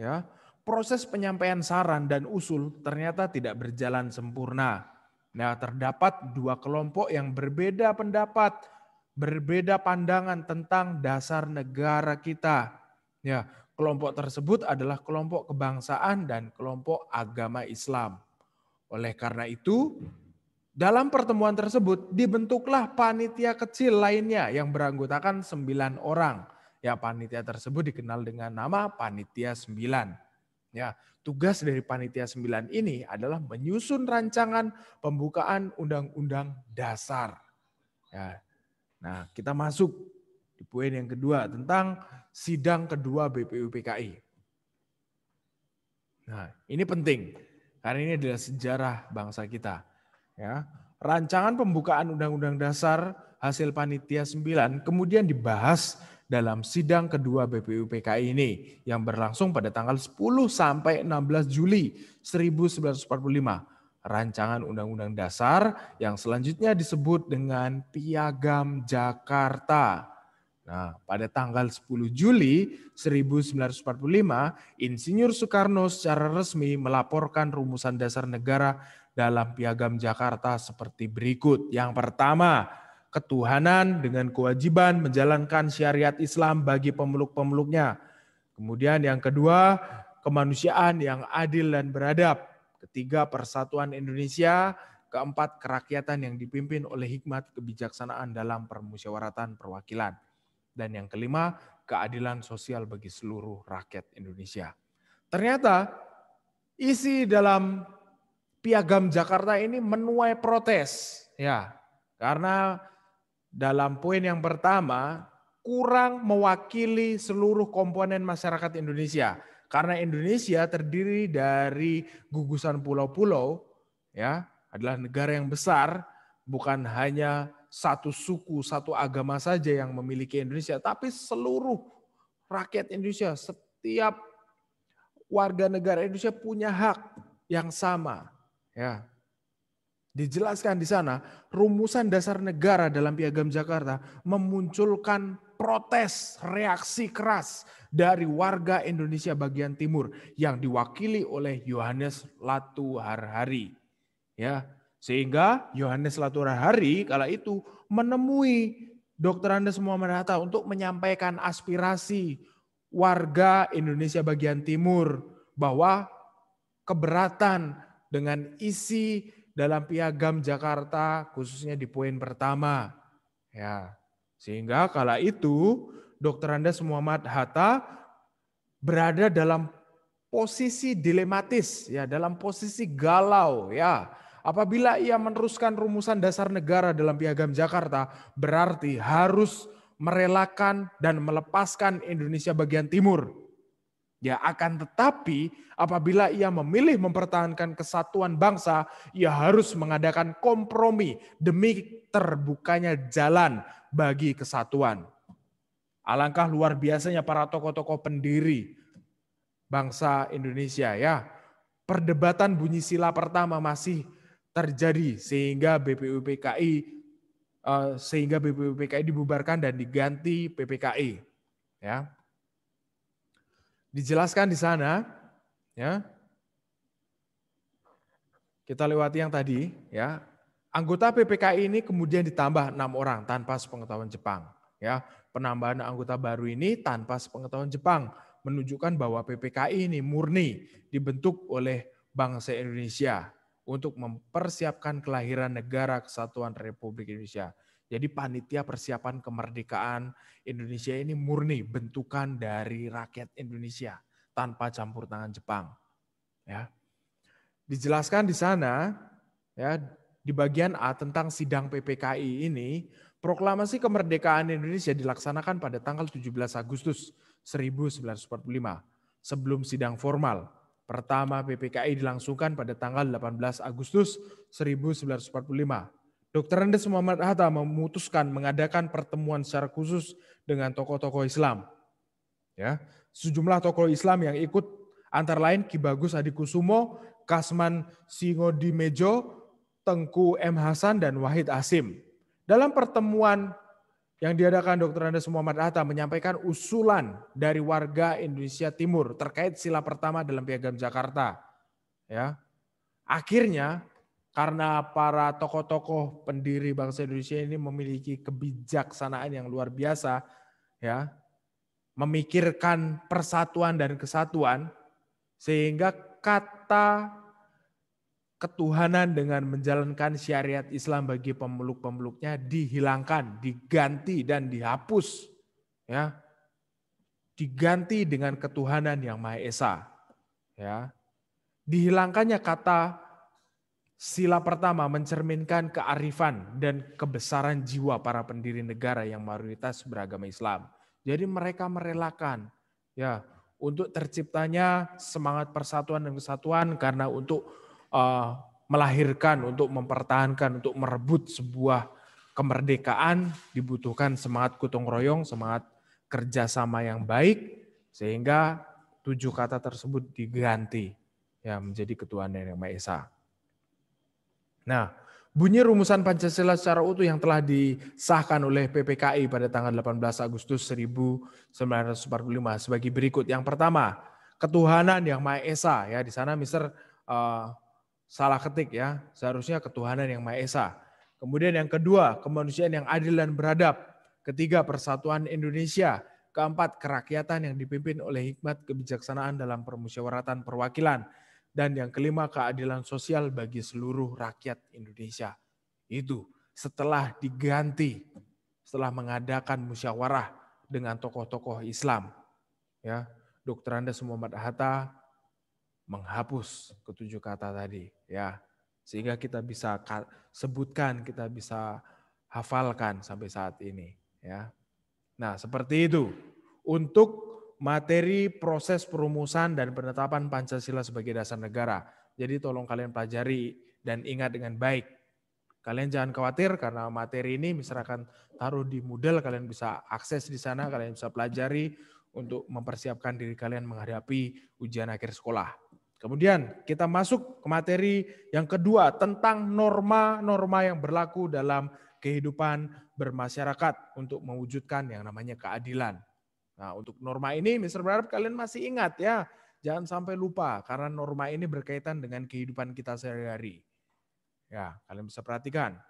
Speaker 4: ya, proses penyampaian saran dan usul ternyata tidak berjalan sempurna Nah, terdapat dua kelompok yang berbeda pendapat, berbeda pandangan tentang dasar negara kita. Ya, kelompok tersebut adalah kelompok kebangsaan dan kelompok agama Islam. Oleh karena itu, dalam pertemuan tersebut dibentuklah panitia kecil lainnya yang beranggotakan sembilan orang. Ya, panitia tersebut dikenal dengan nama Panitia Sembilan. Ya, tugas dari panitia 9 ini adalah menyusun rancangan pembukaan undang-undang dasar. Ya. Nah, kita masuk di poin yang kedua tentang sidang kedua BPUPKI. Nah, ini penting karena ini adalah sejarah bangsa kita. Ya, rancangan pembukaan undang-undang dasar hasil panitia 9 kemudian dibahas dalam sidang kedua BPUPKI ini yang berlangsung pada tanggal 10 sampai 16 Juli 1945. Rancangan Undang-Undang Dasar yang selanjutnya disebut dengan Piagam Jakarta. Nah, pada tanggal 10 Juli 1945, Insinyur Soekarno secara resmi melaporkan rumusan dasar negara dalam Piagam Jakarta seperti berikut. Yang pertama, ketuhanan dengan kewajiban menjalankan syariat Islam bagi pemeluk-pemeluknya. Kemudian yang kedua, kemanusiaan yang adil dan beradab. Ketiga, persatuan Indonesia. Keempat, kerakyatan yang dipimpin oleh hikmat kebijaksanaan dalam permusyawaratan perwakilan. Dan yang kelima, keadilan sosial bagi seluruh rakyat Indonesia. Ternyata isi dalam piagam Jakarta ini menuai protes. Ya, karena dalam poin yang pertama kurang mewakili seluruh komponen masyarakat Indonesia karena Indonesia terdiri dari gugusan pulau-pulau ya adalah negara yang besar bukan hanya satu suku satu agama saja yang memiliki Indonesia tapi seluruh rakyat Indonesia setiap warga negara Indonesia punya hak yang sama ya Dijelaskan di sana, rumusan dasar negara dalam Piagam Jakarta memunculkan protes, reaksi keras dari warga Indonesia bagian timur yang diwakili oleh Yohanes Latuharhari. Ya, sehingga Yohanes Latuharhari kala itu menemui Dr. Andes Muhammad Hatta untuk menyampaikan aspirasi warga Indonesia bagian timur bahwa keberatan dengan isi dalam Piagam Jakarta khususnya di poin pertama. Ya. Sehingga kala itu Dr. Andes Muhammad Hatta berada dalam posisi dilematis ya, dalam posisi galau ya. Apabila ia meneruskan rumusan dasar negara dalam Piagam Jakarta, berarti harus merelakan dan melepaskan Indonesia bagian timur Ya, akan tetapi apabila ia memilih mempertahankan kesatuan bangsa, ia harus mengadakan kompromi demi terbukanya jalan bagi kesatuan. Alangkah luar biasanya para tokoh-tokoh pendiri bangsa Indonesia ya. Perdebatan bunyi sila pertama masih terjadi sehingga BPUPKI eh, sehingga BPUPKI dibubarkan dan diganti PPKI ya dijelaskan di sana, ya. Kita lewati yang tadi, ya. Anggota PPKI ini kemudian ditambah enam orang tanpa sepengetahuan Jepang, ya. Penambahan anggota baru ini tanpa sepengetahuan Jepang menunjukkan bahwa PPKI ini murni dibentuk oleh bangsa Indonesia untuk mempersiapkan kelahiran negara kesatuan Republik Indonesia. Jadi panitia persiapan kemerdekaan Indonesia ini murni bentukan dari rakyat Indonesia tanpa campur tangan Jepang. Ya. Dijelaskan di sana ya di bagian A tentang sidang PPKI ini, proklamasi kemerdekaan Indonesia dilaksanakan pada tanggal 17 Agustus 1945 sebelum sidang formal. Pertama PPKI dilangsungkan pada tanggal 18 Agustus 1945 Dr. Andes Muhammad Hatta memutuskan mengadakan pertemuan secara khusus dengan tokoh-tokoh Islam. Ya, sejumlah tokoh Islam yang ikut antara lain Ki Bagus Adikusumo, Kasman Singo Tengku M Hasan dan Wahid Asim. Dalam pertemuan yang diadakan Dr. Andes Muhammad Hatta menyampaikan usulan dari warga Indonesia Timur terkait sila pertama dalam Piagam Jakarta. Ya. Akhirnya karena para tokoh-tokoh pendiri bangsa Indonesia ini memiliki kebijaksanaan yang luar biasa ya memikirkan persatuan dan kesatuan sehingga kata ketuhanan dengan menjalankan syariat Islam bagi pemeluk-pemeluknya dihilangkan, diganti dan dihapus ya. Diganti dengan ketuhanan yang Maha Esa ya. Dihilangkannya kata Sila pertama mencerminkan kearifan dan kebesaran jiwa para pendiri negara yang mayoritas beragama Islam. Jadi mereka merelakan ya untuk terciptanya semangat persatuan dan kesatuan karena untuk uh, melahirkan, untuk mempertahankan, untuk merebut sebuah kemerdekaan dibutuhkan semangat gotong royong, semangat kerjasama yang baik sehingga tujuh kata tersebut diganti ya menjadi ketuhanan yang maha esa. Nah, bunyi rumusan Pancasila secara utuh yang telah disahkan oleh PPKI pada tanggal 18 Agustus 1945 sebagai berikut. Yang pertama, ketuhanan yang Maha Esa ya. Di sana Mister uh, salah ketik ya. Seharusnya ketuhanan yang Maha Esa. Kemudian yang kedua, kemanusiaan yang adil dan beradab. Ketiga, persatuan Indonesia. Keempat, kerakyatan yang dipimpin oleh hikmat kebijaksanaan dalam permusyawaratan perwakilan. Dan yang kelima, keadilan sosial bagi seluruh rakyat Indonesia. Itu setelah diganti, setelah mengadakan musyawarah dengan tokoh-tokoh Islam. Ya, Dr. anda Muhammad Hatta menghapus ketujuh kata tadi. ya Sehingga kita bisa sebutkan, kita bisa hafalkan sampai saat ini. ya Nah, seperti itu. Untuk materi proses perumusan dan penetapan Pancasila sebagai dasar negara. Jadi tolong kalian pelajari dan ingat dengan baik. Kalian jangan khawatir karena materi ini misalkan taruh di Moodle kalian bisa akses di sana, kalian bisa pelajari untuk mempersiapkan diri kalian menghadapi ujian akhir sekolah. Kemudian kita masuk ke materi yang kedua tentang norma-norma yang berlaku dalam kehidupan bermasyarakat untuk mewujudkan yang namanya keadilan. Nah, untuk norma ini, Mister berharap kalian masih ingat ya. Jangan sampai lupa, karena norma ini berkaitan dengan kehidupan kita sehari-hari. Ya, kalian bisa perhatikan.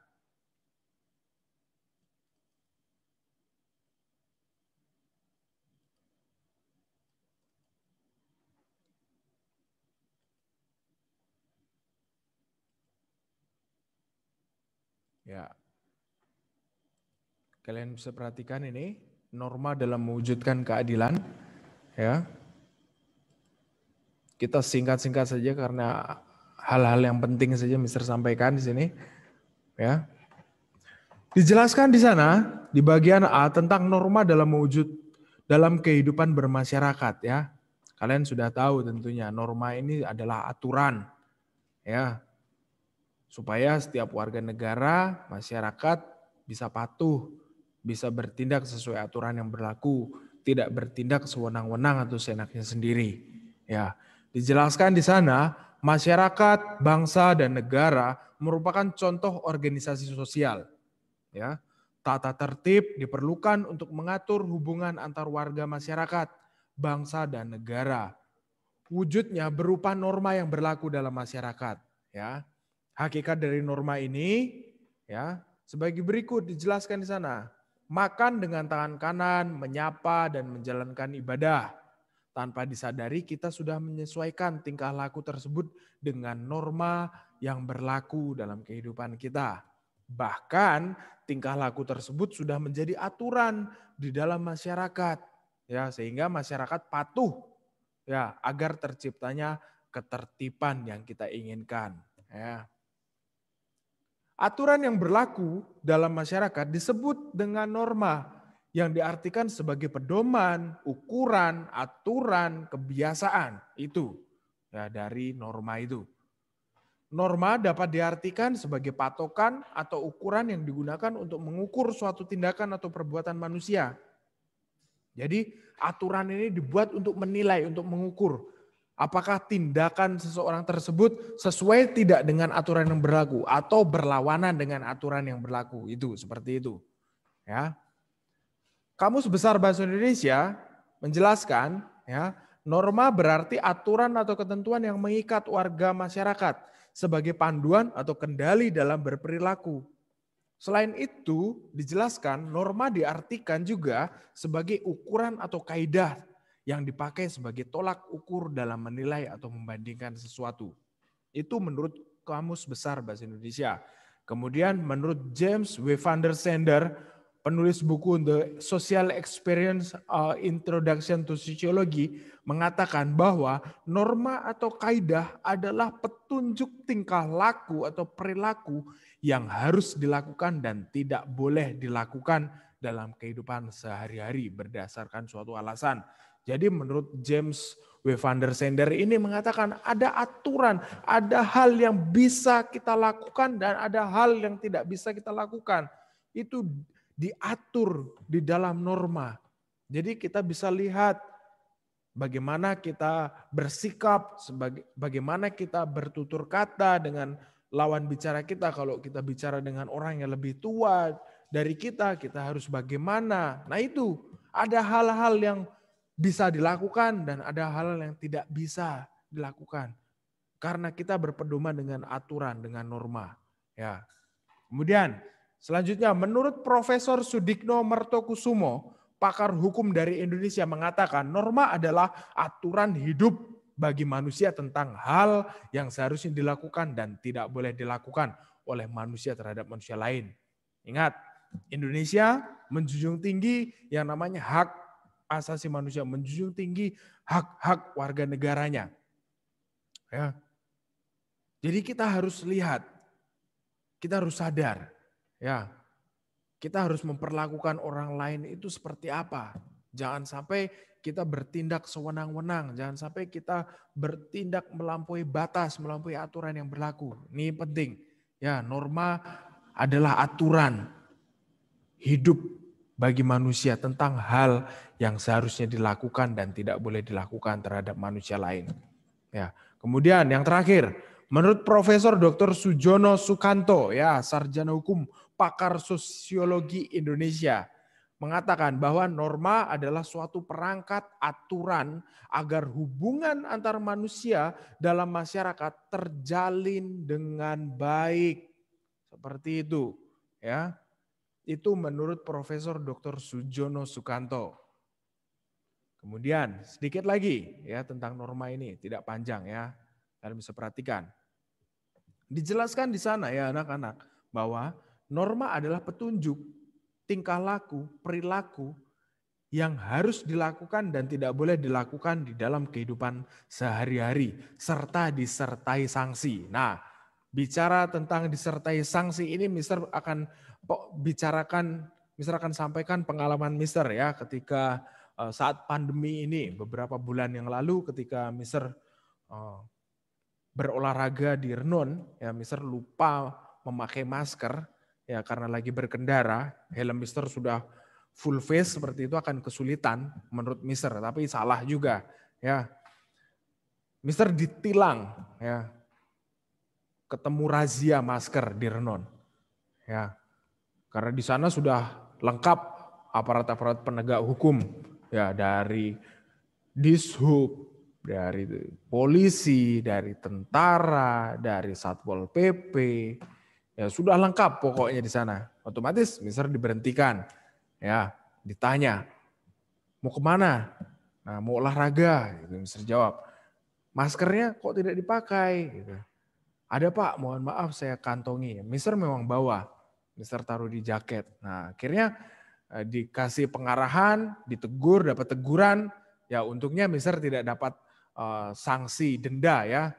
Speaker 4: Ya. Kalian bisa perhatikan ini norma dalam mewujudkan keadilan ya. Kita singkat-singkat saja karena hal-hal yang penting saja Mister sampaikan di sini ya. Dijelaskan di sana di bagian A tentang norma dalam mewujud dalam kehidupan bermasyarakat ya. Kalian sudah tahu tentunya norma ini adalah aturan ya. Supaya setiap warga negara, masyarakat bisa patuh bisa bertindak sesuai aturan yang berlaku, tidak bertindak sewenang-wenang atau seenaknya sendiri. Ya, dijelaskan di sana masyarakat, bangsa dan negara merupakan contoh organisasi sosial. Ya, tata tertib diperlukan untuk mengatur hubungan antar warga masyarakat, bangsa dan negara. Wujudnya berupa norma yang berlaku dalam masyarakat, ya. Hakikat dari norma ini ya sebagai berikut dijelaskan di sana makan dengan tangan kanan, menyapa dan menjalankan ibadah. Tanpa disadari kita sudah menyesuaikan tingkah laku tersebut dengan norma yang berlaku dalam kehidupan kita. Bahkan tingkah laku tersebut sudah menjadi aturan di dalam masyarakat. Ya, sehingga masyarakat patuh ya agar terciptanya ketertiban yang kita inginkan ya. Aturan yang berlaku dalam masyarakat disebut dengan norma yang diartikan sebagai pedoman, ukuran, aturan, kebiasaan. Itu ya dari norma itu. Norma dapat diartikan sebagai patokan atau ukuran yang digunakan untuk mengukur suatu tindakan atau perbuatan manusia. Jadi aturan ini dibuat untuk menilai, untuk mengukur apakah tindakan seseorang tersebut sesuai tidak dengan aturan yang berlaku atau berlawanan dengan aturan yang berlaku itu seperti itu ya kamus besar bahasa Indonesia menjelaskan ya norma berarti aturan atau ketentuan yang mengikat warga masyarakat sebagai panduan atau kendali dalam berperilaku Selain itu, dijelaskan norma diartikan juga sebagai ukuran atau kaidah yang dipakai sebagai tolak ukur dalam menilai atau membandingkan sesuatu. Itu menurut Kamus Besar Bahasa Indonesia. Kemudian menurut James W. van der Sender, penulis buku The Social Experience uh, Introduction to Sociology, mengatakan bahwa norma atau kaidah adalah petunjuk tingkah laku atau perilaku yang harus dilakukan dan tidak boleh dilakukan dalam kehidupan sehari-hari berdasarkan suatu alasan. Jadi menurut James W. der Sender ini mengatakan ada aturan, ada hal yang bisa kita lakukan dan ada hal yang tidak bisa kita lakukan. Itu diatur di dalam norma. Jadi kita bisa lihat bagaimana kita bersikap, bagaimana kita bertutur kata dengan lawan bicara kita. Kalau kita bicara dengan orang yang lebih tua dari kita, kita harus bagaimana. Nah itu ada hal-hal yang bisa dilakukan dan ada hal yang tidak bisa dilakukan karena kita berpedoman dengan aturan, dengan norma. Ya. Kemudian selanjutnya menurut Profesor Sudikno Mertokusumo, pakar hukum dari Indonesia mengatakan norma adalah aturan hidup bagi manusia tentang hal yang seharusnya dilakukan dan tidak boleh dilakukan oleh manusia terhadap manusia lain. Ingat, Indonesia menjunjung tinggi yang namanya hak asasi manusia, menjunjung tinggi hak-hak warga negaranya. Ya. Jadi kita harus lihat, kita harus sadar, ya. Kita harus memperlakukan orang lain itu seperti apa. Jangan sampai kita bertindak sewenang-wenang, jangan sampai kita bertindak melampaui batas, melampaui aturan yang berlaku. Ini penting. Ya, norma adalah aturan hidup bagi manusia tentang hal yang seharusnya dilakukan dan tidak boleh dilakukan terhadap manusia lain. Ya. Kemudian yang terakhir, menurut Profesor Dr. Sujono Sukanto, ya sarjana hukum pakar sosiologi Indonesia, mengatakan bahwa norma adalah suatu perangkat aturan agar hubungan antar manusia dalam masyarakat terjalin dengan baik. Seperti itu, ya. Itu menurut Profesor Dr. Sujono Sukanto. Kemudian sedikit lagi ya tentang norma ini, tidak panjang ya. Kalian bisa perhatikan. Dijelaskan di sana ya anak-anak bahwa norma adalah petunjuk tingkah laku, perilaku yang harus dilakukan dan tidak boleh dilakukan di dalam kehidupan sehari-hari serta disertai sanksi. Nah, bicara tentang disertai sanksi ini Mister akan bicarakan Mister akan sampaikan pengalaman Mister ya ketika eh, saat pandemi ini beberapa bulan yang lalu ketika Mister eh, berolahraga di Renon ya Mister lupa memakai masker ya karena lagi berkendara helm Mister sudah full face seperti itu akan kesulitan menurut Mister tapi salah juga ya Mister ditilang ya ketemu razia masker di Renon. Ya. Karena di sana sudah lengkap aparat-aparat penegak hukum ya dari Dishub, dari polisi, dari tentara, dari Satpol PP. Ya sudah lengkap pokoknya di sana. Otomatis misal diberhentikan. Ya, ditanya, "Mau kemana?" Nah, mau olahraga, gitu, misal jawab. Maskernya kok tidak dipakai? Gitu. Ada pak, mohon maaf saya kantongi. Mister memang bawa, Mister taruh di jaket. Nah akhirnya eh, dikasih pengarahan, ditegur, dapat teguran. Ya untungnya Mister tidak dapat uh, sanksi denda ya.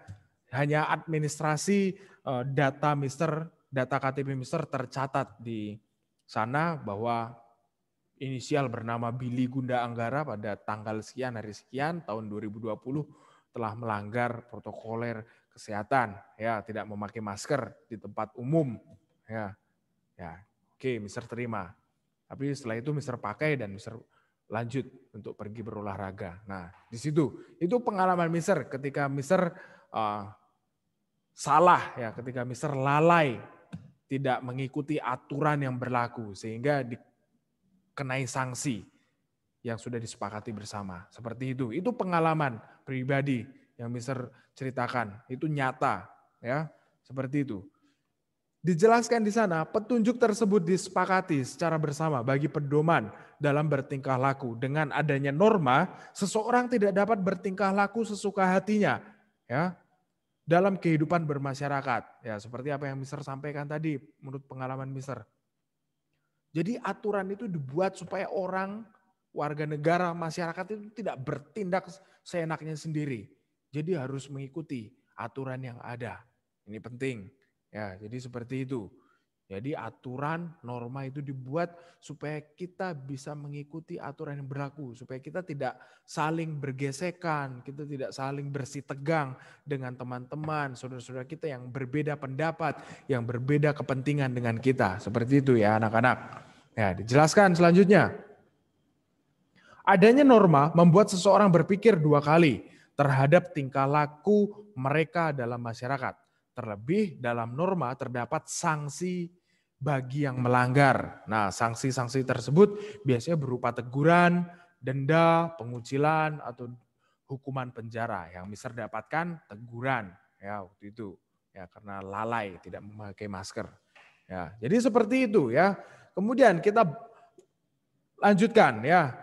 Speaker 4: Hanya administrasi uh, data Mister, data KTP Mister tercatat di sana bahwa inisial bernama Billy Gunda Anggara pada tanggal sekian hari sekian tahun 2020 telah melanggar protokoler kesehatan, ya tidak memakai masker di tempat umum, ya, ya, oke, Mister terima. Tapi setelah itu Mister pakai dan Mister lanjut untuk pergi berolahraga. Nah, di situ itu pengalaman Mister ketika Mister uh, salah, ya, ketika Mister lalai tidak mengikuti aturan yang berlaku sehingga dikenai sanksi yang sudah disepakati bersama. Seperti itu. Itu pengalaman pribadi yang Mister ceritakan. Itu nyata, ya. Seperti itu. Dijelaskan di sana, petunjuk tersebut disepakati secara bersama bagi pedoman dalam bertingkah laku. Dengan adanya norma, seseorang tidak dapat bertingkah laku sesuka hatinya, ya. Dalam kehidupan bermasyarakat, ya seperti apa yang Mister sampaikan tadi menurut pengalaman Mister. Jadi aturan itu dibuat supaya orang warga negara masyarakat itu tidak bertindak seenaknya sendiri. Jadi harus mengikuti aturan yang ada. Ini penting. Ya, jadi seperti itu. Jadi aturan norma itu dibuat supaya kita bisa mengikuti aturan yang berlaku, supaya kita tidak saling bergesekan, kita tidak saling bersih tegang dengan teman-teman, saudara-saudara kita yang berbeda pendapat, yang berbeda kepentingan dengan kita. Seperti itu ya anak-anak. Ya, dijelaskan selanjutnya. Adanya norma membuat seseorang berpikir dua kali terhadap tingkah laku mereka dalam masyarakat. Terlebih dalam norma terdapat sanksi bagi yang melanggar. Nah, sanksi-sanksi tersebut biasanya berupa teguran, denda, pengucilan atau hukuman penjara. Yang bisa dapatkan teguran ya waktu itu ya karena lalai tidak memakai masker. Ya, jadi seperti itu ya. Kemudian kita lanjutkan ya.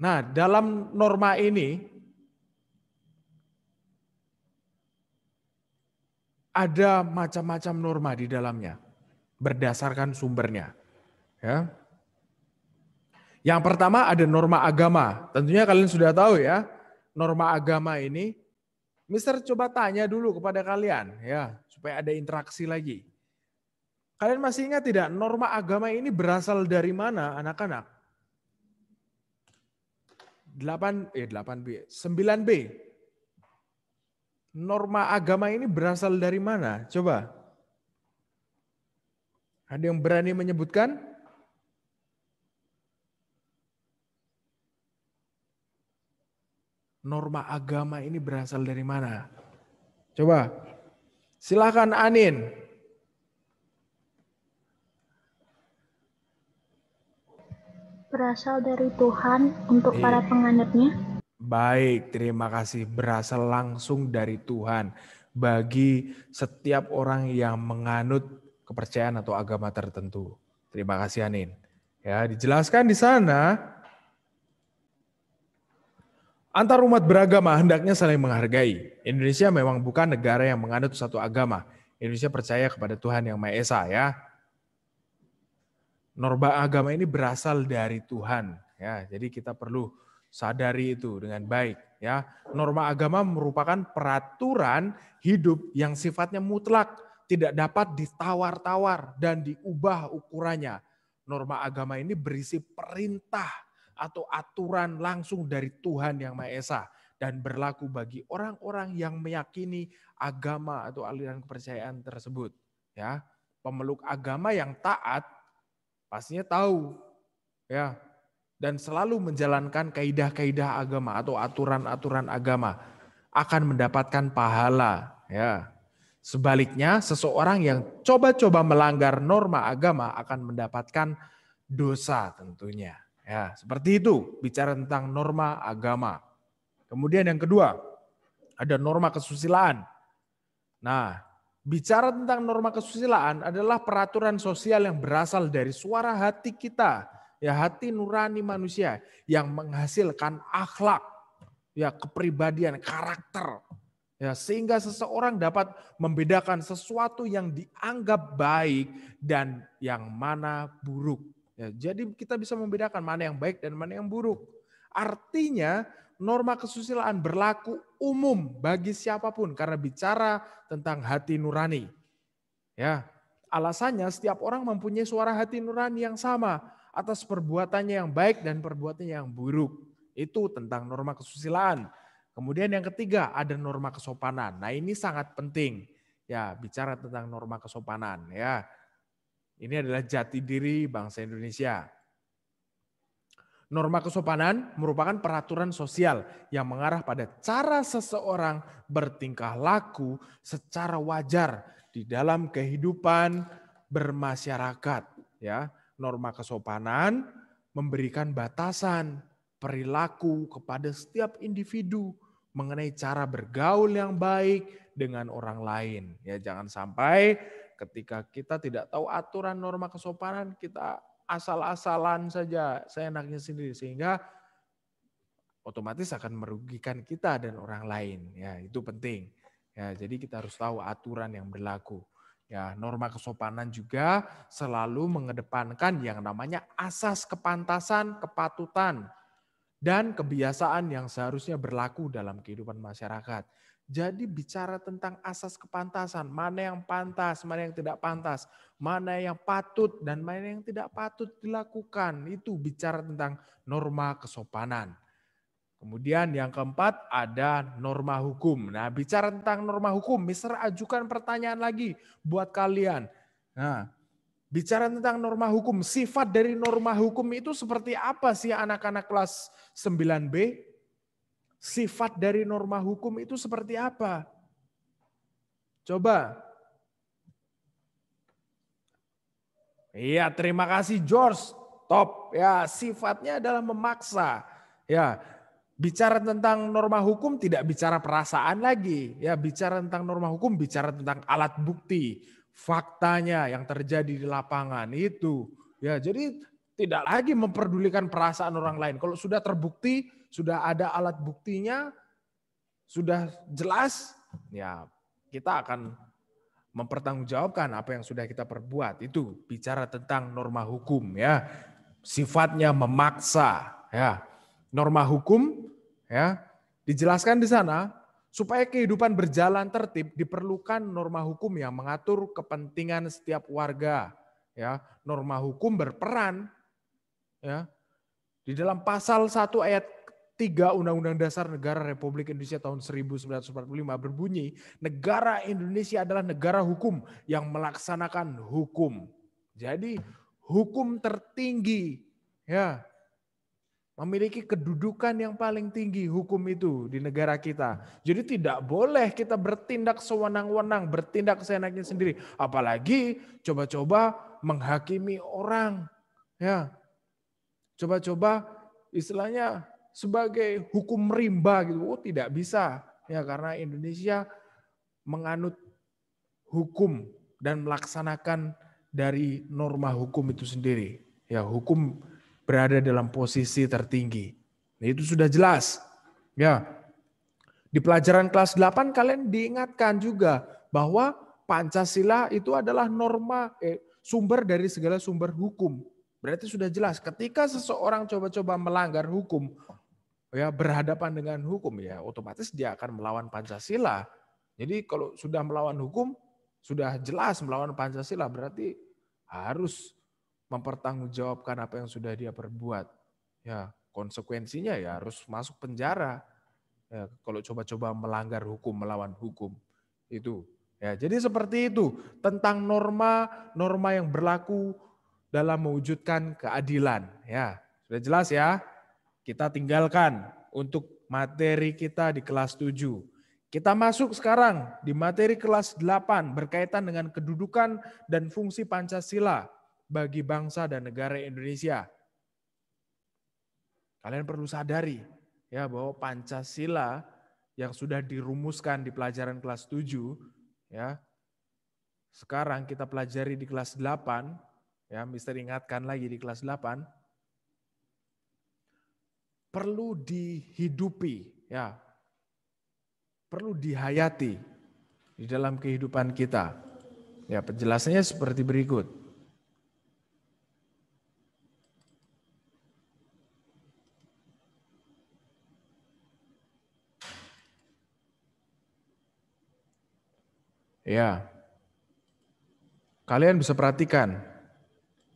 Speaker 4: Nah, dalam norma ini ada macam-macam norma di dalamnya berdasarkan sumbernya. Ya. Yang pertama ada norma agama. Tentunya kalian sudah tahu ya, norma agama ini Mister coba tanya dulu kepada kalian ya, supaya ada interaksi lagi. Kalian masih ingat tidak norma agama ini berasal dari mana anak-anak? 8 eh 8B, 9B norma agama ini berasal dari mana? Coba. Ada yang berani menyebutkan? Norma agama ini berasal dari mana? Coba. Silakan Anin.
Speaker 2: Berasal dari Tuhan untuk eh. para penganutnya.
Speaker 4: Baik, terima kasih. Berasal langsung dari Tuhan bagi setiap orang yang menganut kepercayaan atau agama tertentu. Terima kasih Anin. Ya, dijelaskan di sana antar umat beragama hendaknya saling menghargai. Indonesia memang bukan negara yang menganut satu agama. Indonesia percaya kepada Tuhan yang Maha Esa ya. Norma agama ini berasal dari Tuhan ya. Jadi kita perlu sadari itu dengan baik ya. Norma agama merupakan peraturan hidup yang sifatnya mutlak, tidak dapat ditawar-tawar dan diubah ukurannya. Norma agama ini berisi perintah atau aturan langsung dari Tuhan Yang Maha Esa dan berlaku bagi orang-orang yang meyakini agama atau aliran kepercayaan tersebut. Ya, pemeluk agama yang taat pastinya tahu ya dan selalu menjalankan kaidah-kaidah agama atau aturan-aturan agama akan mendapatkan pahala ya. Sebaliknya seseorang yang coba-coba melanggar norma agama akan mendapatkan dosa tentunya. Ya, seperti itu bicara tentang norma agama. Kemudian yang kedua, ada norma kesusilaan. Nah, bicara tentang norma kesusilaan adalah peraturan sosial yang berasal dari suara hati kita ya hati nurani manusia yang menghasilkan akhlak, ya kepribadian, karakter. Ya, sehingga seseorang dapat membedakan sesuatu yang dianggap baik dan yang mana buruk. Ya, jadi kita bisa membedakan mana yang baik dan mana yang buruk. Artinya norma kesusilaan berlaku umum bagi siapapun karena bicara tentang hati nurani. Ya, alasannya setiap orang mempunyai suara hati nurani yang sama atas perbuatannya yang baik dan perbuatannya yang buruk. Itu tentang norma kesusilaan. Kemudian yang ketiga ada norma kesopanan. Nah ini sangat penting ya bicara tentang norma kesopanan ya. Ini adalah jati diri bangsa Indonesia. Norma kesopanan merupakan peraturan sosial yang mengarah pada cara seseorang bertingkah laku secara wajar di dalam kehidupan bermasyarakat ya norma kesopanan memberikan batasan perilaku kepada setiap individu mengenai cara bergaul yang baik dengan orang lain. Ya, jangan sampai ketika kita tidak tahu aturan norma kesopanan, kita asal-asalan saja seenaknya sendiri sehingga otomatis akan merugikan kita dan orang lain. Ya, itu penting. Ya, jadi kita harus tahu aturan yang berlaku. Ya, norma kesopanan juga selalu mengedepankan yang namanya asas kepantasan, kepatutan, dan kebiasaan yang seharusnya berlaku dalam kehidupan masyarakat. Jadi bicara tentang asas kepantasan, mana yang pantas, mana yang tidak pantas, mana yang patut dan mana yang tidak patut dilakukan. Itu bicara tentang norma kesopanan. Kemudian yang keempat ada norma hukum. Nah, bicara tentang norma hukum, Mister ajukan pertanyaan lagi buat kalian. Nah, bicara tentang norma hukum, sifat dari norma hukum itu seperti apa sih anak-anak kelas 9B? Sifat dari norma hukum itu seperti apa? Coba. Iya, terima kasih George. Top. Ya, sifatnya adalah memaksa. Ya, bicara tentang norma hukum tidak bicara perasaan lagi ya bicara tentang norma hukum bicara tentang alat bukti faktanya yang terjadi di lapangan itu ya jadi tidak lagi memperdulikan perasaan orang lain kalau sudah terbukti sudah ada alat buktinya sudah jelas ya kita akan mempertanggungjawabkan apa yang sudah kita perbuat itu bicara tentang norma hukum ya sifatnya memaksa ya norma hukum Ya, dijelaskan di sana supaya kehidupan berjalan tertib diperlukan norma hukum yang mengatur kepentingan setiap warga. Ya, norma hukum berperan ya. Di dalam pasal 1 ayat 3 Undang-Undang Dasar Negara Republik Indonesia tahun 1945 berbunyi, negara Indonesia adalah negara hukum yang melaksanakan hukum. Jadi hukum tertinggi ya memiliki kedudukan yang paling tinggi hukum itu di negara kita. Jadi tidak boleh kita bertindak sewenang-wenang, bertindak seenaknya sendiri, apalagi coba-coba menghakimi orang. Ya. Coba-coba istilahnya sebagai hukum rimba gitu. Oh, tidak bisa. Ya karena Indonesia menganut hukum dan melaksanakan dari norma hukum itu sendiri. Ya, hukum berada dalam posisi tertinggi. Nah, itu sudah jelas. Ya. Di pelajaran kelas 8 kalian diingatkan juga bahwa Pancasila itu adalah norma eh, sumber dari segala sumber hukum. Berarti sudah jelas ketika seseorang coba-coba melanggar hukum ya berhadapan dengan hukum ya otomatis dia akan melawan Pancasila. Jadi kalau sudah melawan hukum sudah jelas melawan Pancasila berarti harus mempertanggungjawabkan apa yang sudah dia perbuat. Ya, konsekuensinya ya harus masuk penjara. Ya, kalau coba-coba melanggar hukum, melawan hukum itu. Ya, jadi seperti itu tentang norma-norma yang berlaku dalam mewujudkan keadilan. Ya, sudah jelas ya? Kita tinggalkan untuk materi kita di kelas 7. Kita masuk sekarang di materi kelas 8 berkaitan dengan kedudukan dan fungsi Pancasila bagi bangsa dan negara Indonesia. Kalian perlu sadari ya bahwa Pancasila yang sudah dirumuskan di pelajaran kelas 7 ya sekarang kita pelajari di kelas 8 ya Mister ingatkan lagi di kelas 8 perlu dihidupi ya perlu dihayati di dalam kehidupan kita. Ya, penjelasannya seperti berikut. Ya. Kalian bisa perhatikan.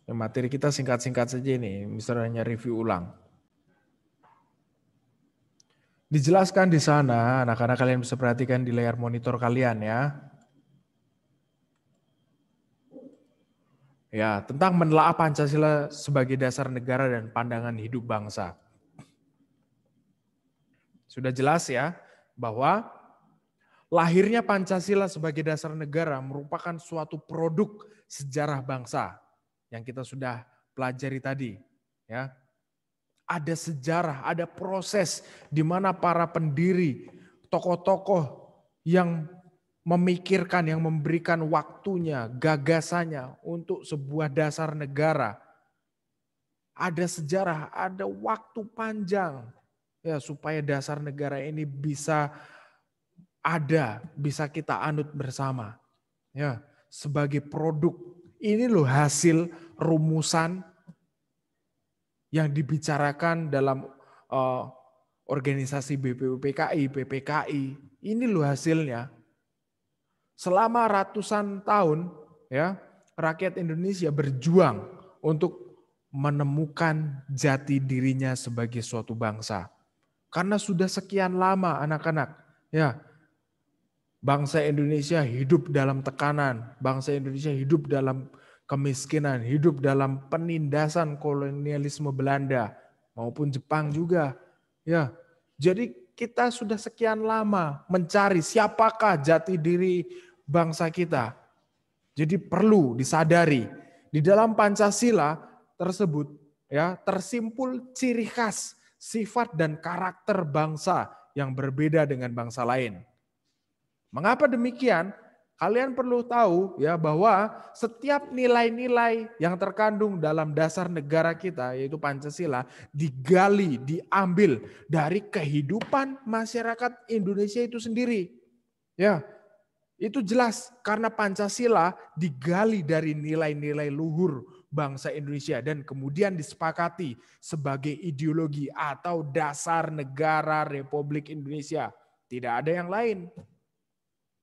Speaker 4: Materi kita singkat-singkat saja ini, misalnya hanya review ulang. Dijelaskan di sana, Nah, karena kalian bisa perhatikan di layar monitor kalian ya. Ya, tentang menelaah Pancasila sebagai dasar negara dan pandangan hidup bangsa. Sudah jelas ya bahwa Lahirnya Pancasila sebagai dasar negara merupakan suatu produk sejarah bangsa yang kita sudah pelajari tadi, ya. Ada sejarah, ada proses di mana para pendiri, tokoh-tokoh yang memikirkan, yang memberikan waktunya, gagasannya untuk sebuah dasar negara. Ada sejarah, ada waktu panjang ya supaya dasar negara ini bisa ada bisa kita anut bersama. Ya, sebagai produk. Ini loh hasil rumusan yang dibicarakan dalam uh, organisasi BPUPKI, PPKI. Ini loh hasilnya. Selama ratusan tahun ya, rakyat Indonesia berjuang untuk menemukan jati dirinya sebagai suatu bangsa. Karena sudah sekian lama anak-anak, ya, Bangsa Indonesia hidup dalam tekanan, bangsa Indonesia hidup dalam kemiskinan, hidup dalam penindasan kolonialisme Belanda maupun Jepang juga. Ya. Jadi kita sudah sekian lama mencari siapakah jati diri bangsa kita. Jadi perlu disadari di dalam Pancasila tersebut ya tersimpul ciri khas, sifat dan karakter bangsa yang berbeda dengan bangsa lain. Mengapa demikian? Kalian perlu tahu ya bahwa setiap nilai-nilai yang terkandung dalam dasar negara kita yaitu Pancasila digali, diambil dari kehidupan masyarakat Indonesia itu sendiri. Ya. Itu jelas karena Pancasila digali dari nilai-nilai luhur bangsa Indonesia dan kemudian disepakati sebagai ideologi atau dasar negara Republik Indonesia. Tidak ada yang lain.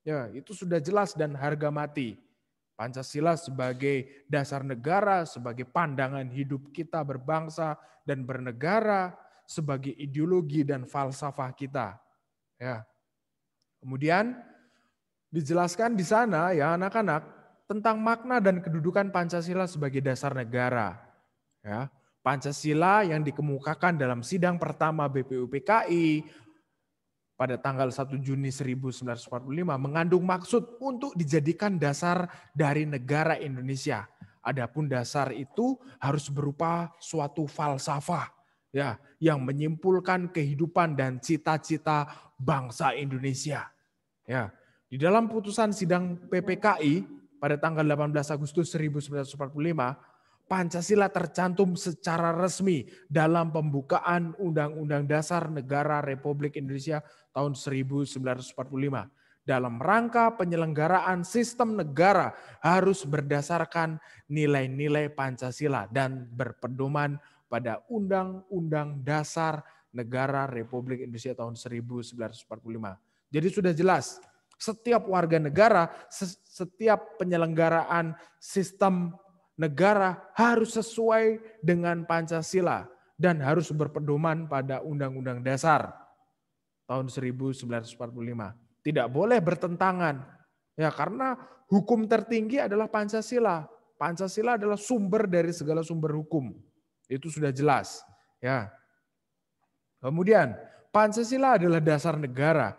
Speaker 4: Ya, itu sudah jelas dan harga mati. Pancasila sebagai dasar negara, sebagai pandangan hidup kita berbangsa dan bernegara, sebagai ideologi dan falsafah kita. Ya. Kemudian dijelaskan di sana ya anak-anak tentang makna dan kedudukan Pancasila sebagai dasar negara. Ya. Pancasila yang dikemukakan dalam sidang pertama BPUPKI, pada tanggal 1 Juni 1945 mengandung maksud untuk dijadikan dasar dari negara Indonesia. Adapun dasar itu harus berupa suatu falsafah ya yang menyimpulkan kehidupan dan cita-cita bangsa Indonesia. Ya, di dalam putusan sidang PPKI pada tanggal 18 Agustus 1945 Pancasila tercantum secara resmi dalam pembukaan Undang-Undang Dasar Negara Republik Indonesia tahun 1945. Dalam rangka penyelenggaraan sistem negara harus berdasarkan nilai-nilai Pancasila dan berpedoman pada Undang-Undang Dasar Negara Republik Indonesia tahun 1945. Jadi sudah jelas, setiap warga negara, setiap penyelenggaraan sistem negara harus sesuai dengan Pancasila dan harus berpedoman pada Undang-Undang Dasar tahun 1945. Tidak boleh bertentangan. Ya, karena hukum tertinggi adalah Pancasila. Pancasila adalah sumber dari segala sumber hukum. Itu sudah jelas, ya. Kemudian, Pancasila adalah dasar negara.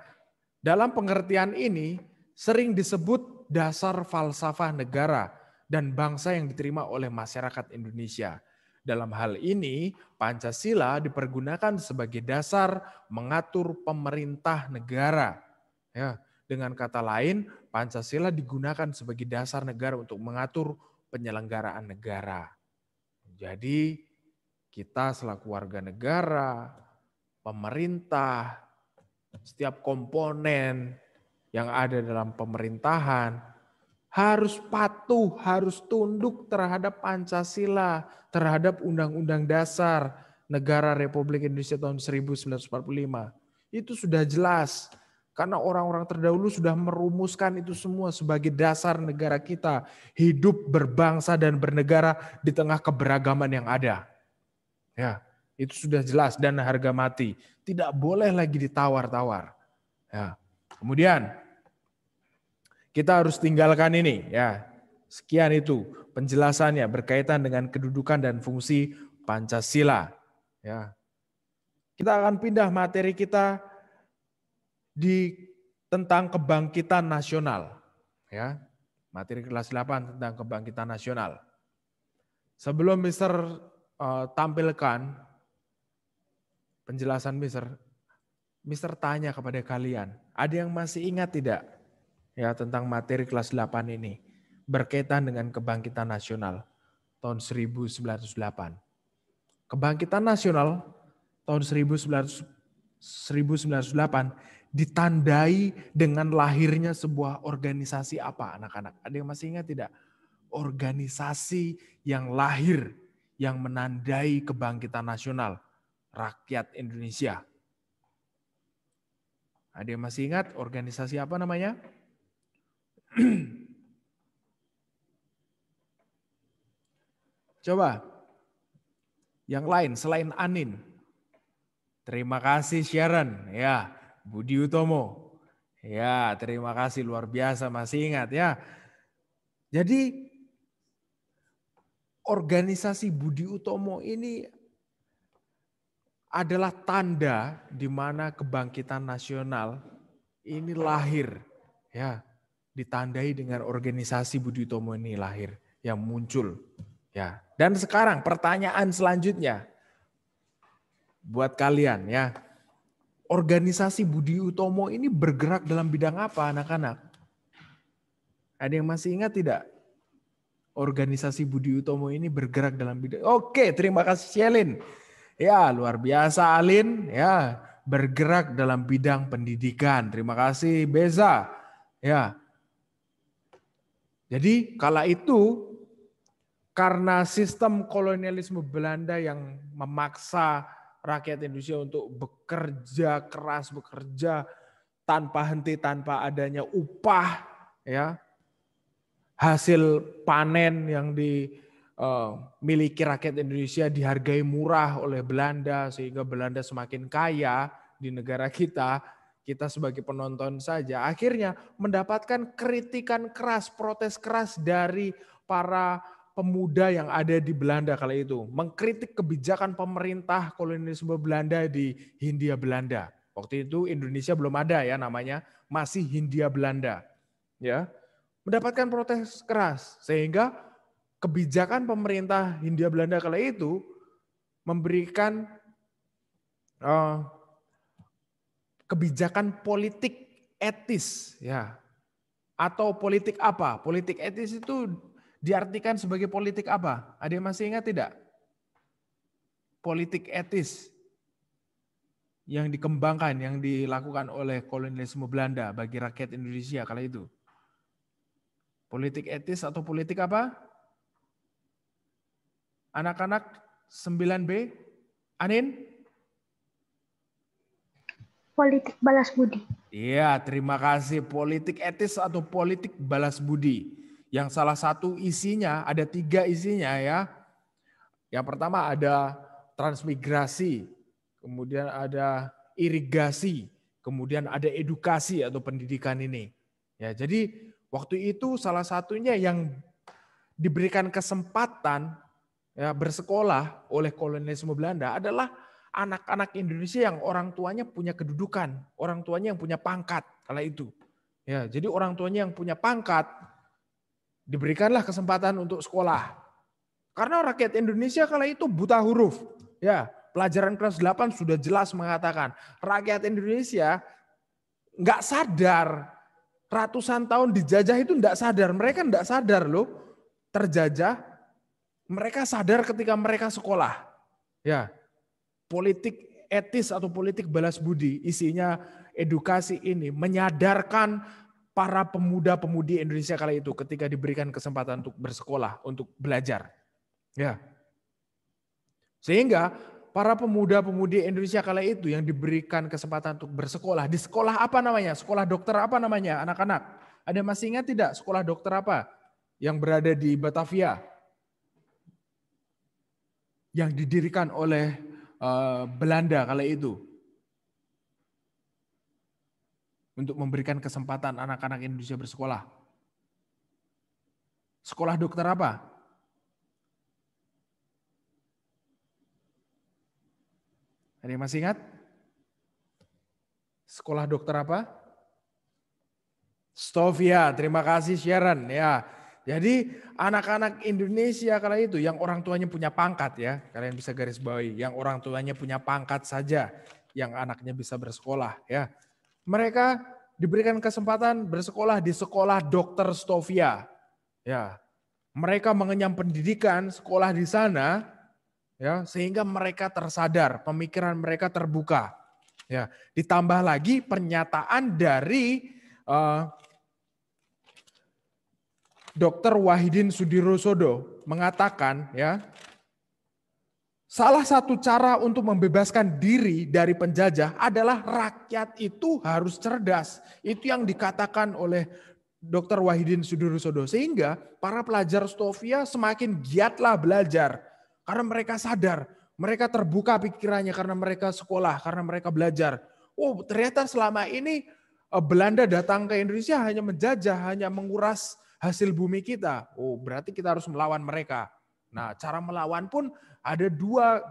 Speaker 4: Dalam pengertian ini sering disebut dasar falsafah negara dan bangsa yang diterima oleh masyarakat Indonesia. Dalam hal ini, Pancasila dipergunakan sebagai dasar mengatur pemerintah negara. Ya, dengan kata lain, Pancasila digunakan sebagai dasar negara untuk mengatur penyelenggaraan negara. Jadi, kita selaku warga negara, pemerintah, setiap komponen yang ada dalam pemerintahan harus patuh, harus tunduk terhadap Pancasila, terhadap Undang-Undang Dasar Negara Republik Indonesia tahun 1945. Itu sudah jelas. Karena orang-orang terdahulu sudah merumuskan itu semua sebagai dasar negara kita. Hidup berbangsa dan bernegara di tengah keberagaman yang ada. Ya, itu sudah jelas dan harga mati. Tidak boleh lagi ditawar-tawar. Ya. Kemudian kita harus tinggalkan ini ya. Sekian itu penjelasannya berkaitan dengan kedudukan dan fungsi Pancasila ya. Kita akan pindah materi kita di tentang kebangkitan nasional ya. Materi kelas 8 tentang kebangkitan nasional. Sebelum Mister uh, tampilkan penjelasan Mister, Mister tanya kepada kalian, ada yang masih ingat tidak ya tentang materi kelas 8 ini berkaitan dengan kebangkitan nasional tahun 1908. Kebangkitan nasional tahun 1908 ditandai dengan lahirnya sebuah organisasi apa anak-anak? Ada yang masih ingat tidak? Organisasi yang lahir yang menandai kebangkitan nasional rakyat Indonesia. Ada yang masih ingat organisasi apa namanya? Coba yang lain selain Anin. Terima kasih Sharon, ya Budi Utomo. Ya, terima kasih luar biasa masih ingat ya. Jadi organisasi Budi Utomo ini adalah tanda di mana kebangkitan nasional ini lahir ya ditandai dengan organisasi Budi Utomo ini lahir yang muncul ya. Dan sekarang pertanyaan selanjutnya buat kalian ya. Organisasi Budi Utomo ini bergerak dalam bidang apa anak-anak? Ada yang masih ingat tidak? Organisasi Budi Utomo ini bergerak dalam bidang. Oke, terima kasih Shelin. Ya, luar biasa Alin ya, bergerak dalam bidang pendidikan. Terima kasih Beza. Ya, jadi kala itu karena sistem kolonialisme Belanda yang memaksa rakyat Indonesia untuk bekerja keras, bekerja tanpa henti, tanpa adanya upah, ya hasil panen yang dimiliki eh, rakyat Indonesia dihargai murah oleh Belanda sehingga Belanda semakin kaya di negara kita kita sebagai penonton saja akhirnya mendapatkan kritikan keras, protes keras dari para pemuda yang ada di Belanda kala itu, mengkritik kebijakan pemerintah kolonialisme Belanda di Hindia Belanda. Waktu itu Indonesia belum ada ya namanya, masih Hindia Belanda. Ya. Mendapatkan protes keras sehingga kebijakan pemerintah Hindia Belanda kala itu memberikan uh, kebijakan politik etis ya. Atau politik apa? Politik etis itu diartikan sebagai politik apa? Ada yang masih ingat tidak? Politik etis yang dikembangkan, yang dilakukan oleh kolonialisme Belanda bagi rakyat Indonesia kala itu. Politik etis atau politik apa? Anak-anak 9B, Anin? politik
Speaker 2: balas budi.
Speaker 4: Iya, terima kasih. Politik etis atau politik balas budi. Yang salah satu isinya, ada tiga isinya ya. Yang pertama ada transmigrasi, kemudian ada irigasi, kemudian ada edukasi atau pendidikan ini. Ya, jadi waktu itu salah satunya yang diberikan kesempatan ya, bersekolah oleh kolonialisme Belanda adalah anak-anak Indonesia yang orang tuanya punya kedudukan, orang tuanya yang punya pangkat kala itu. Ya, jadi orang tuanya yang punya pangkat diberikanlah kesempatan untuk sekolah. Karena rakyat Indonesia kala itu buta huruf. Ya, pelajaran kelas 8 sudah jelas mengatakan rakyat Indonesia nggak sadar ratusan tahun dijajah itu nggak sadar. Mereka nggak sadar loh terjajah. Mereka sadar ketika mereka sekolah. Ya, politik etis atau politik balas budi, isinya edukasi ini menyadarkan para pemuda-pemudi Indonesia kala itu ketika diberikan kesempatan untuk bersekolah, untuk belajar. Ya. Sehingga para pemuda-pemudi Indonesia kala itu yang diberikan kesempatan untuk bersekolah, di sekolah apa namanya? Sekolah dokter apa namanya anak-anak? Ada masih ingat tidak sekolah dokter apa yang berada di Batavia? Yang didirikan oleh Eh, Belanda kala itu untuk memberikan kesempatan anak-anak Indonesia bersekolah. Sekolah dokter apa? Ada yang masih ingat? Sekolah dokter apa? Stovia, terima kasih Sharon. Ya, jadi anak-anak Indonesia kala itu yang orang tuanya punya pangkat ya, kalian bisa garis bawahi, yang orang tuanya punya pangkat saja, yang anaknya bisa bersekolah ya. Mereka diberikan kesempatan bersekolah di sekolah Dr. Stovia. Ya. Mereka mengenyam pendidikan sekolah di sana ya, sehingga mereka tersadar, pemikiran mereka terbuka. Ya, ditambah lagi pernyataan dari uh, Dr. Wahidin Sudirosodo mengatakan ya, salah satu cara untuk membebaskan diri dari penjajah adalah rakyat itu harus cerdas. Itu yang dikatakan oleh Dr. Wahidin Sudirosodo sehingga para pelajar Stovia semakin giatlah belajar karena mereka sadar, mereka terbuka pikirannya karena mereka sekolah, karena mereka belajar. Oh, ternyata selama ini eh, Belanda datang ke Indonesia hanya menjajah, hanya menguras hasil bumi kita. Oh, berarti kita harus melawan mereka. Nah, cara melawan pun ada dua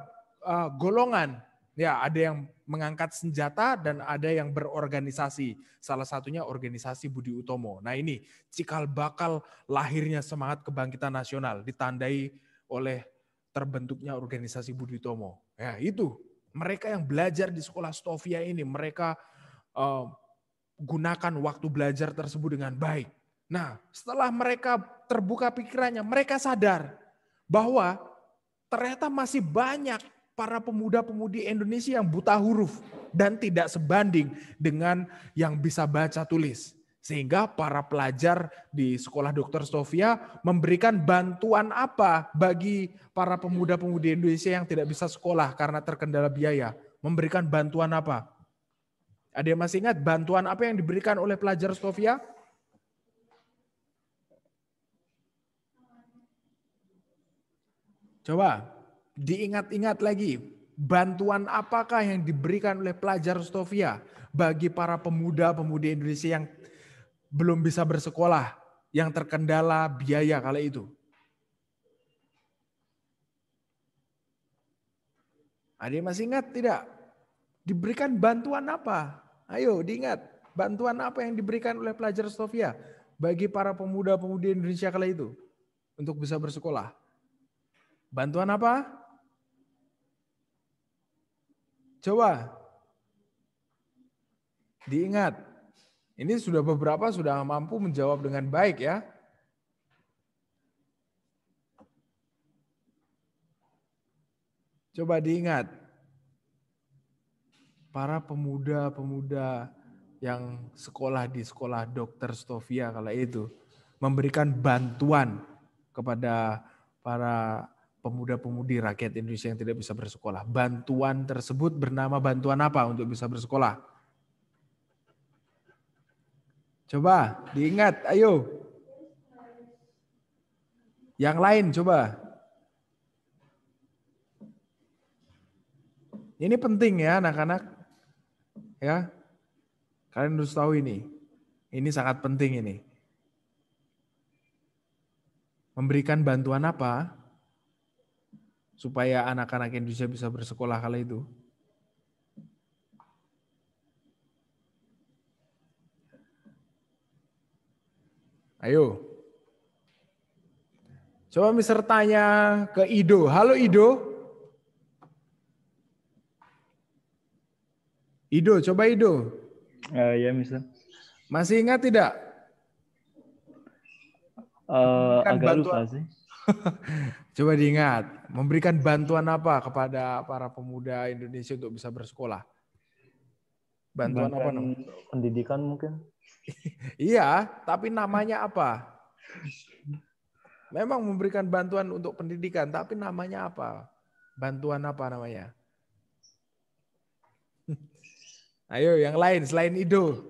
Speaker 4: uh, golongan. Ya, ada yang mengangkat senjata dan ada yang berorganisasi. Salah satunya organisasi Budi Utomo. Nah, ini cikal bakal lahirnya semangat kebangkitan nasional ditandai oleh terbentuknya organisasi Budi Utomo. Ya, itu mereka yang belajar di sekolah Stovia ini, mereka uh, gunakan waktu belajar tersebut dengan baik. Nah, setelah mereka terbuka pikirannya, mereka sadar bahwa ternyata masih banyak para pemuda-pemudi Indonesia yang buta huruf dan tidak sebanding dengan yang bisa baca tulis. Sehingga para pelajar di Sekolah Dr. Sofia memberikan bantuan apa bagi para pemuda-pemudi Indonesia yang tidak bisa sekolah karena terkendala biaya? Memberikan bantuan apa? Ada yang masih ingat bantuan apa yang diberikan oleh pelajar Sofia? Coba diingat-ingat lagi, bantuan apakah yang diberikan oleh pelajar Stovia bagi para pemuda-pemudi Indonesia yang belum bisa bersekolah, yang terkendala biaya kala itu? Ada yang masih ingat tidak? Diberikan bantuan apa? Ayo diingat, bantuan apa yang diberikan oleh pelajar Stovia bagi para pemuda-pemudi Indonesia kala itu untuk bisa bersekolah? Bantuan apa? Coba. Diingat. Ini sudah beberapa sudah mampu menjawab dengan baik ya. Coba diingat. Para pemuda-pemuda yang sekolah di sekolah dokter Stovia kala itu memberikan bantuan kepada para pemuda-pemudi rakyat Indonesia yang tidak bisa bersekolah. Bantuan tersebut bernama bantuan apa untuk bisa bersekolah? Coba diingat, ayo. Yang lain coba. Ini penting ya anak-anak. Ya. Kalian harus tahu ini. Ini sangat penting ini. Memberikan bantuan apa? supaya anak-anak Indonesia bisa bersekolah kala itu? Ayo. Coba Mister tanya ke Ido. Halo Ido. Ido, coba Ido. Uh, ya Mister. Masih ingat tidak? Uh, kan agak bantuan. lupa sih. Coba diingat, memberikan bantuan apa kepada para pemuda Indonesia untuk bisa bersekolah? Bantuan, bantuan apa Pendidikan mungkin. iya, tapi namanya apa? Memang memberikan bantuan untuk pendidikan, tapi namanya apa? Bantuan apa namanya? Ayo yang lain selain Ido.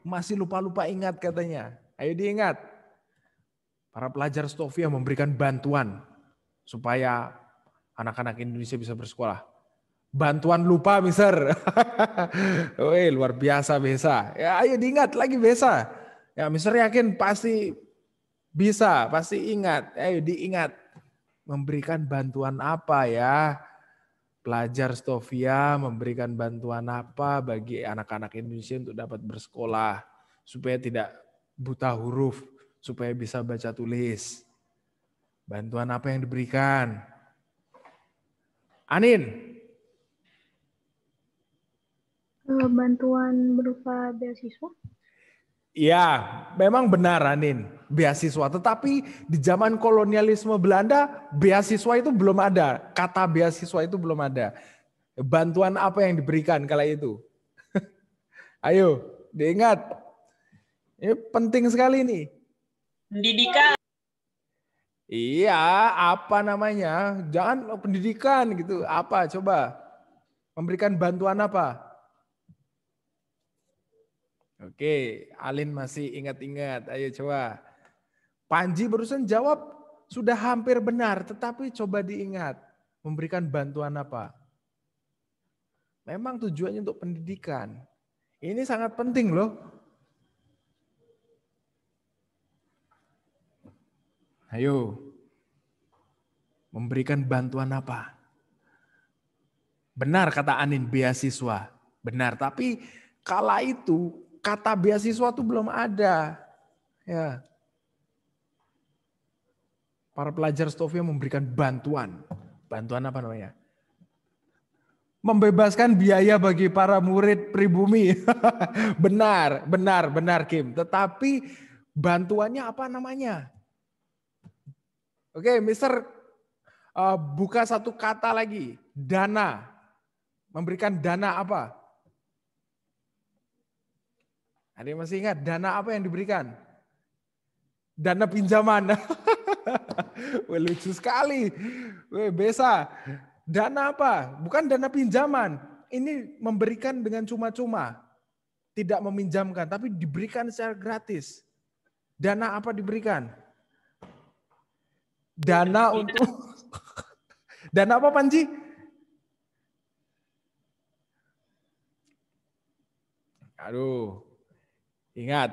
Speaker 4: Masih lupa-lupa ingat katanya. Ayo diingat. Para pelajar Stofia memberikan bantuan supaya anak-anak Indonesia bisa bersekolah. Bantuan lupa, Mister. Woi, luar biasa Besa. Ya, ayo diingat lagi Besa. Ya, Mister yakin pasti bisa, pasti ingat. Ayo diingat. Memberikan bantuan apa ya? Pelajar Stofia memberikan bantuan apa bagi anak-anak Indonesia untuk dapat bersekolah supaya tidak buta huruf, supaya bisa baca tulis Bantuan apa yang diberikan? Anin.
Speaker 2: Eh, bantuan berupa beasiswa?
Speaker 4: Ya, memang benar Anin, beasiswa. Tetapi di zaman kolonialisme Belanda, beasiswa itu belum ada. Kata beasiswa itu belum ada. Bantuan apa yang diberikan kala itu? Ayo, diingat. Ini penting sekali nih.
Speaker 5: Pendidikan.
Speaker 4: Iya, apa namanya? Jangan pendidikan gitu. Apa? Coba. Memberikan bantuan apa? Oke, Alin masih ingat-ingat. Ayo coba. Panji barusan jawab sudah hampir benar, tetapi coba diingat. Memberikan bantuan apa? Memang tujuannya untuk pendidikan. Ini sangat penting loh. Ayo, memberikan bantuan apa? Benar kata Anin, beasiswa. Benar, tapi kala itu kata beasiswa itu belum ada. Ya. Para pelajar Stovia memberikan bantuan. Bantuan apa namanya? Membebaskan biaya bagi para murid pribumi. benar, benar, benar Kim. Tetapi bantuannya apa namanya? Oke, okay, Mister uh, buka satu kata lagi, dana. Memberikan dana apa? Ada yang masih ingat dana apa yang diberikan? Dana pinjaman. Wah, lucu sekali. Wah, besa. Dana apa? Bukan dana pinjaman. Ini memberikan dengan cuma-cuma. Tidak meminjamkan, tapi diberikan secara gratis. Dana apa diberikan? dana iya. untuk dana apa Panji? Aduh, ingat.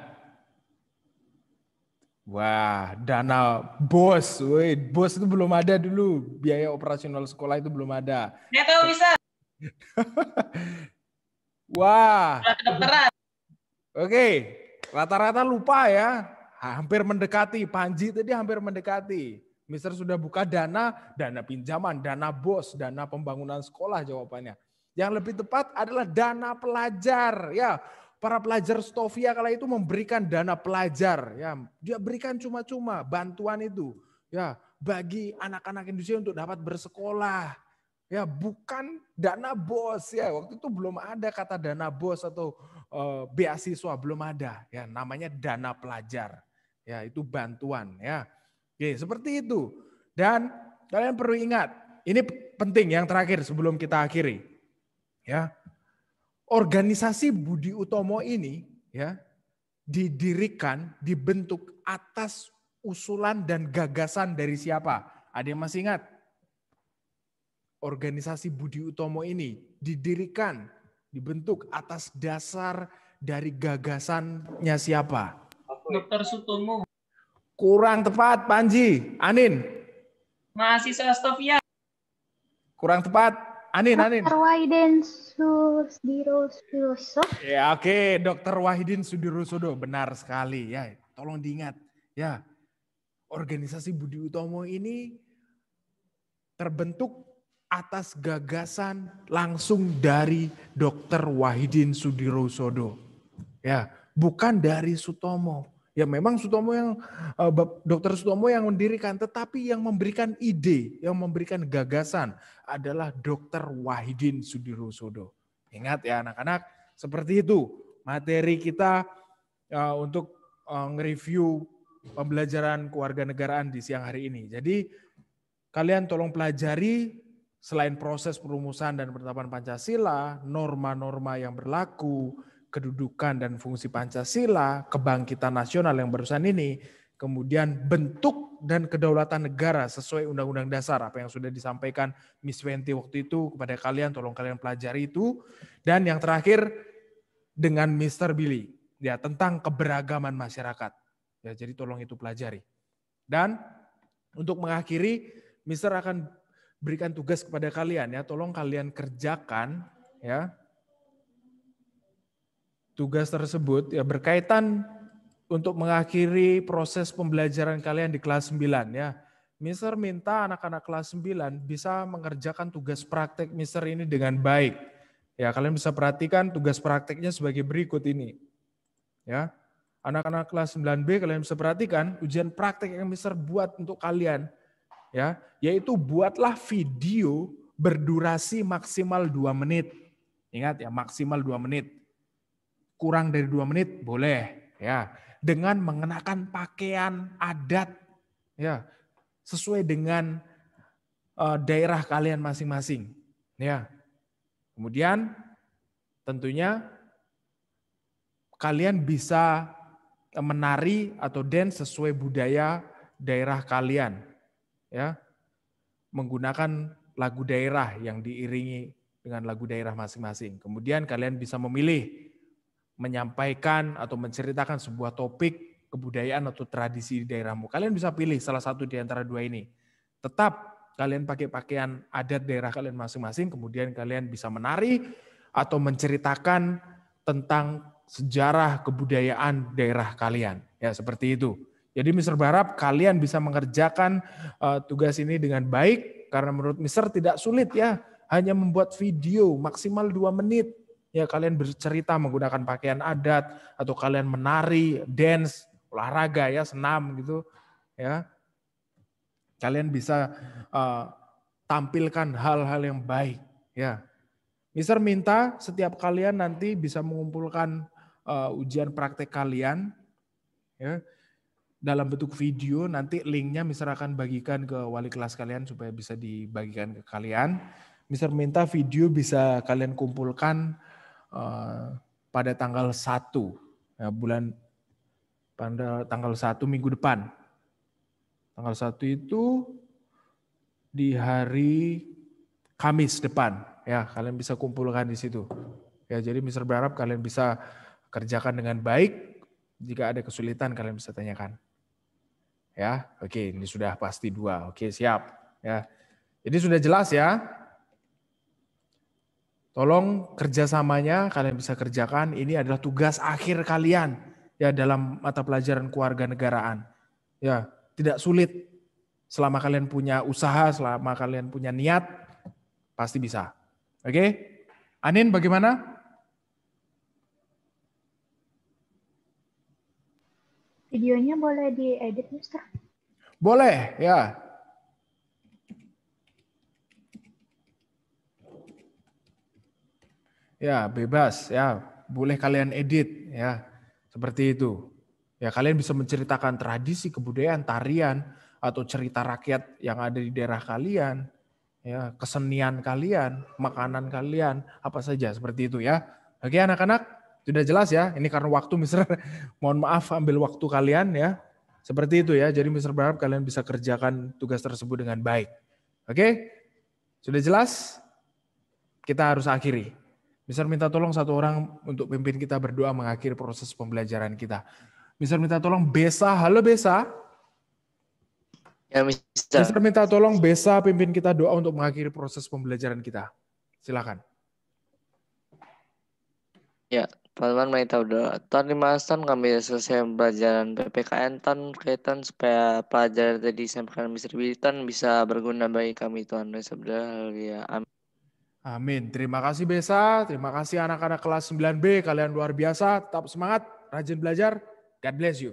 Speaker 4: Wah, dana bos. Woi, bos itu belum ada dulu. Biaya operasional sekolah itu belum ada. Ya tahu bisa. Wah. Oke, rata-rata lupa ya. Hampir mendekati. Panji tadi hampir mendekati. Mister sudah buka dana, dana pinjaman, dana bos, dana pembangunan sekolah jawabannya. Yang lebih tepat adalah dana pelajar. Ya, para pelajar Stovia kala itu memberikan dana pelajar. Ya, dia berikan cuma-cuma bantuan itu. Ya, bagi anak-anak Indonesia untuk dapat bersekolah. Ya, bukan dana bos ya. Waktu itu belum ada kata dana bos atau uh, beasiswa belum ada. Ya, namanya dana pelajar. Ya, itu bantuan ya. Oke, seperti itu. Dan kalian perlu ingat, ini penting yang terakhir sebelum kita akhiri. Ya. Organisasi Budi Utomo ini ya didirikan, dibentuk atas usulan dan gagasan dari siapa? Ada yang masih ingat? Organisasi Budi Utomo ini didirikan, dibentuk atas dasar dari gagasannya siapa?
Speaker 5: Dokter Sutomo.
Speaker 4: Kurang tepat, Panji. Anin.
Speaker 5: Mahasiswa Stofia.
Speaker 4: Kurang tepat. Anin, Dr. Anin. Dr. Wahidin Sudirosudoso. Ya, oke. Okay. Dr. Wahidin Sudirosudo. Benar sekali. Ya, tolong diingat. Ya, organisasi Budi Utomo ini terbentuk atas gagasan langsung dari Dr. Wahidin Sudirosodo. Ya, bukan dari Sutomo. Ya memang Sutomo yang eh, Dokter Sutomo yang mendirikan, tetapi yang memberikan ide, yang memberikan gagasan adalah Dokter Wahidin Sudirosodo. Ingat ya anak-anak, seperti itu materi kita eh, untuk eh, nge-review pembelajaran kewarganegaraan di siang hari ini. Jadi kalian tolong pelajari selain proses perumusan dan penetapan Pancasila, norma-norma yang berlaku, kedudukan dan fungsi Pancasila, kebangkitan nasional yang barusan ini, kemudian bentuk dan kedaulatan negara sesuai Undang-Undang Dasar, apa yang sudah disampaikan Miss Wenty waktu itu kepada kalian, tolong kalian pelajari itu. Dan yang terakhir, dengan Mr. Billy, ya tentang keberagaman masyarakat. Ya, jadi tolong itu pelajari. Dan untuk mengakhiri, Mister akan berikan tugas kepada kalian ya, tolong kalian kerjakan ya tugas tersebut ya berkaitan untuk mengakhiri proses pembelajaran kalian di kelas 9 ya. Mister minta anak-anak kelas 9 bisa mengerjakan tugas praktek Mister ini dengan baik. Ya, kalian bisa perhatikan tugas prakteknya sebagai berikut ini. Ya. Anak-anak kelas 9B kalian bisa perhatikan ujian praktek yang Mister buat untuk kalian ya, yaitu buatlah video berdurasi maksimal 2 menit. Ingat ya, maksimal 2 menit kurang dari dua menit boleh ya dengan mengenakan pakaian adat ya sesuai dengan uh, daerah kalian masing-masing ya kemudian tentunya kalian bisa eh, menari atau dance sesuai budaya daerah kalian ya menggunakan lagu daerah yang diiringi dengan lagu daerah masing-masing. Kemudian kalian bisa memilih menyampaikan atau menceritakan sebuah topik kebudayaan atau tradisi di daerahmu. Kalian bisa pilih salah satu di antara dua ini. Tetap kalian pakai pakaian adat daerah kalian masing-masing, kemudian kalian bisa menari atau menceritakan tentang sejarah kebudayaan daerah kalian. Ya, seperti itu. Jadi Mister berharap kalian bisa mengerjakan uh, tugas ini dengan baik karena menurut Mister tidak sulit ya, hanya membuat video maksimal dua menit ya kalian bercerita menggunakan pakaian adat atau kalian menari, dance, olahraga ya, senam gitu ya. Kalian bisa uh, tampilkan hal-hal yang baik ya. Mister minta setiap kalian nanti bisa mengumpulkan uh, ujian praktek kalian ya dalam bentuk video nanti linknya Mister akan bagikan ke wali kelas kalian supaya bisa dibagikan ke kalian. Mister minta video bisa kalian kumpulkan Eh, pada tanggal 1 ya, bulan pada tanggal 1 minggu depan. Tanggal 1 itu di hari Kamis depan ya kalian bisa kumpulkan di situ. Ya jadi Mister berharap kalian bisa kerjakan dengan baik. Jika ada kesulitan kalian bisa tanyakan. Ya, oke ini sudah pasti dua. Oke, siap. Ya. Jadi sudah jelas ya Tolong kerjasamanya kalian bisa kerjakan. Ini adalah tugas akhir kalian ya dalam mata pelajaran keluarga negaraan. Ya, tidak sulit. Selama kalian punya usaha, selama kalian punya niat, pasti bisa. Oke? Okay? Anin bagaimana?
Speaker 2: Videonya boleh diedit, Mister?
Speaker 4: Boleh, ya. Ya, bebas ya. Boleh kalian edit ya. Seperti itu. Ya, kalian bisa menceritakan tradisi, kebudayaan, tarian atau cerita rakyat yang ada di daerah kalian, ya, kesenian kalian, makanan kalian, apa saja seperti itu ya. Oke anak-anak, sudah jelas ya. Ini karena waktu Mister mohon maaf ambil waktu kalian ya. Seperti itu ya. Jadi Mister berharap kalian bisa kerjakan tugas tersebut dengan baik. Oke? Sudah jelas? Kita harus akhiri. Misal minta tolong satu orang untuk pimpin kita berdoa mengakhiri proses pembelajaran kita. Misal minta tolong Besa, halo Besa. Ya, Mister. Mister minta tolong Besa pimpin kita doa untuk mengakhiri proses pembelajaran kita. Silakan.
Speaker 2: Ya, teman-teman mari tahu doa. Tuhan dimaafkan kami selesai pembelajaran PPKN Tuhan kaitan supaya pelajaran tadi disampaikan Mister Bitan bisa
Speaker 4: berguna bagi kami Tuhan. ya. Amin. Amin. Terima kasih Besa, terima kasih anak-anak kelas 9B, kalian luar biasa, tetap semangat, rajin belajar. God bless you.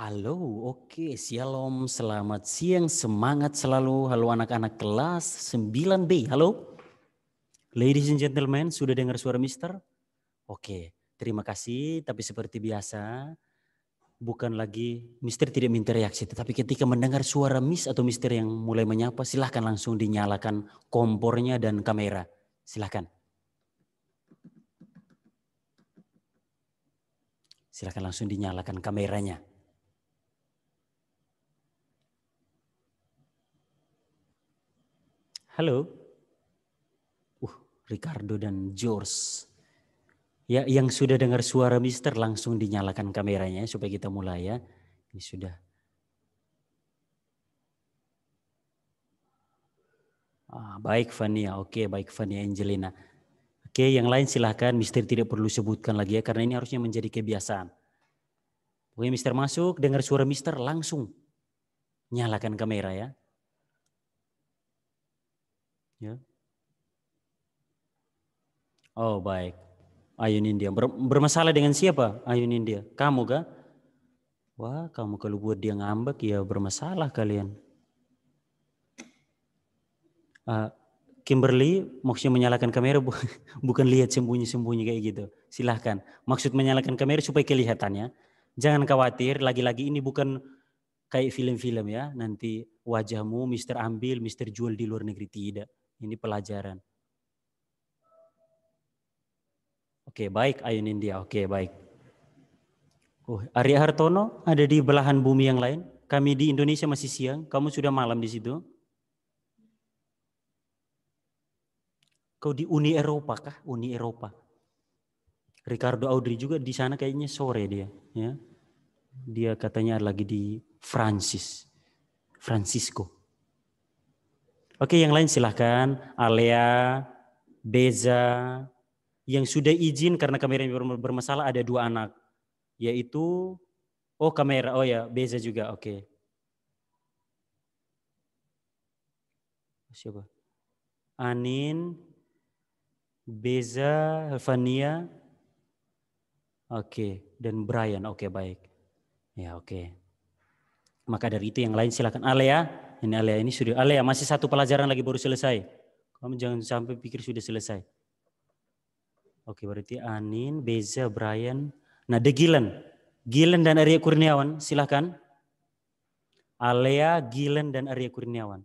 Speaker 6: Halo, oke, shalom, selamat siang, semangat selalu. Halo anak-anak kelas 9B, halo. Ladies and gentlemen, sudah dengar suara mister? Oke, terima kasih, tapi seperti biasa, bukan lagi mister tidak minta reaksi, tetapi ketika mendengar suara miss atau mister yang mulai menyapa, silahkan langsung dinyalakan kompornya dan kamera. Silahkan. Silahkan langsung dinyalakan kameranya. Halo. Uh, Ricardo dan George. Ya, yang sudah dengar suara Mister langsung dinyalakan kameranya supaya kita mulai ya. Ini sudah. Ah, baik Fania, oke baik Fania Angelina. Oke, yang lain silahkan Mister tidak perlu sebutkan lagi ya karena ini harusnya menjadi kebiasaan. Oke, Mister masuk, dengar suara Mister langsung nyalakan kamera ya. Ya. Oh baik ayunin dia. Ber, bermasalah dengan siapa? Ayunin dia. Kamu kah? Wah, kamu kalau buat dia ngambek ya bermasalah kalian. Uh, Kimberly maksudnya menyalakan kamera bu bukan lihat sembunyi-sembunyi kayak gitu. Silahkan. Maksud menyalakan kamera supaya kelihatannya. Jangan khawatir, lagi-lagi ini bukan kayak film-film ya. Nanti wajahmu Mister ambil, Mister jual di luar negeri. Tidak. Ini pelajaran. Oke, baik Ayun India. Oke, baik. Uh, Arya Hartono ada di belahan bumi yang lain. Kami di Indonesia masih siang, kamu sudah malam di situ. Kau di Uni Eropa kah? Uni Eropa. Ricardo Audrey juga di sana kayaknya sore dia, ya. Dia katanya lagi di Francis. Francisco. Oke, yang lain silahkan. Alea, Beza, yang sudah izin karena kamera yang bermasalah ada dua anak, yaitu oh kamera, oh ya Beza juga, oke. Okay. Siapa? Anin, Beza, Fania, oke, okay. dan Brian, oke okay, baik, ya oke. Okay. Maka dari itu yang lain silakan Alea, ini Alea ini sudah Alea masih satu pelajaran lagi baru selesai. Kamu jangan sampai pikir sudah selesai. Oke, berarti Anin, Beza, Brian. Nah, The Gilen, Gilen dan Arya Kurniawan, silahkan. Alea, Gilen dan Arya Kurniawan.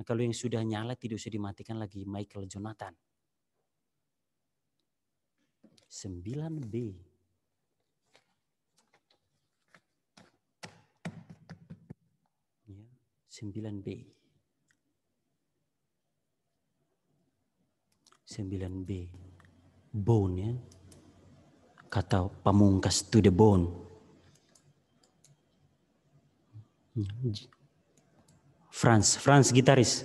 Speaker 6: Nah, kalau yang sudah nyala tidak usah dimatikan lagi. Michael Jonathan. 9B. Ya, sembilan b Sembilan b bone ya. Kata pamungkas to the bone. Franz, Franz gitaris.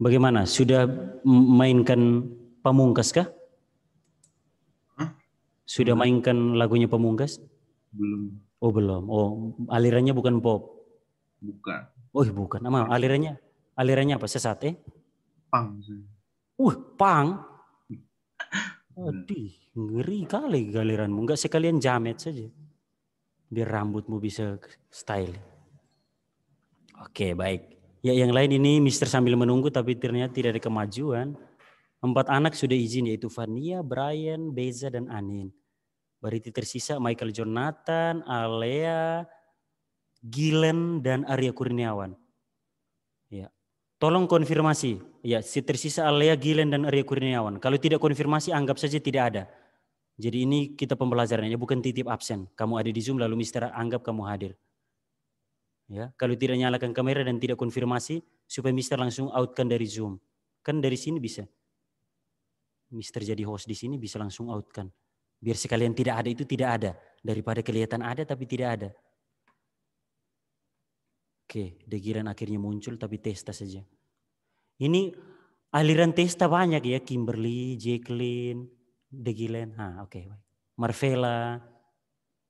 Speaker 6: Bagaimana? Sudah mainkan pamungkas kah? Sudah mainkan lagunya pamungkas? Belum. Oh belum. Oh alirannya bukan pop. Bukan. Oh iya, bukan. Nama alirannya alirannya apa? Sesat eh? Pang. Uh, pang. Hmm. Aduh, ngeri kali galiranmu. Enggak sekalian jamet saja. Biar rambutmu bisa style. Oke, baik. Ya yang lain ini Mister sambil menunggu tapi ternyata tidak ada kemajuan. Empat anak sudah izin yaitu Vania, Brian, Beza, dan Anin. Berarti tersisa Michael Jonathan, Alea, Gilen, dan Arya Kurniawan. Tolong konfirmasi. Ya, si tersisa Alea Gilen dan Arya Kurniawan. Kalau tidak konfirmasi, anggap saja tidak ada. Jadi ini kita pembelajarannya, bukan titip absen. Kamu ada di Zoom, lalu Mister anggap kamu hadir. Ya, kalau tidak nyalakan kamera dan tidak konfirmasi, supaya Mister langsung outkan dari Zoom. Kan dari sini bisa. Mister jadi host di sini bisa langsung outkan. Biar sekalian tidak ada itu tidak ada. Daripada kelihatan ada tapi tidak ada. Oke, degiran akhirnya muncul tapi testa saja. Ini aliran testa banyak ya, Kimberly, Jacqueline, Degilen, ha, oke, okay. Marvela,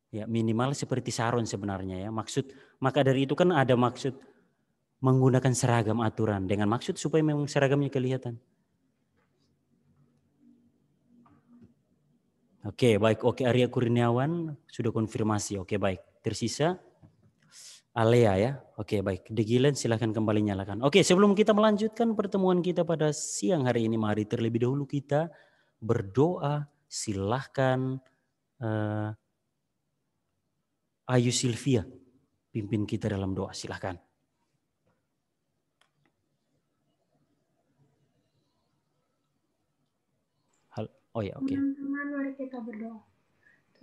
Speaker 6: ya minimal seperti Saron sebenarnya ya. Maksud maka dari itu kan ada maksud menggunakan seragam aturan dengan maksud supaya memang seragamnya kelihatan. Oke, okay, baik. Oke, okay, Arya Kurniawan sudah konfirmasi. Oke, okay, baik. Tersisa Alea ya. Oke, baik. De silahkan kembali nyalakan. Oke, sebelum kita melanjutkan pertemuan kita pada siang hari ini, mari terlebih dahulu kita berdoa. Silahkan uh, Ayu Silvia pimpin kita dalam doa. Silahkan. Hal, oh ya, oke. Okay.
Speaker 2: mari kita berdoa.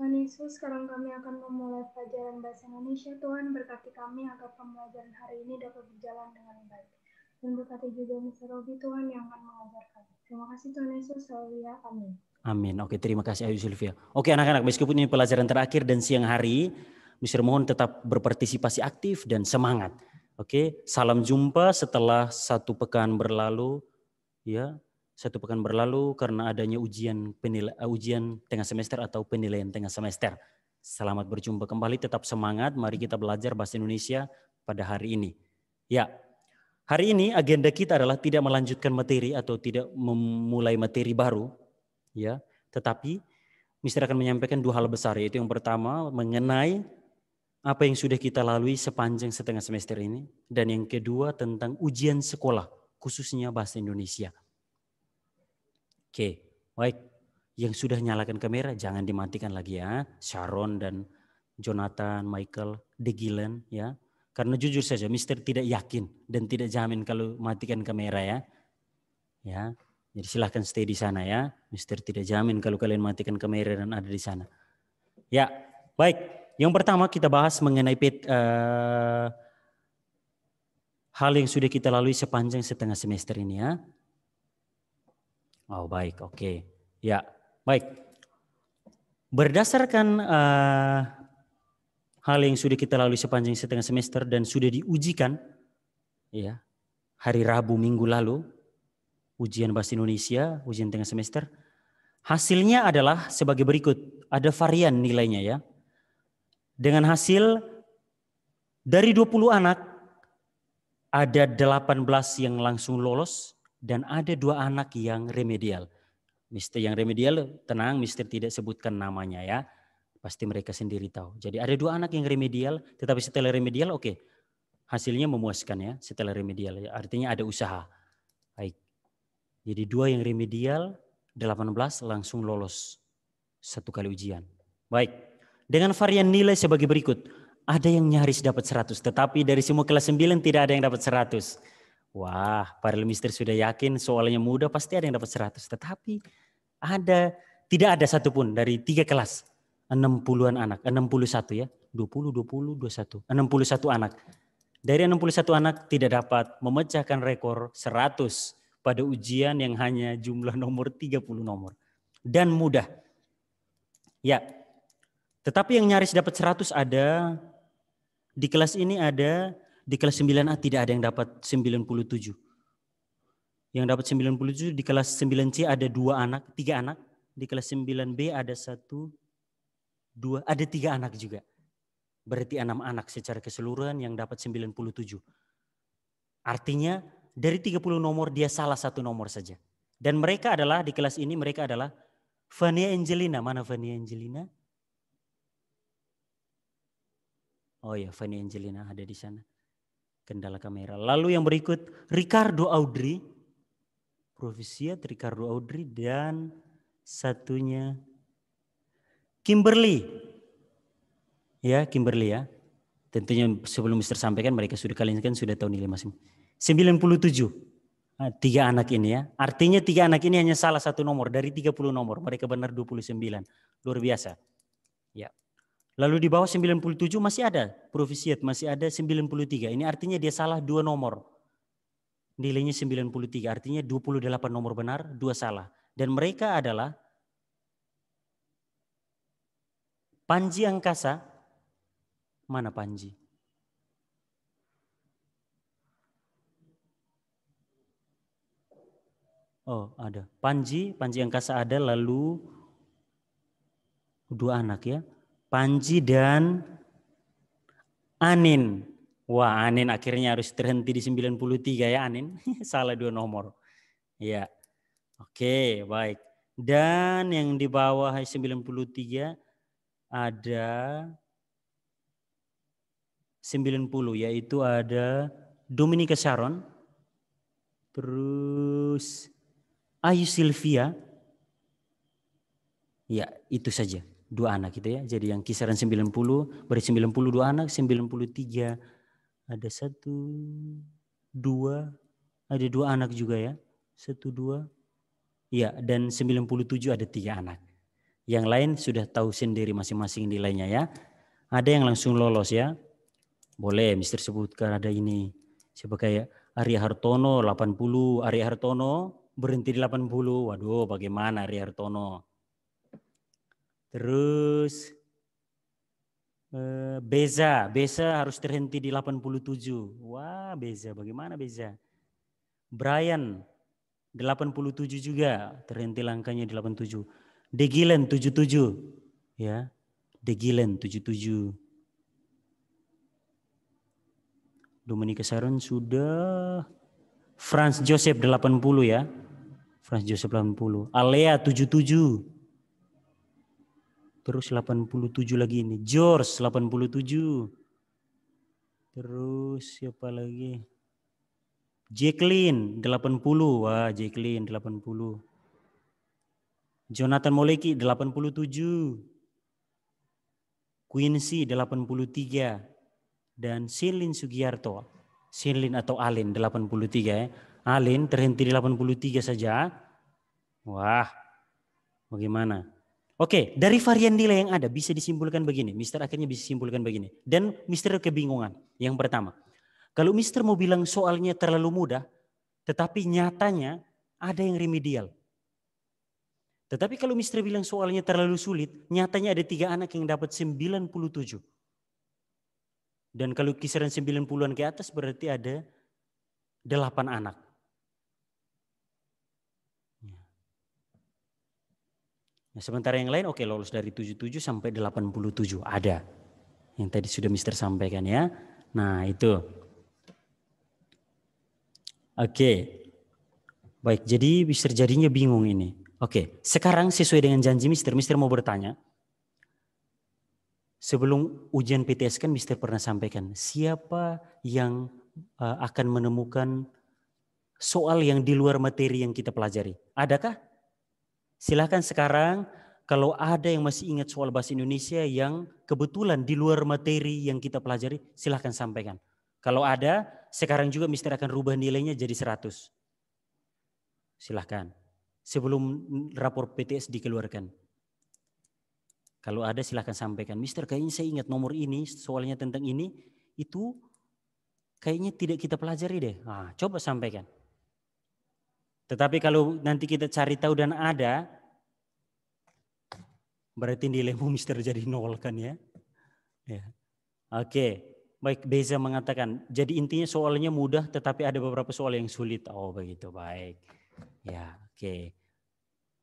Speaker 2: Tuhan Yesus, sekarang kami akan memulai pelajaran Bahasa Indonesia. Tuhan, berkati kami agar pembelajaran hari ini dapat berjalan dengan baik. Dan berkati juga Mr. Robi, Tuhan yang akan mengajar kami. Terima kasih Tuhan Yesus, haleluya. Amin.
Speaker 6: Amin. Oke, terima kasih Ayu Sylvia. Oke anak-anak, meskipun ini pelajaran terakhir dan siang hari, Mr. mohon tetap berpartisipasi aktif dan semangat. Oke, salam jumpa setelah satu pekan berlalu. Ya, satu pekan berlalu karena adanya ujian penila, eh, ujian tengah semester atau penilaian tengah semester. Selamat berjumpa kembali, tetap semangat. Mari kita belajar bahasa Indonesia pada hari ini. Ya, hari ini agenda kita adalah tidak melanjutkan materi atau tidak memulai materi baru, ya. Tetapi Mister akan menyampaikan dua hal besar, yaitu yang pertama mengenai apa yang sudah kita lalui sepanjang setengah semester ini, dan yang kedua tentang ujian sekolah, khususnya bahasa Indonesia. Oke, baik. Yang sudah nyalakan kamera jangan dimatikan lagi ya. Sharon dan Jonathan, Michael, De ya. Karena jujur saja Mister tidak yakin dan tidak jamin kalau matikan kamera ya. Ya. Jadi silahkan stay di sana ya. Mister tidak jamin kalau kalian matikan kamera dan ada di sana. Ya, baik. Yang pertama kita bahas mengenai pet, uh, eh, hal yang sudah kita lalui sepanjang setengah semester ini ya. Oh baik, oke. Okay. Ya, baik. Berdasarkan uh, hal yang sudah kita lalui sepanjang setengah semester dan sudah diujikan, ya hari Rabu minggu lalu ujian bahasa Indonesia, ujian tengah semester, hasilnya adalah sebagai berikut. Ada varian nilainya ya. Dengan hasil dari 20 anak ada 18 yang langsung lolos, dan ada dua anak yang remedial. Mister yang remedial, tenang, Mister tidak sebutkan namanya ya. Pasti mereka sendiri tahu. Jadi ada dua anak yang remedial, tetapi setelah remedial oke. Okay. Hasilnya memuaskan ya setelah remedial. Artinya ada usaha. Baik. Jadi dua yang remedial, 18 langsung lolos satu kali ujian. Baik. Dengan varian nilai sebagai berikut. Ada yang nyaris dapat 100, tetapi dari semua kelas 9 tidak ada yang dapat 100. Wah, para mister sudah yakin soalnya mudah pasti ada yang dapat 100. Tetapi ada tidak ada satupun dari tiga kelas 60-an anak, 61 ya, 20, 20, 21, 61 anak. Dari 61 anak tidak dapat memecahkan rekor 100 pada ujian yang hanya jumlah nomor 30 nomor. Dan mudah. Ya, tetapi yang nyaris dapat 100 ada, di kelas ini ada di kelas 9A tidak ada yang dapat 97. Yang dapat 97 di kelas 9C ada dua anak, tiga anak. Di kelas 9B ada satu, dua, ada tiga anak juga. Berarti enam anak secara keseluruhan yang dapat 97. Artinya dari 30 nomor dia salah satu nomor saja. Dan mereka adalah di kelas ini mereka adalah Vania Angelina. Mana Vania Angelina? Oh ya, vania Angelina ada di sana kendala kamera. Lalu yang berikut Ricardo Audrey, Provisiat Ricardo Audrey dan satunya Kimberly. Ya, Kimberly ya. Tentunya sebelum Mister sampaikan mereka sudah kalian kan sudah tahu nilai masing. 97 ah, tiga anak ini ya. Artinya tiga anak ini hanya salah satu nomor dari 30 nomor. Mereka benar 29. Luar biasa. Ya. Lalu di bawah 97 masih ada provisiat, masih ada 93. Ini artinya dia salah dua nomor. Nilainya 93, artinya 28 nomor benar, dua salah. Dan mereka adalah Panji Angkasa. Mana Panji? Oh, ada. Panji, Panji Angkasa ada lalu dua anak ya. Panji dan Anin. Wah, Anin akhirnya harus terhenti di 93 ya Anin. Salah dua nomor. Ya. Oke, baik. Dan yang di bawah 93 ada 90 yaitu ada Dominika Sharon, terus Ayu Silvia. Ya, itu saja dua anak gitu ya. Jadi yang kisaran 90, beri 90 dua anak, 93 ada satu, dua, ada dua anak juga ya. Satu, dua, ya dan 97 ada tiga anak. Yang lain sudah tahu sendiri masing-masing nilainya ya. Ada yang langsung lolos ya. Boleh Mister sebutkan ada ini. Siapa kayak Arya Hartono 80, Arya Hartono berhenti di 80. Waduh bagaimana Arya Hartono? Terus eh, Beza, Beza harus terhenti di 87. Wah, Beza, bagaimana Beza? Brian, 87 juga, terhenti langkahnya di 87. Degilen, 77. Ya, Degilen, 77. Dominika Saron sudah. Franz Joseph, 80 ya. Franz Joseph, 80. Alea, 77. Terus 87 lagi ini. George 87. Terus siapa lagi? Jacqueline 80. Wah, Jacqueline 80. Jonathan Moleki 87. Quincy 83 dan Silin Sugiyarto. Silin atau Alin 83 ya. Eh. Alin terhenti di 83 saja. Wah. Bagaimana? Oke, dari varian nilai yang ada bisa disimpulkan begini. Mister akhirnya bisa disimpulkan begini. Dan Mister kebingungan. Yang pertama, kalau Mister mau bilang soalnya terlalu mudah, tetapi nyatanya ada yang remedial. Tetapi kalau Mister bilang soalnya terlalu sulit, nyatanya ada tiga anak yang dapat 97. Dan kalau kisaran 90-an ke atas berarti ada delapan anak. Nah, sementara yang lain oke okay, lolos dari 77 sampai 87 ada. Yang tadi sudah Mister sampaikan ya. Nah, itu. Oke. Okay. Baik, jadi Mister jadinya bingung ini. Oke, okay. sekarang sesuai dengan janji Mister, Mister mau bertanya. Sebelum ujian PTS kan Mister pernah sampaikan, siapa yang eh, akan menemukan soal yang di luar materi yang kita pelajari? Adakah? Silahkan sekarang kalau ada yang masih ingat soal bahasa Indonesia yang kebetulan di luar materi yang kita pelajari, silahkan sampaikan. Kalau ada, sekarang juga Mister akan rubah nilainya jadi 100. Silahkan. Sebelum rapor PTS dikeluarkan. Kalau ada silahkan sampaikan. Mister kayaknya saya ingat nomor ini, soalnya tentang ini, itu kayaknya tidak kita pelajari deh. Nah, coba sampaikan. Tetapi kalau nanti kita cari tahu dan ada, berarti nilaimu mister jadi nol kan ya. ya. Oke, baik Beza mengatakan, jadi intinya soalnya mudah tetapi ada beberapa soal yang sulit. Oh begitu, baik. Ya, oke.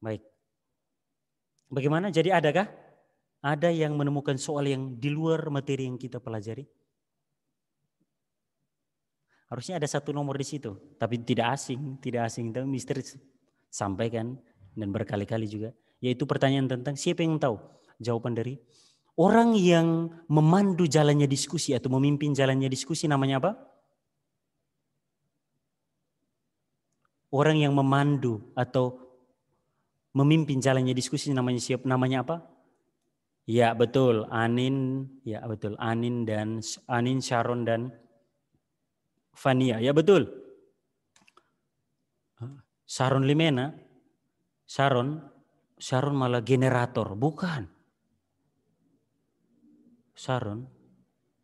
Speaker 6: Baik. Bagaimana? Jadi adakah? Ada yang menemukan soal yang di luar materi yang kita pelajari? Harusnya ada satu nomor di situ, tapi tidak asing, tidak asing, tapi misteri Sampaikan dan berkali-kali juga, yaitu pertanyaan tentang siapa yang tahu jawaban dari orang yang memandu jalannya diskusi atau memimpin jalannya diskusi namanya apa? Orang yang memandu atau memimpin jalannya diskusi namanya siap namanya apa? Ya betul, Anin, ya betul, Anin dan Anin Sharon dan Fania. Ya betul. Saron Limena, Saron, Saron malah generator, bukan. Saron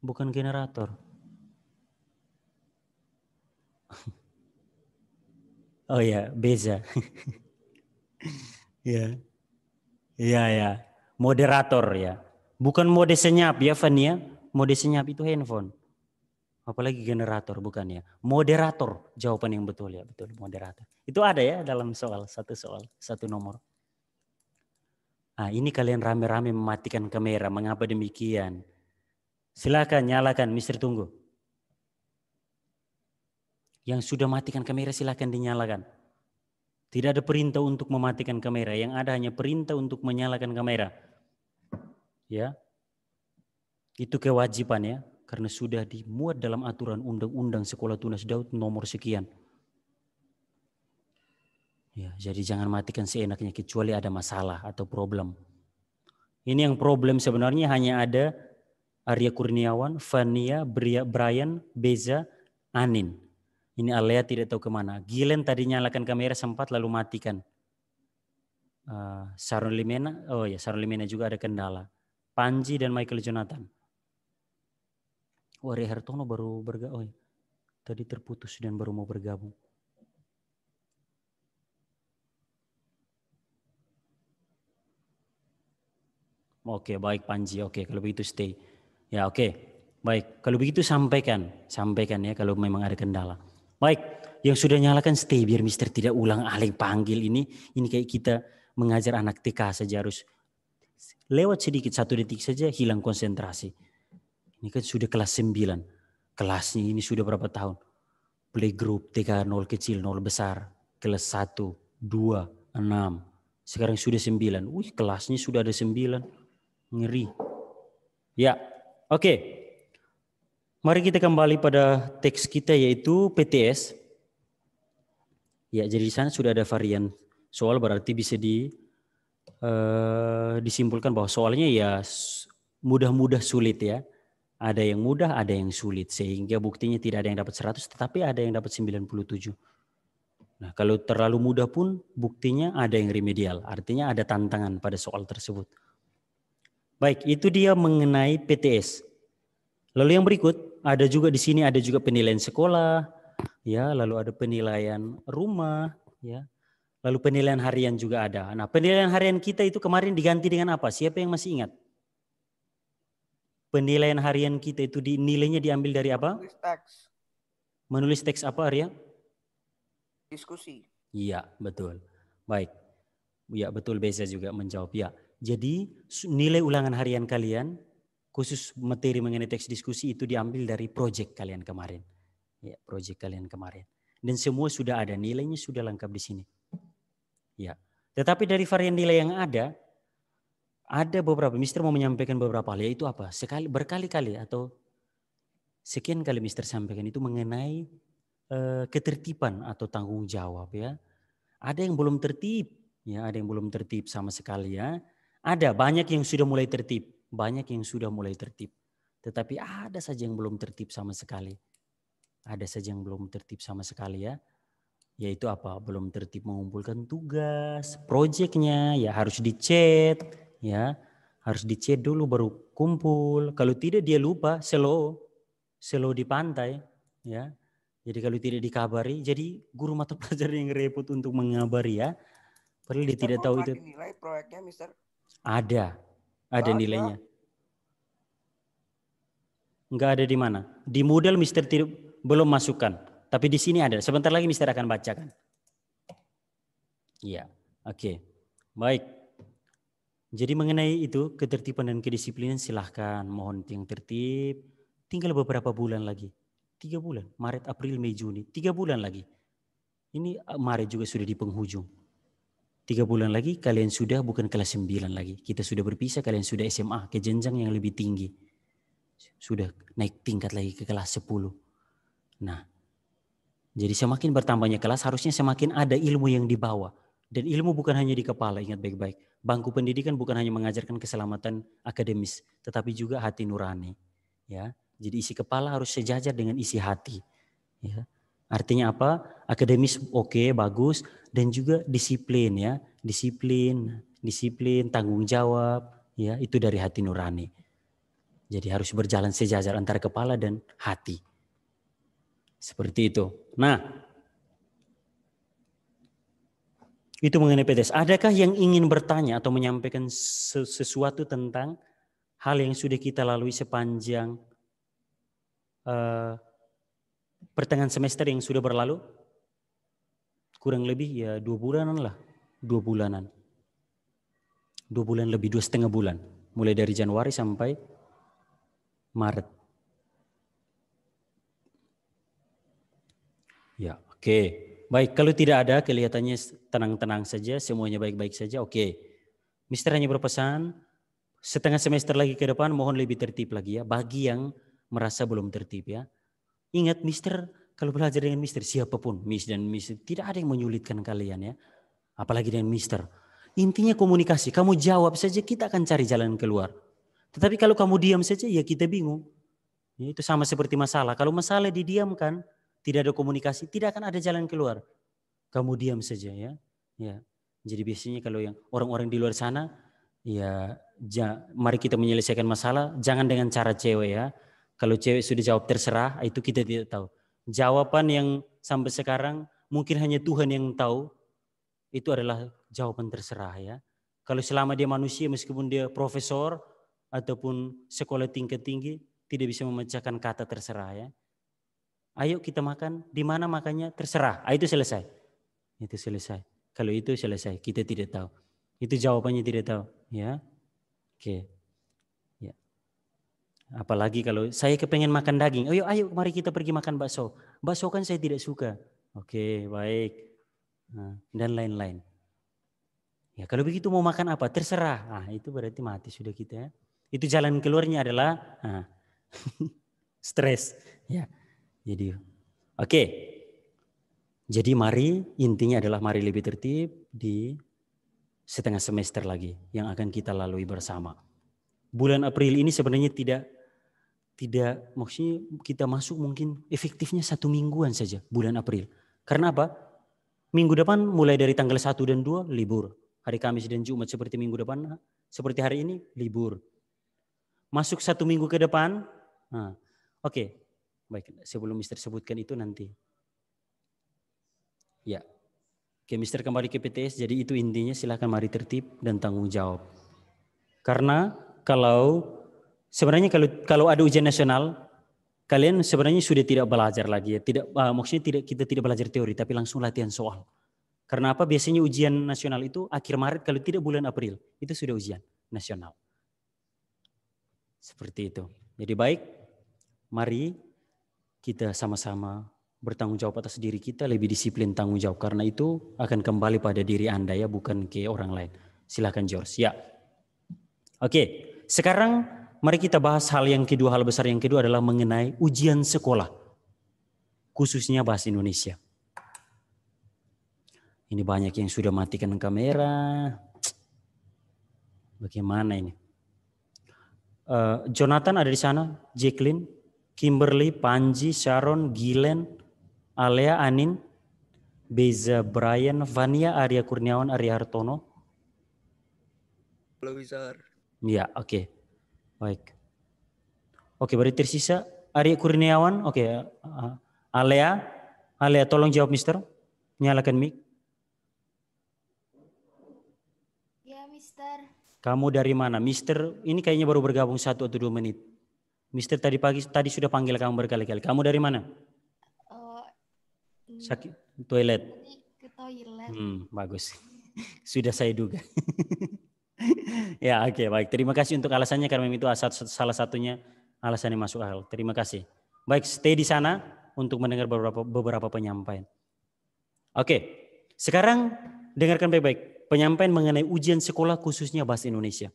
Speaker 6: bukan generator. Oh ya, beza. ya. Ya ya, moderator ya. Bukan mode senyap ya Fania, mode senyap itu handphone apalagi generator bukan ya moderator jawaban yang betul ya betul moderator itu ada ya dalam soal satu soal satu nomor nah, ini kalian rame-rame mematikan kamera mengapa demikian silakan nyalakan Mister tunggu yang sudah matikan kamera silakan dinyalakan tidak ada perintah untuk mematikan kamera yang ada hanya perintah untuk menyalakan kamera ya itu kewajiban ya karena sudah dimuat dalam aturan undang-undang sekolah tunas Daud nomor sekian. Ya, jadi jangan matikan seenaknya kecuali ada masalah atau problem. Ini yang problem sebenarnya hanya ada Arya Kurniawan, Fania, Brian, Beza, Anin. Ini Alea tidak tahu kemana. Gilen tadi nyalakan kamera sempat lalu matikan. Uh, eh, Sarun Limena, oh ya Sarun Limena juga ada kendala. Panji dan Michael Jonathan. Wari Hartono baru bergabung. Oh, iya. Tadi terputus dan baru mau bergabung. Oke, baik Panji. Oke, kalau begitu stay. Ya, oke. Baik, kalau begitu sampaikan. Sampaikan ya kalau memang ada kendala. Baik, yang sudah nyalakan stay biar Mister tidak ulang alih panggil ini. Ini kayak kita mengajar anak TK saja harus lewat sedikit satu detik saja hilang konsentrasi. Ini kan sudah kelas 9. Kelasnya ini sudah berapa tahun? Playgroup, TK 0 kecil, 0 besar, kelas 1, 2, 6. Sekarang sudah 9. Wih, kelasnya sudah ada 9. Ngeri. Ya, oke. Okay. Mari kita kembali pada teks kita yaitu PTS. Ya, jadi di sana sudah ada varian soal berarti bisa di uh, disimpulkan bahwa soalnya ya mudah-mudah sulit ya. Ada yang mudah, ada yang sulit. Sehingga buktinya tidak ada yang dapat 100, tetapi ada yang dapat 97. Nah, kalau terlalu mudah pun buktinya ada yang remedial. Artinya ada tantangan pada soal tersebut. Baik, itu dia mengenai PTS. Lalu yang berikut, ada juga di sini ada juga penilaian sekolah, ya, lalu ada penilaian rumah, ya. Lalu penilaian harian juga ada. Nah, penilaian harian kita itu kemarin diganti dengan apa? Siapa yang masih ingat? penilaian harian kita itu nilainya diambil dari apa? Menulis teks. Menulis teks apa Arya? Diskusi. Iya, betul. Baik. Iya betul Beza juga menjawab. Ya. Jadi nilai ulangan harian kalian khusus materi mengenai teks diskusi itu diambil dari proyek kalian kemarin. Ya, proyek kalian kemarin. Dan semua sudah ada, nilainya sudah lengkap di sini. Ya. Tetapi dari varian nilai yang ada, ada beberapa Mister mau menyampaikan beberapa hal yaitu apa? Sekali berkali-kali atau sekian kali Mister sampaikan itu mengenai e, ketertiban atau tanggung jawab ya. Ada yang belum tertib ya, ada yang belum tertib sama sekali ya. Ada banyak yang sudah mulai tertib, banyak yang sudah mulai tertib. Tetapi ada saja yang belum tertib sama sekali. Ada saja yang belum tertib sama sekali ya. Yaitu apa? Belum tertib mengumpulkan tugas, proyeknya ya harus dicet ya harus dicet dulu baru kumpul. Kalau tidak dia lupa slow, slow di pantai, ya. Jadi kalau tidak dikabari, jadi guru mata pelajaran yang repot untuk mengabari ya. Perlu dia tidak tahu itu. Nilai
Speaker 2: proyeknya, Mister?
Speaker 6: Ada, ada oh, nilainya. Enggak ada di mana? Di model Mister tidak belum masukkan, tapi di sini ada. Sebentar lagi Mister akan bacakan. Iya, oke, okay. baik. Jadi mengenai itu ketertiban dan kedisiplinan silahkan mohon yang tertib. Tinggal beberapa bulan lagi, tiga bulan, Maret, April, Mei, Juni, tiga bulan lagi. Ini eh, Maret juga sudah di penghujung. Tiga bulan lagi kalian sudah bukan kelas sembilan lagi. Kita sudah berpisah, kalian sudah SMA ke jenjang yang lebih tinggi. Sudah naik tingkat lagi ke kelas sepuluh Nah, jadi semakin bertambahnya kelas harusnya semakin ada ilmu yang dibawa. Dan ilmu bukan hanya di kepala, ingat baik-baik bangku pendidikan bukan hanya mengajarkan keselamatan akademis, tetapi juga hati nurani. Ya, jadi isi kepala harus sejajar dengan isi hati. Ya, artinya apa? Akademis oke okay, bagus dan juga disiplin ya, disiplin, disiplin, tanggung jawab. Ya, itu dari hati nurani. Jadi harus berjalan sejajar antara kepala dan hati. Seperti itu. Nah, Itu mengenai PTS. Adakah yang ingin bertanya atau menyampaikan sesuatu tentang hal yang sudah kita lalui sepanjang uh, pertengahan semester yang sudah berlalu? Kurang lebih ya dua bulanan lah. Dua bulanan. Dua bulan lebih, dua setengah bulan. Mulai dari Januari sampai Maret. Ya, oke. Okay. Baik, kalau tidak ada kelihatannya tenang-tenang saja, semuanya baik-baik saja. Oke. Mister hanya berpesan setengah semester lagi ke depan mohon lebih tertib lagi ya bagi yang merasa belum tertib ya. Ingat Mister kalau belajar dengan Mister siapapun, Miss dan Miss tidak ada yang menyulitkan kalian ya. Apalagi dengan Mister. Intinya komunikasi, kamu jawab saja kita akan cari jalan keluar. Tetapi kalau kamu diam saja ya kita bingung. Ya, itu sama seperti masalah. Kalau masalah didiamkan, tidak ada komunikasi, tidak akan ada jalan keluar. Kamu diam saja ya. Ya. Jadi biasanya kalau yang orang-orang di luar sana ya ja, mari kita menyelesaikan masalah jangan dengan cara cewek ya. Kalau cewek sudah jawab terserah itu kita tidak tahu. Jawaban yang sampai sekarang mungkin hanya Tuhan yang tahu itu adalah jawaban terserah ya. Kalau selama dia manusia meskipun dia profesor ataupun sekolah tingkat tinggi tidak bisa memecahkan kata terserah ya ayo kita makan, di mana makannya terserah. Ah, itu selesai. Itu selesai. Kalau itu selesai, kita tidak tahu. Itu jawabannya tidak tahu, ya. Oke. Ya. Apalagi kalau saya kepengen makan daging, ayo ayo mari kita pergi makan bakso. Bakso kan saya tidak suka. Oke, baik. Nah, dan lain-lain. Ya, kalau begitu mau makan apa? Terserah. Ah, itu berarti mati sudah kita. Ya. Itu jalan keluarnya adalah ah, stres. Ya. Jadi, oke. Jadi mari intinya adalah mari lebih tertib di setengah semester lagi yang akan kita lalui bersama. Bulan April ini sebenarnya tidak tidak maksudnya kita masuk mungkin efektifnya satu mingguan saja bulan April. Karena apa? Minggu depan mulai dari tanggal 1 dan 2 libur. Hari Kamis dan Jumat seperti minggu depan, seperti hari ini libur. Masuk satu minggu ke depan, nah, oke, okay, Baik, sebelum Mister sebutkan itu nanti. Ya. Oke, Mister kembali ke PTS. Jadi itu intinya silahkan mari tertib dan tanggung jawab. Karena kalau sebenarnya kalau kalau ada ujian nasional, kalian sebenarnya sudah tidak belajar lagi ya. Tidak uh, maksudnya tidak kita tidak belajar teori tapi langsung latihan soal. Karena apa? Biasanya ujian nasional itu akhir Maret kalau tidak bulan April. Itu sudah ujian nasional. Seperti itu. Jadi baik, mari kita sama-sama bertanggung jawab atas diri kita, lebih disiplin tanggung jawab. Karena itu akan kembali pada diri Anda ya, bukan ke orang lain. Silahkan George. Ya. Oke, sekarang mari kita bahas hal yang kedua, hal besar yang kedua adalah mengenai ujian sekolah. Khususnya bahasa Indonesia. Ini banyak yang sudah matikan kamera. Bagaimana ini? Eh, Jonathan ada di sana, Jacqueline. Kimberly, Panji, Sharon, Gilen, Alea, Anin, Beza, Brian, Vania, Arya Kurniawan, Arya Hartono. Halo Wizar. Ya, oke. Okay. Baik. Oke, okay, berarti tersisa Arya Kurniawan. Oke, okay. Uh, Alea. Alea, tolong jawab Mister. Nyalakan mic. Ya, Mister. Kamu dari mana? Mister, ini kayaknya baru bergabung satu atau dua menit. Mister tadi pagi tadi sudah panggil kamu berkali-kali. Kamu dari mana? Oh, Sakit toilet.
Speaker 3: Ke toilet. Hmm,
Speaker 6: bagus. sudah saya duga. ya, oke, okay, baik. Terima kasih untuk alasannya karena itu salah satunya alasan yang masuk akal. Terima kasih. Baik, stay di sana untuk mendengar beberapa beberapa penyampaian. Oke. Sekarang dengarkan baik-baik penyampaian mengenai ujian sekolah khususnya bahasa Indonesia.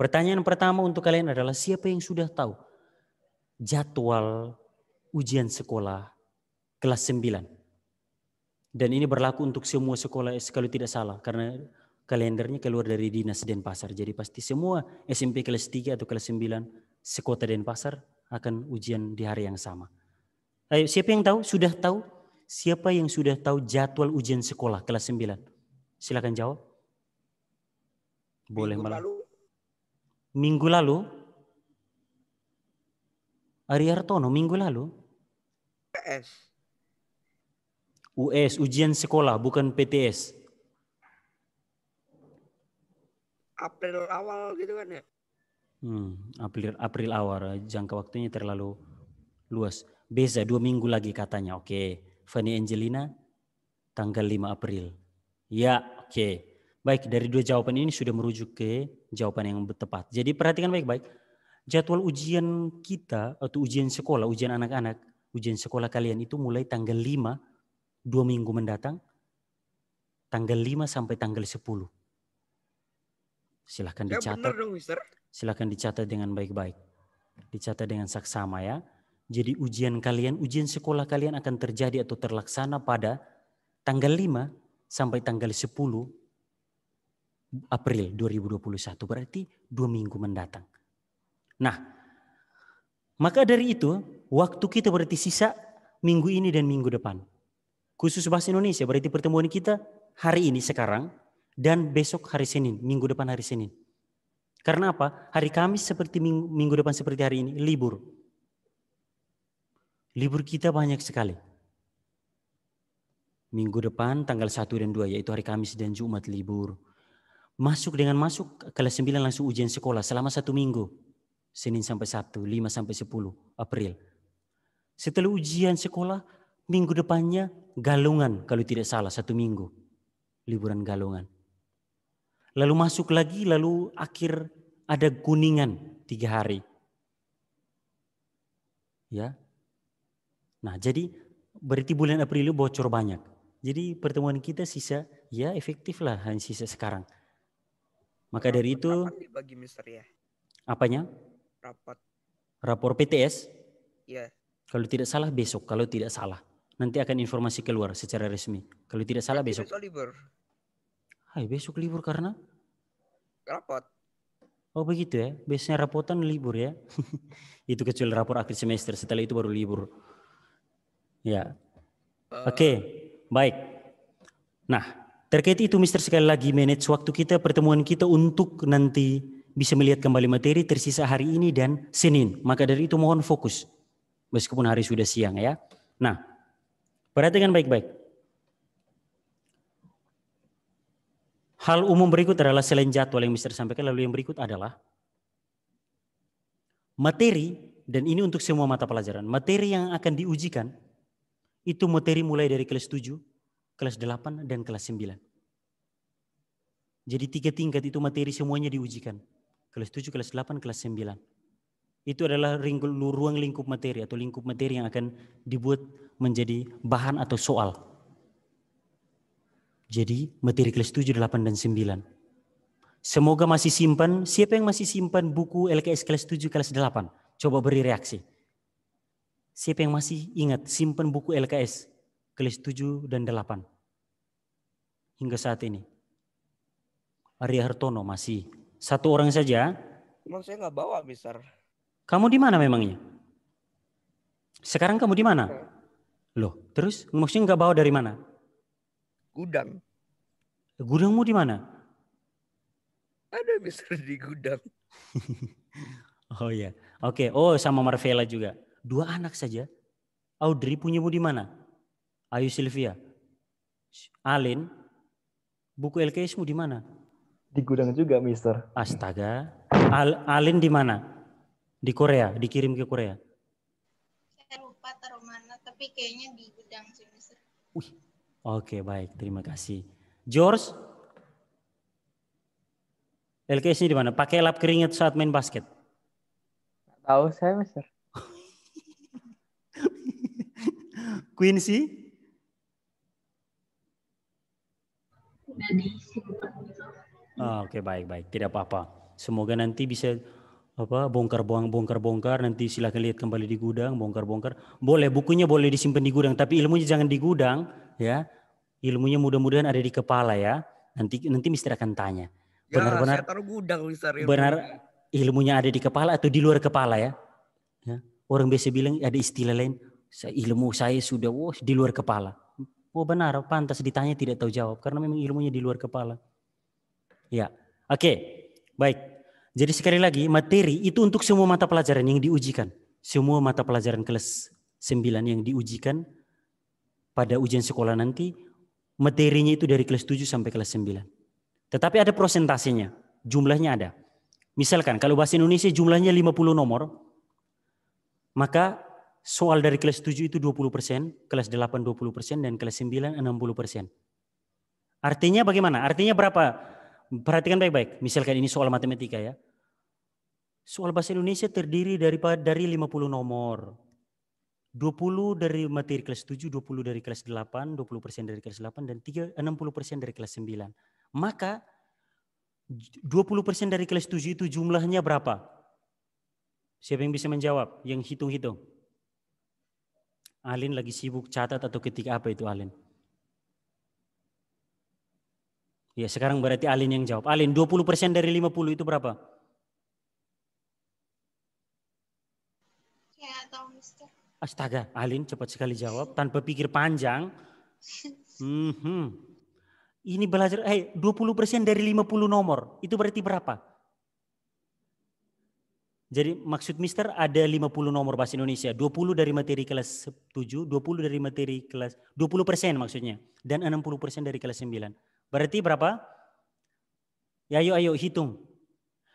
Speaker 6: Pertanyaan pertama untuk kalian adalah siapa yang sudah tahu jadwal ujian sekolah kelas 9? Dan ini berlaku untuk semua sekolah eh, kalau tidak salah karena kalendernya keluar dari Dinas Denpasar. Jadi pasti semua SMP kelas 3 atau kelas 9 sekota Denpasar akan ujian di hari yang sama. Ayo, siapa yang tahu? Sudah tahu? Siapa yang sudah tahu jadwal ujian sekolah kelas 9? Silakan jawab. Boleh malah minggu lalu Ari Hartono minggu lalu PS US ujian sekolah bukan PTS
Speaker 2: April awal gitu kan ya
Speaker 6: hmm, April April awal jangka waktunya terlalu luas Beza dua minggu lagi katanya oke okay. Fanny Angelina tanggal 5 April ya oke okay. Baik, dari dua jawaban ini sudah merujuk ke jawaban yang tepat. Jadi perhatikan baik-baik. Jadwal ujian kita atau ujian sekolah, ujian anak-anak, ujian sekolah kalian itu mulai tanggal 5, dua minggu mendatang, tanggal 5 sampai tanggal 10. Silahkan ya, dicatat. Dong, silahkan dicatat dengan baik-baik. Dicatat dengan saksama ya. Jadi ujian kalian, ujian sekolah kalian akan terjadi atau terlaksana pada tanggal 5 sampai tanggal 10 April 2021, berarti dua minggu mendatang. Nah, maka dari itu, waktu kita berarti sisa minggu ini dan minggu depan. Khusus bahasa Indonesia, berarti pertemuan kita hari ini sekarang dan besok hari Senin, minggu depan hari Senin. Karena apa? Hari Kamis seperti minggu, minggu depan seperti hari ini, libur. Libur kita banyak sekali. Minggu depan tanggal 1 dan 2 yaitu hari Kamis dan Jumat libur Masuk dengan masuk kelas 9 langsung ujian sekolah selama satu minggu. Senin sampai Sabtu, 5 sampai 10 April. Setelah ujian sekolah, minggu depannya galungan kalau tidak salah satu minggu. Liburan galungan. Lalu masuk lagi, lalu akhir ada kuningan tiga hari. Ya, Nah, jadi berarti bulan April itu bocor banyak. Jadi pertemuan kita sisa ya efektif lah hanya sisa sekarang. Maka rapor, dari itu
Speaker 2: dibagi ya. Apanya? Rapor.
Speaker 6: Rapor PTS? Iya. Kalau tidak salah besok, kalau tidak salah. Nanti akan informasi keluar secara resmi. Kalau tidak salah besok. Besok libur. Hai, besok libur karena? Rapot. Oh begitu ya. Biasanya rapotan libur ya. itu kecuali rapor akhir semester. Setelah itu baru libur. Ya. Uh... Oke, okay. baik. Nah, Terkait itu, Mister sekali lagi manage waktu kita, pertemuan kita untuk nanti bisa melihat kembali materi tersisa hari ini dan Senin. Maka dari itu mohon fokus, meskipun hari sudah siang ya. Nah, perhatikan baik-baik. Hal umum berikut adalah selain jadwal yang Mister sampaikan, lalu yang berikut adalah materi, dan ini untuk semua mata pelajaran, materi yang akan diujikan, itu materi mulai dari kelas 7 kelas 8, dan kelas 9. Jadi tiga tingkat itu materi semuanya diujikan. Kelas 7, kelas 8, kelas 9. Itu adalah ruang lingkup materi atau lingkup materi yang akan dibuat menjadi bahan atau soal. Jadi materi kelas 7, 8, dan 9. Semoga masih simpan. Siapa yang masih simpan buku LKS kelas 7, kelas 8? Coba beri reaksi. Siapa yang masih ingat simpan buku LKS? kelas 7 dan 8. Hingga saat ini. Arya Hartono masih satu orang saja.
Speaker 2: Emang saya nggak bawa, Mister.
Speaker 6: Kamu di mana memangnya? Sekarang kamu di mana? Loh, terus maksudnya nggak bawa dari mana? Gudang. Gudangmu di mana?
Speaker 2: Ada Mister di gudang.
Speaker 6: oh ya, oke. Okay. Oh sama Marvela juga. Dua anak saja. Audrey punya di mana? Ayu Sylvia, Alin, buku LKSmu di mana?
Speaker 2: Di gudang juga,
Speaker 6: Mister. Astaga. Al Alin di mana? Di Korea, dikirim ke Korea. Saya lupa taruh mana, tapi kayaknya di gudang sih, Mister. Wih. Oke, baik. Terima kasih. George, LKS-nya di mana? Pakai lap keringat saat main basket? Tahu saya, Mister. Quincy? Gitu. Ah, Oke okay, baik baik tidak apa-apa. Semoga nanti bisa apa bongkar buang bongkar bongkar nanti silahkan lihat kembali di gudang bongkar bongkar boleh bukunya boleh disimpan di gudang tapi ilmunya jangan di gudang ya ilmunya mudah-mudahan ada di kepala ya nanti nanti mister akan tanya ya, benar-benar benar, benar ilmunya ada di kepala atau di luar kepala ya, ya orang biasa bilang ada istilah lain ilmu saya sudah wah di luar kepala Oh benar, pantas ditanya tidak tahu jawab karena memang ilmunya di luar kepala. Ya, oke, okay. baik. Jadi sekali lagi materi itu untuk semua mata pelajaran yang diujikan. Semua mata pelajaran kelas 9 yang diujikan pada ujian sekolah nanti materinya itu dari kelas 7 sampai kelas 9. Tetapi ada prosentasinya, jumlahnya ada. Misalkan kalau bahasa Indonesia jumlahnya 50 nomor, maka soal dari kelas 7 itu 20%, kelas 8 20%, dan kelas 9 60%. Artinya bagaimana? Artinya berapa? Perhatikan baik-baik. Misalkan ini soal matematika ya. Soal bahasa Indonesia terdiri dari dari 50 nomor. 20 dari materi kelas 7, 20 dari kelas 8, 20% dari kelas 8, dan 3, 60% dari kelas 9. Maka 20% dari kelas 7 itu jumlahnya berapa? Siapa yang bisa menjawab? Yang hitung-hitung. Alin lagi sibuk catat atau ketik apa itu Alin? Ya sekarang berarti Alin yang jawab. Alin 20% dari 50 itu berapa? Ya, tahu Mister. Astaga, Alin cepat sekali jawab tanpa pikir panjang. Mm -hmm. Ini belajar, eh hey, 20% dari 50 nomor, itu berarti berapa? Jadi maksud Mister ada 50 nomor bahasa Indonesia, 20 dari materi kelas 7, 20 dari materi kelas 20 persen maksudnya, dan 60 persen dari kelas 9. Berarti berapa? Ya ayo ayo hitung.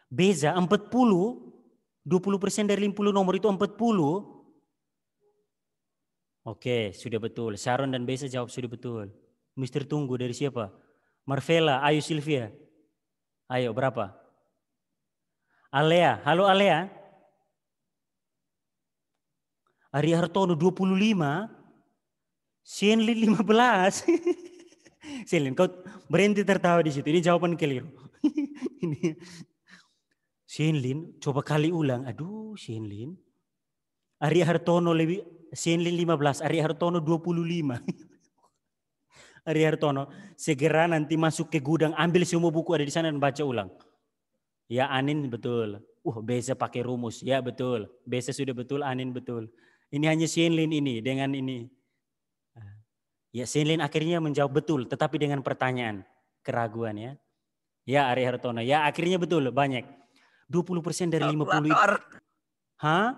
Speaker 6: Beza 40, 20 persen dari 50 nomor itu 40. Oke, sudah betul. Sharon dan Beza jawab sudah betul. Mister tunggu dari siapa? Marvela, ayo Sylvia. Ayo berapa? Alea, halo Alea. Ari Hartono 25, Shenlin 15. Shenlin, kau berhenti tertawa di situ. Ini jawaban keliru. Ini Shenlin, coba kali ulang. Aduh, Shenlin. Ari Hartono lebih Shenlin 15, Ari Hartono 25. Ari Hartono, segera nanti masuk ke gudang, ambil semua buku ada di sana dan baca ulang. Ya anin betul. Uh Beza pakai rumus. Ya betul. Beza sudah betul, anin betul. Ini hanya Shenlin ini dengan ini. Ya Shenlin akhirnya menjawab betul tetapi dengan pertanyaan. Keraguan ya. Ya Ari Hartono. Ya akhirnya betul banyak. 20% dari 50 itu. Hah?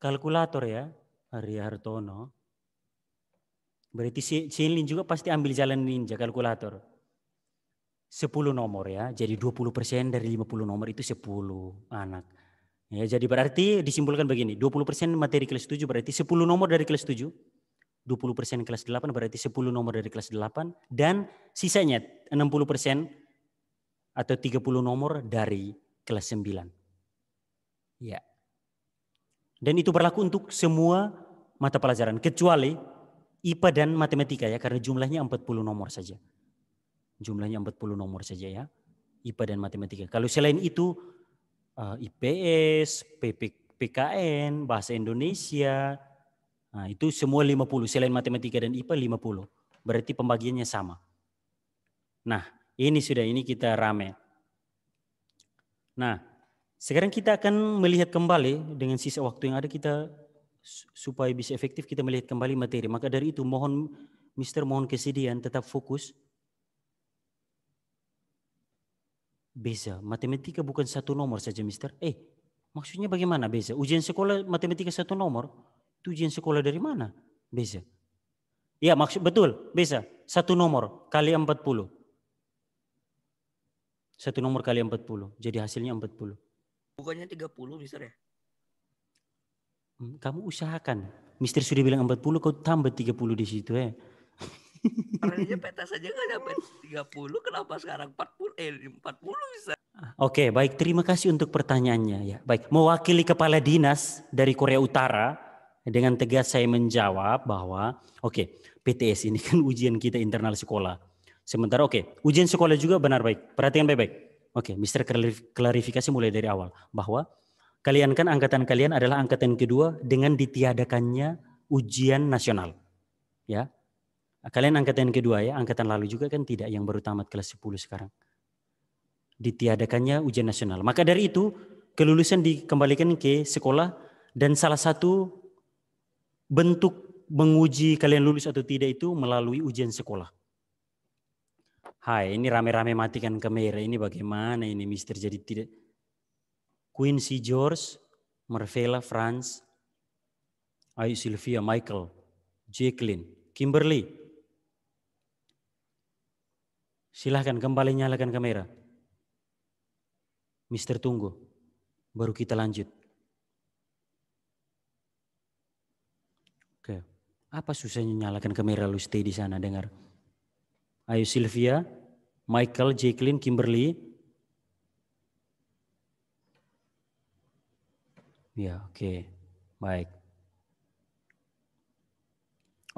Speaker 6: Kalkulator ya. Ari Hartono. Berarti Shenlin juga pasti ambil jalan ninja kalkulator. 10 nomor ya. Jadi 20% dari 50 nomor itu 10 anak. Ya, jadi berarti disimpulkan begini, 20% materi kelas 7 berarti 10 nomor dari kelas 7, 20% kelas 8 berarti 10 nomor dari kelas 8 dan sisanya 60% atau 30 nomor dari kelas 9. Ya. Dan itu berlaku untuk semua mata pelajaran kecuali IPA dan matematika ya karena jumlahnya 40 nomor saja jumlahnya 40 nomor saja ya. IPA dan matematika. Kalau selain itu eh, IPS, PPKN, PKN, bahasa Indonesia, nah itu semua 50 selain matematika dan IPA 50. Berarti pembagiannya sama. Nah, ini sudah ini kita rame. Nah, sekarang kita akan melihat kembali dengan sisa waktu yang ada kita supaya bisa efektif kita melihat kembali materi. Maka dari itu mohon Mister mohon kesediaan tetap fokus Beza. Matematika bukan satu nomor saja, Mister. Eh, maksudnya bagaimana beza? Ujian sekolah matematika satu nomor? Itu ujian sekolah dari mana? Beza. Ya, maksud betul. Beza. Satu nomor kali 40. Satu nomor kali 40. Jadi hasilnya 40.
Speaker 2: Bukannya 30, Mister ya?
Speaker 6: Hmm, kamu usahakan. Mister sudah bilang 40, kau tambah 30 di situ ya. Eh.
Speaker 2: Karena PTS aja gak dapat 30, kenapa sekarang 40? Eh, 40 bisa.
Speaker 6: Oke, okay, baik. Terima kasih untuk pertanyaannya. Ya, baik. Mewakili kepala dinas dari Korea Utara, dengan tegas saya menjawab bahwa, oke, okay, PTS ini kan ujian kita internal sekolah. Sementara, oke, okay, ujian sekolah juga benar baik. Perhatikan baik-baik. Oke, okay, Mister klarifikasi mulai dari awal bahwa kalian kan angkatan kalian adalah angkatan kedua dengan ditiadakannya ujian nasional. Ya, Nah, kalian angkatan kedua ya, angkatan lalu juga kan tidak yang baru tamat kelas 10 sekarang. Ditiadakannya ujian nasional. Maka dari itu, kelulusan dikembalikan ke sekolah dan salah satu bentuk menguji kalian lulus atau tidak itu melalui ujian sekolah. Hai, ini rame-rame matikan kamera, ini bagaimana ini mister jadi tidak. Quincy George, Marvella Franz, Ayu Sylvia Michael, Jacqueline, Kimberly, Silahkan kembali nyalakan kamera. Mister tunggu, baru kita lanjut. Oke, apa susahnya nyalakan kamera lu stay di sana dengar. Ayo Sylvia, Michael, Jacqueline, Kimberly. Ya, oke. Baik.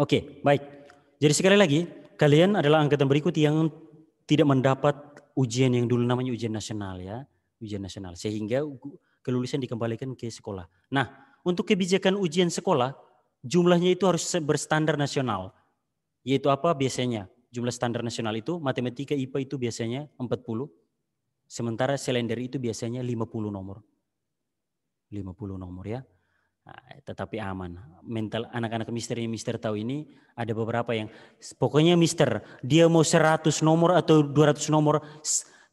Speaker 6: Oke, baik. Jadi sekali lagi, kalian adalah angkatan berikut yang tidak mendapat ujian yang dulu namanya ujian nasional ya, ujian nasional sehingga kelulusan dikembalikan ke sekolah. Nah, untuk kebijakan ujian sekolah jumlahnya itu harus berstandar nasional. Yaitu apa biasanya? Jumlah standar nasional itu matematika IPA itu biasanya 40. Sementara selain itu biasanya 50 nomor. 50 nomor ya. Ah, tetapi aman. Mental anak-anak misteri yang Mister tahu ini ada beberapa yang pokoknya Mister dia mau 100 nomor atau 200 nomor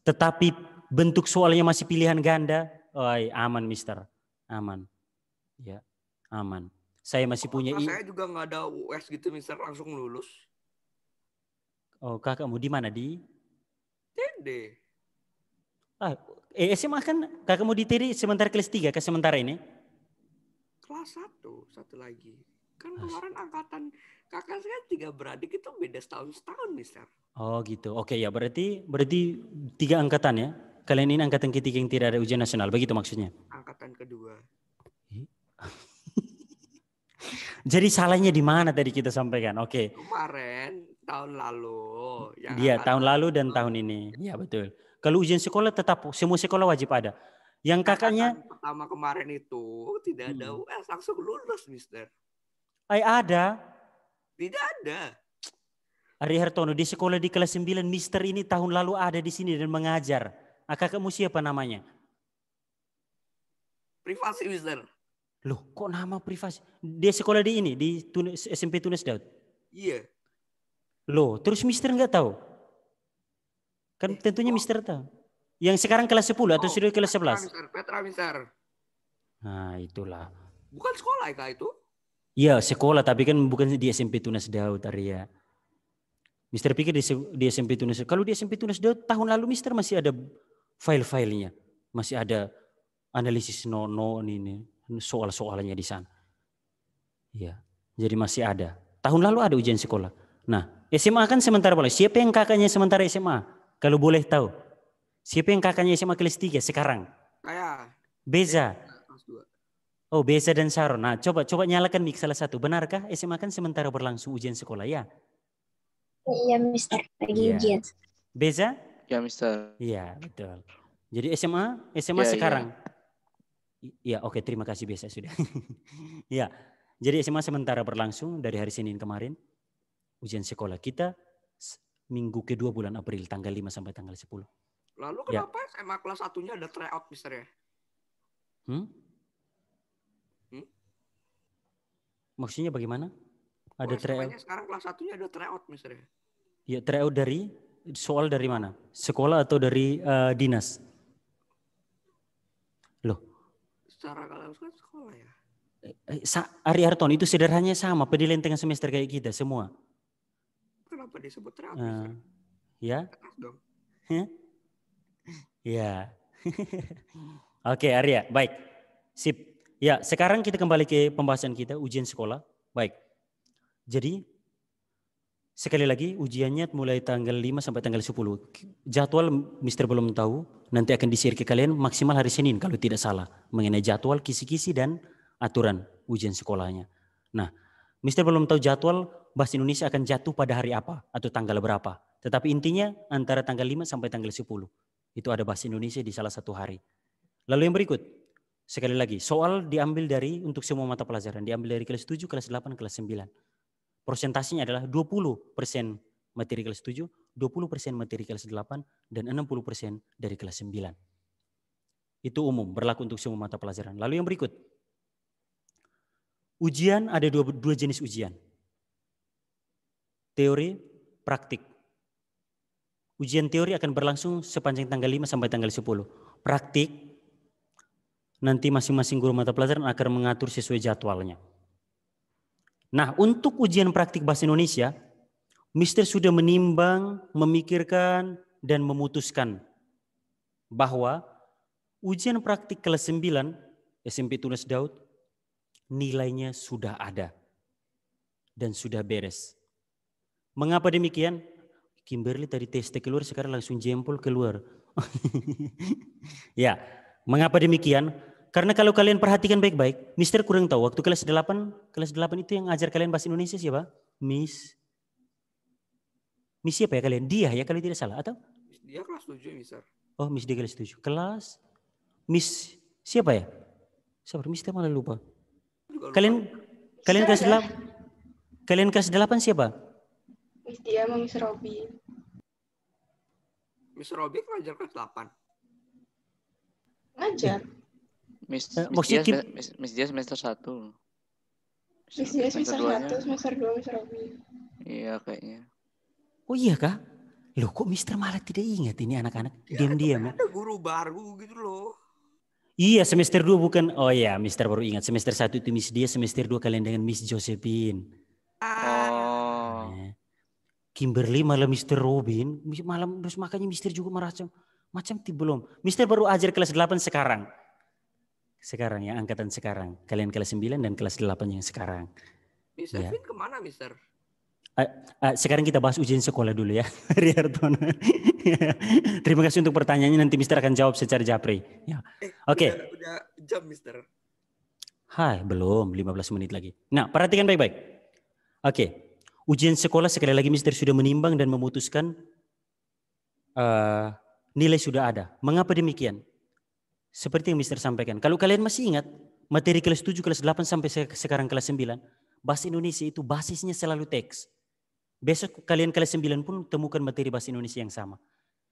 Speaker 6: tetapi bentuk soalnya masih pilihan ganda. Oh, aman Mister. Aman. Ya, aman. Saya masih punya Masa Saya
Speaker 2: juga nggak ada US gitu Mister langsung lulus.
Speaker 6: Oh, kakakmu di mana di?
Speaker 2: TD.
Speaker 6: Ah, eh, SMA kan kakakmu di TD sementara kelas 3 ke sementara ini?
Speaker 2: kelas satu, satu lagi kan kemarin angkatan kakak saya tiga beradik itu beda setahun setahun mister
Speaker 6: oh gitu oke ya berarti berarti tiga angkatan ya kalian ini angkatan ketiga yang tidak ada ujian nasional begitu maksudnya
Speaker 2: angkatan kedua
Speaker 6: jadi salahnya di mana tadi kita sampaikan oke okay.
Speaker 2: kemarin tahun lalu ya iya tahun
Speaker 6: lalu dan tahun ini iya betul kalau ujian sekolah tetap semua sekolah wajib ada yang nah, kan kakaknya Kakak
Speaker 2: pertama kemarin itu tidak ada hmm. langsung lulus, Mister.
Speaker 6: Ay eh, ada.
Speaker 2: Tidak ada.
Speaker 6: Ari Hartono di sekolah di kelas 9 Mister ini tahun lalu ada di sini dan mengajar. Ah, kakakmu siapa namanya?
Speaker 2: Privasi Mister.
Speaker 6: Loh, kok nama privasi? Dia sekolah di ini di Tunis, SMP Tunas Daud. Iya. Loh, terus Mister nggak tahu? Kan tentunya oh. Mister tahu. Yang sekarang kelas 10 atau oh, sudah kelas 11?
Speaker 2: Petra, Petra Mister.
Speaker 6: Nah, itulah.
Speaker 2: Bukan sekolah ya, itu?
Speaker 6: Iya, sekolah tapi kan bukan di SMP Tunas Daud Arya. Mister pikir di, di SMP Tunas kalau di SMP Tunas Daud tahun lalu Mister masih ada file-filenya, masih ada analisis nono ini soal-soalnya di sana. Iya, jadi masih ada. Tahun lalu ada ujian sekolah. Nah, SMA kan sementara boleh. Siapa yang kakaknya sementara SMA? Kalau boleh tahu. Siapa yang kakaknya SMA kelas 3 sekarang? Saya. Beza. Oh, Beza dan Sharon. Nah, coba coba nyalakan mic salah satu. Benarkah SMA kan sementara berlangsung ujian sekolah ya?
Speaker 2: Iya, Mister. Lagi iya. ya.
Speaker 6: Beza? Iya, Mister. Iya, betul. Jadi SMA, SMA ya, iya. sekarang. Iya, ya, oke, terima kasih Beza sudah. Iya. Jadi SMA sementara berlangsung dari hari Senin kemarin. Ujian sekolah kita minggu kedua bulan April tanggal 5 sampai tanggal 10.
Speaker 2: Lalu ya. kenapa ya. SMA kelas satunya ada tryout, Mister ya? Hmm? hmm?
Speaker 6: Maksudnya bagaimana? Ada oh, tryout?
Speaker 2: Sekarang kelas satunya ada tryout, Mister ya?
Speaker 6: Ya, tryout dari soal dari mana? Sekolah atau dari uh, dinas? Loh.
Speaker 2: Secara kalau kan sekolah ya.
Speaker 6: Eh, eh, Ari Harton itu sederhananya sama penilaian tengah semester kayak kita semua.
Speaker 2: Kenapa disebut tryout?
Speaker 6: Uh, ya. Dong. Ya. Oke, okay, Arya. Baik. Sip. Ya, sekarang kita kembali ke pembahasan kita ujian sekolah. Baik. Jadi sekali lagi ujiannya mulai tanggal 5 sampai tanggal 10. Jadwal Mister belum tahu, nanti akan di ke kalian maksimal hari Senin kalau tidak salah mengenai jadwal, kisi-kisi dan aturan ujian sekolahnya. Nah, Mister belum tahu jadwal bahasa Indonesia akan jatuh pada hari apa atau tanggal berapa. Tetapi intinya antara tanggal 5 sampai tanggal 10. Itu ada bahasa Indonesia di salah satu hari. Lalu yang berikut, sekali lagi, soal diambil dari untuk semua mata pelajaran, diambil dari kelas 7, kelas 8, kelas 9. Persentasinya adalah 20 persen materi kelas 7, 20 persen materi kelas 8, dan 60 persen dari kelas 9. Itu umum, berlaku untuk semua mata pelajaran. Lalu yang berikut, ujian ada dua, dua jenis ujian. Teori, praktik. Ujian teori akan berlangsung sepanjang tanggal 5 sampai tanggal 10. Praktik nanti masing-masing guru mata pelajaran akan mengatur sesuai jadwalnya. Nah, untuk ujian praktik bahasa Indonesia, Mister sudah menimbang, memikirkan, dan memutuskan bahwa ujian praktik kelas 9 SMP Tunas Daud nilainya sudah ada dan sudah beres. Mengapa demikian? Kimberly tadi tes keluar, sekarang langsung jempol keluar. ya, mengapa demikian? Karena kalau kalian perhatikan baik-baik, Mister kurang tahu waktu kelas 8, kelas 8 itu yang ajar kalian bahasa Indonesia siapa? Miss Miss siapa ya kalian? Dia ya kalau tidak salah atau?
Speaker 2: Dia kelas 7, Mister.
Speaker 6: Oh, Miss dia kelas 7. Kelas Miss siapa ya? Sabar, Miss malah lupa. lupa. Kalian kalian kelas 8 Kalian kelas 8 siapa?
Speaker 5: Miss Dia sama Miss Robi. Miss Robi ngajar kelas 8?
Speaker 2: Ngajar. Miss, eh, Miss, dia, Miss, Miss Dia semester 1. Miss Dia semester, 1, semester semester 2 Miss Robi. Iya kayaknya.
Speaker 6: Oh iya kak? Loh kok Mister malah tidak ingat ini anak-anak Ya, diam-diam Ada
Speaker 2: guru baru gitu loh.
Speaker 6: Iya semester 2 bukan. Oh iya Mister baru ingat. Semester 1 itu Miss Dia, semester 2 kalian dengan Miss Josephine. Ah. Oh, Kimberly malah Mister Robin, malam terus makanya Mister juga merasa macam belum. Mister baru ajar kelas 8 sekarang. Sekarang ya, angkatan sekarang. Kalian kelas 9 dan kelas 8 yang sekarang.
Speaker 2: Mister ya. Finn kemana Mister?
Speaker 6: Uh, uh, sekarang kita bahas ujian sekolah dulu ya, Riarton. Terima kasih untuk pertanyaannya. Nanti Mister akan jawab secara japri. Ya. Eh, Oke. Okay.
Speaker 2: Udah, udah jam Mister.
Speaker 6: Hai, belum 15 menit lagi. Nah, perhatikan baik-baik. Oke. Okay. Ujian sekolah sekali lagi Mister sudah menimbang dan memutuskan uh, nilai sudah ada. Mengapa demikian? Seperti yang Mister sampaikan. Kalau kalian masih ingat materi kelas 7, kelas 8 sampai sekarang kelas 9, bahasa Indonesia itu basisnya selalu teks. Besok kalian kelas 9 pun temukan materi bahasa Indonesia yang sama.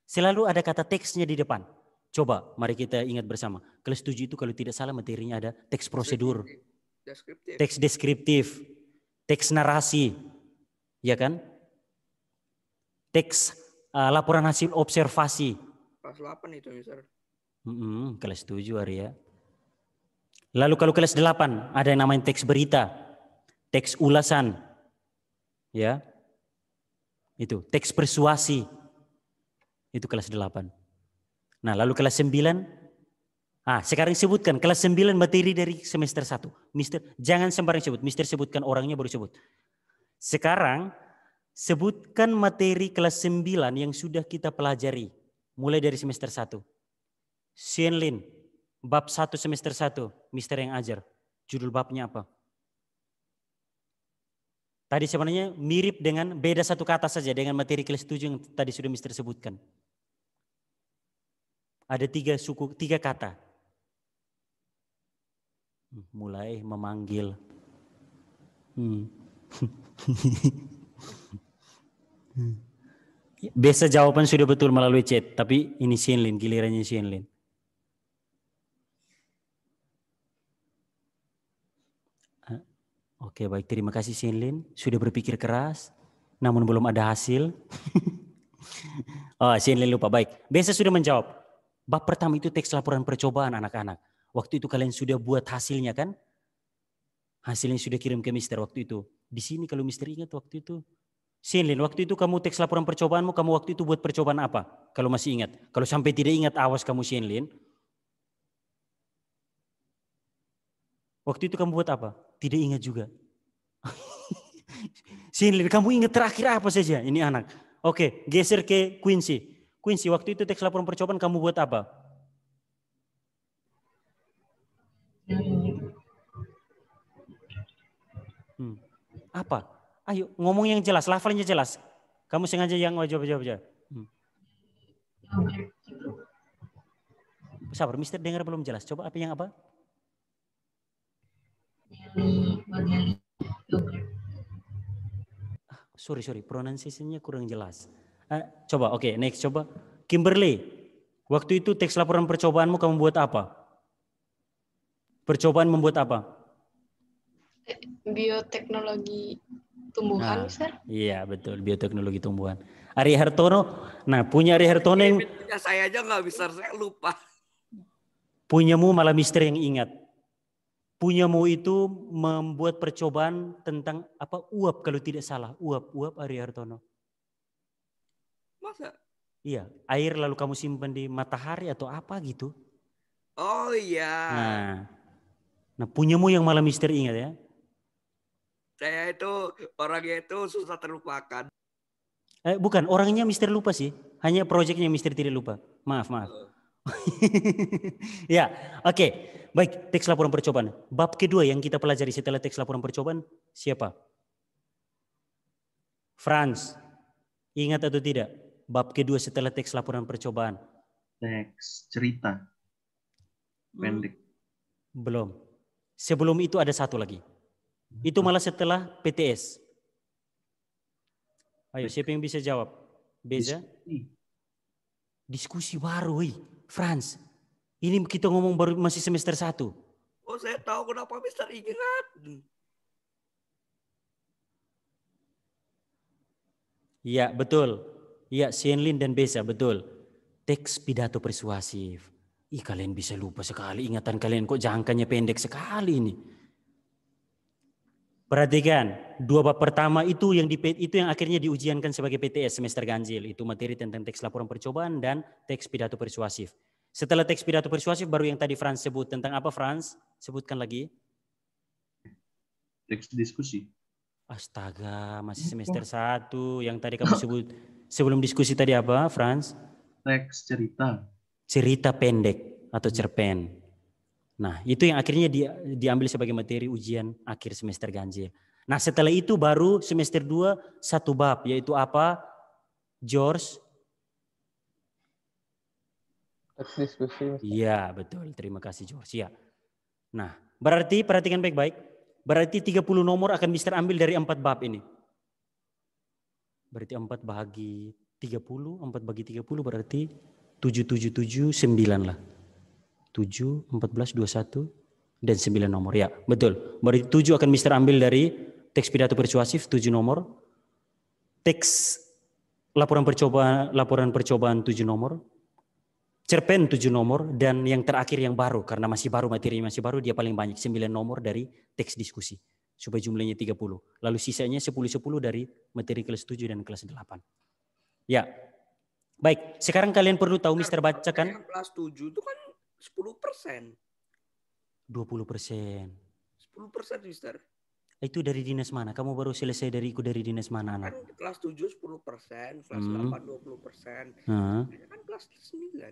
Speaker 6: Selalu ada kata teksnya di depan. Coba mari kita ingat bersama. Kelas 7 itu kalau tidak salah materinya ada teks prosedur. Teks deskriptif. Teks narasi ya kan? Teks uh, laporan hasil observasi.
Speaker 2: Kelas 8 itu, Mister.
Speaker 6: Mm -hmm, kelas 7 hari ya. Lalu kalau kelas 8 ada yang namanya teks berita, teks ulasan. Ya. Itu teks persuasi. Itu kelas 8. Nah, lalu kelas 9 Ah, sekarang sebutkan kelas 9 materi dari semester 1. Mister jangan sembarang sebut, Mister sebutkan orangnya baru sebut. Sekarang sebutkan materi kelas 9 yang sudah kita pelajari mulai dari semester 1. Sien Lin, bab 1 semester 1, mister yang ajar. Judul babnya apa? Tadi sebenarnya mirip dengan beda satu kata saja dengan materi kelas 7 yang tadi sudah mister sebutkan. Ada tiga suku, tiga kata. Hmm, mulai memanggil. Hmm Biasa jawaban sudah betul melalui chat, tapi ini Shenlin, gilirannya Shenlin. Ah, oke, baik. Terima kasih Shenlin. Sudah berpikir keras, namun belum ada hasil. oh, Shenlin lupa. Baik. Biasa sudah menjawab. Bab pertama itu teks laporan percobaan anak-anak. Waktu itu kalian sudah buat hasilnya kan? Hasilnya sudah kirim ke mister waktu itu. Di sini kalau misteri ingat waktu itu. Sinlin, waktu itu kamu teks laporan percobaanmu, kamu waktu itu buat percobaan apa? Kalau masih ingat. Kalau sampai tidak ingat, awas kamu Sinlin. Waktu itu kamu buat apa? Tidak ingat juga. Sinlin, kamu ingat terakhir apa saja? Ini anak. Oke, geser ke Quincy. Quincy, waktu itu teks laporan percobaan kamu buat apa? Apa? Ayo ngomong yang jelas, Levelnya jelas. Kamu sengaja yang oh, jawab jawab jawab. Hmm. Sabar, Mister dengar belum jelas. Coba apa yang apa? Ah, sorry, sorry, pronunciation kurang jelas. Eh, coba, oke, okay, next coba. Kimberly, waktu itu teks laporan percobaanmu kamu buat apa? Percobaan membuat apa?
Speaker 5: bioteknologi tumbuhan, nah,
Speaker 6: Iya, betul. Bioteknologi tumbuhan. Ari Hartono. Nah, punya Ari Hartono yang...
Speaker 5: Punya saya aja nggak bisa, saya
Speaker 6: lupa. Punyamu malah mister yang ingat. Punyamu itu membuat percobaan tentang apa uap kalau tidak salah. Uap, uap Ari Hartono. Masa? Iya, air lalu kamu simpan di matahari atau apa gitu.
Speaker 2: Oh iya.
Speaker 6: Nah, nah punyamu yang malam mister ingat ya
Speaker 2: saya itu orangnya itu susah terlupakan.
Speaker 6: Eh, bukan, orangnya Mister lupa sih. Hanya proyeknya Mister tidak lupa. Maaf, maaf. Uh. ya, oke. Okay. Baik, teks laporan percobaan. Bab kedua yang kita pelajari setelah teks laporan percobaan siapa? Franz. Ingat atau tidak? Bab kedua setelah teks laporan percobaan. Teks cerita hmm. pendek. Hmm. Belum. Sebelum itu ada satu lagi. Itu malah setelah PTS. Ayo, siapa yang bisa jawab? Beza? Diskusi, Diskusi baru, Franz, ini kita ngomong baru masih semester satu.
Speaker 2: Oh, saya tahu kenapa Mister Ingat.
Speaker 6: Iya, betul. Iya, Sienlin dan Beza, betul. Teks pidato persuasif. Ih, kalian bisa lupa sekali. Ingatan kalian kok jangkanya pendek sekali ini. Perhatikan, dua bab pertama itu yang di, itu yang akhirnya diujiankan sebagai PTS semester ganjil, itu materi tentang teks laporan percobaan dan teks pidato persuasif. Setelah teks pidato persuasif baru yang tadi Franz sebut tentang apa Franz? Sebutkan lagi. Teks diskusi. Astaga, masih semester satu. Yang tadi kamu sebut sebelum diskusi tadi apa, Franz? Teks cerita. Cerita pendek atau cerpen. Nah, itu yang akhirnya di, diambil sebagai materi ujian akhir semester ganjil. Nah, setelah itu baru semester 2 satu bab yaitu apa? George diskusi. Iya, betul. Terima kasih George. Ya. Nah, berarti perhatikan baik-baik. Berarti 30 nomor akan Mister ambil dari empat bab ini. Berarti 4 bagi 30, 4 bagi 30 berarti 7779 lah. 7, 14, 21, dan 9 nomor. Ya, betul. Berarti 7 akan Mister ambil dari teks pidato persuasif 7 nomor, teks laporan percobaan laporan percobaan 7 nomor, cerpen 7 nomor dan yang terakhir yang baru karena masih baru materi, masih baru dia paling banyak 9 nomor dari teks diskusi supaya jumlahnya 30. Lalu sisanya 10 10 dari materi kelas 7 dan kelas 8. Ya. Baik, sekarang kalian perlu tahu Mister bacakan. Kelas
Speaker 2: 7 itu kan 10 persen.
Speaker 6: 20 persen.
Speaker 2: 10 persen, Mister.
Speaker 6: Itu dari dinas mana? Kamu baru selesai dari ikut dari dinas mana, anak? Kan
Speaker 2: kelas 7
Speaker 3: 10 persen, kelas hmm. 8 20 persen.
Speaker 2: Hmm.
Speaker 6: Kan
Speaker 3: kelas 9. Oke,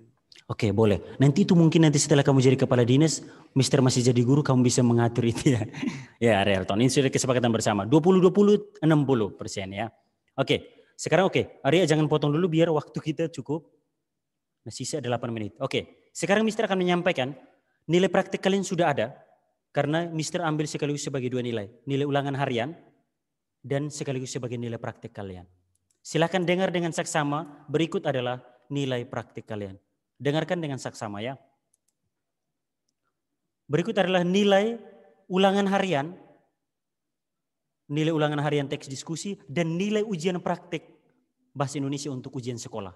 Speaker 6: okay, boleh. Nanti itu mungkin nanti setelah kamu jadi kepala dinas, Mister masih jadi guru, kamu bisa mengatur itu ya. ya, Realton. Ini sudah kesepakatan bersama. 20, 20, 60 persen ya. Oke, okay. sekarang oke. Okay. Arya jangan potong dulu biar waktu kita cukup. Nah, sisa 8 menit. Oke. Okay. Sekarang Mister akan menyampaikan nilai praktik kalian sudah ada karena Mister ambil sekaligus sebagai dua nilai, nilai ulangan harian dan sekaligus sebagai nilai praktik kalian. Silahkan dengar dengan saksama, berikut adalah nilai praktik kalian. Dengarkan dengan saksama ya. Berikut adalah nilai ulangan harian, nilai ulangan harian teks diskusi, dan nilai ujian praktik bahasa Indonesia untuk ujian sekolah.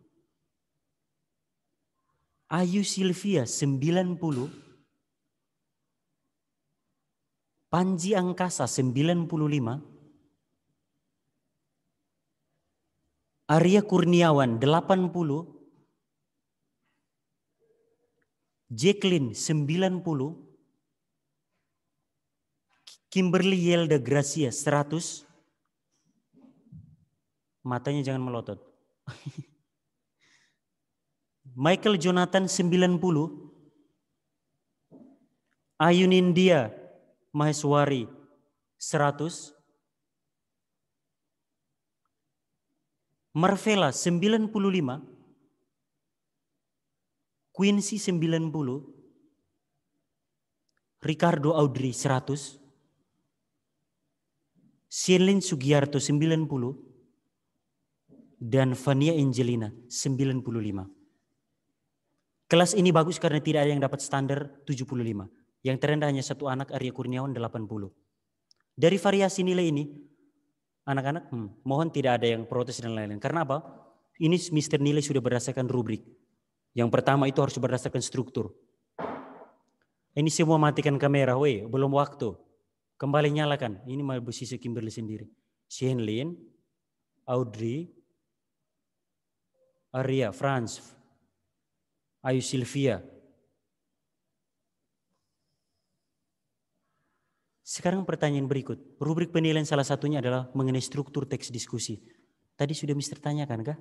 Speaker 6: Ayu Silvia 90, Panji Angkasa 95, Arya Kurniawan 80, Jacqueline 90, Kimberly Yelda Gracia 100, matanya jangan melotot. Michael Jonathan 90, Ayunindia Maheswari 100, Marvela 95, Quincy 90, Ricardo Audrey 100, Sienlin Sugiarto 90, dan Vania Angelina 95. Kelas ini bagus karena tidak ada yang dapat standar 75. Yang terendah hanya satu anak Arya Kurniawan 80. Dari variasi nilai ini, anak-anak hmm, mohon tidak ada yang protes dan lain-lain. Karena apa? Ini mister nilai sudah berdasarkan rubrik. Yang pertama itu harus berdasarkan struktur. Ini semua matikan kamera, weh, belum waktu. Kembali nyalakan. Ini malah sisi Kimberly sendiri. Shenlin, Audrey, Arya, Franz, Ayu Silvia. Sekarang pertanyaan berikut. Rubrik penilaian salah satunya adalah mengenai struktur teks diskusi. Tadi sudah Mister tanyakan kah?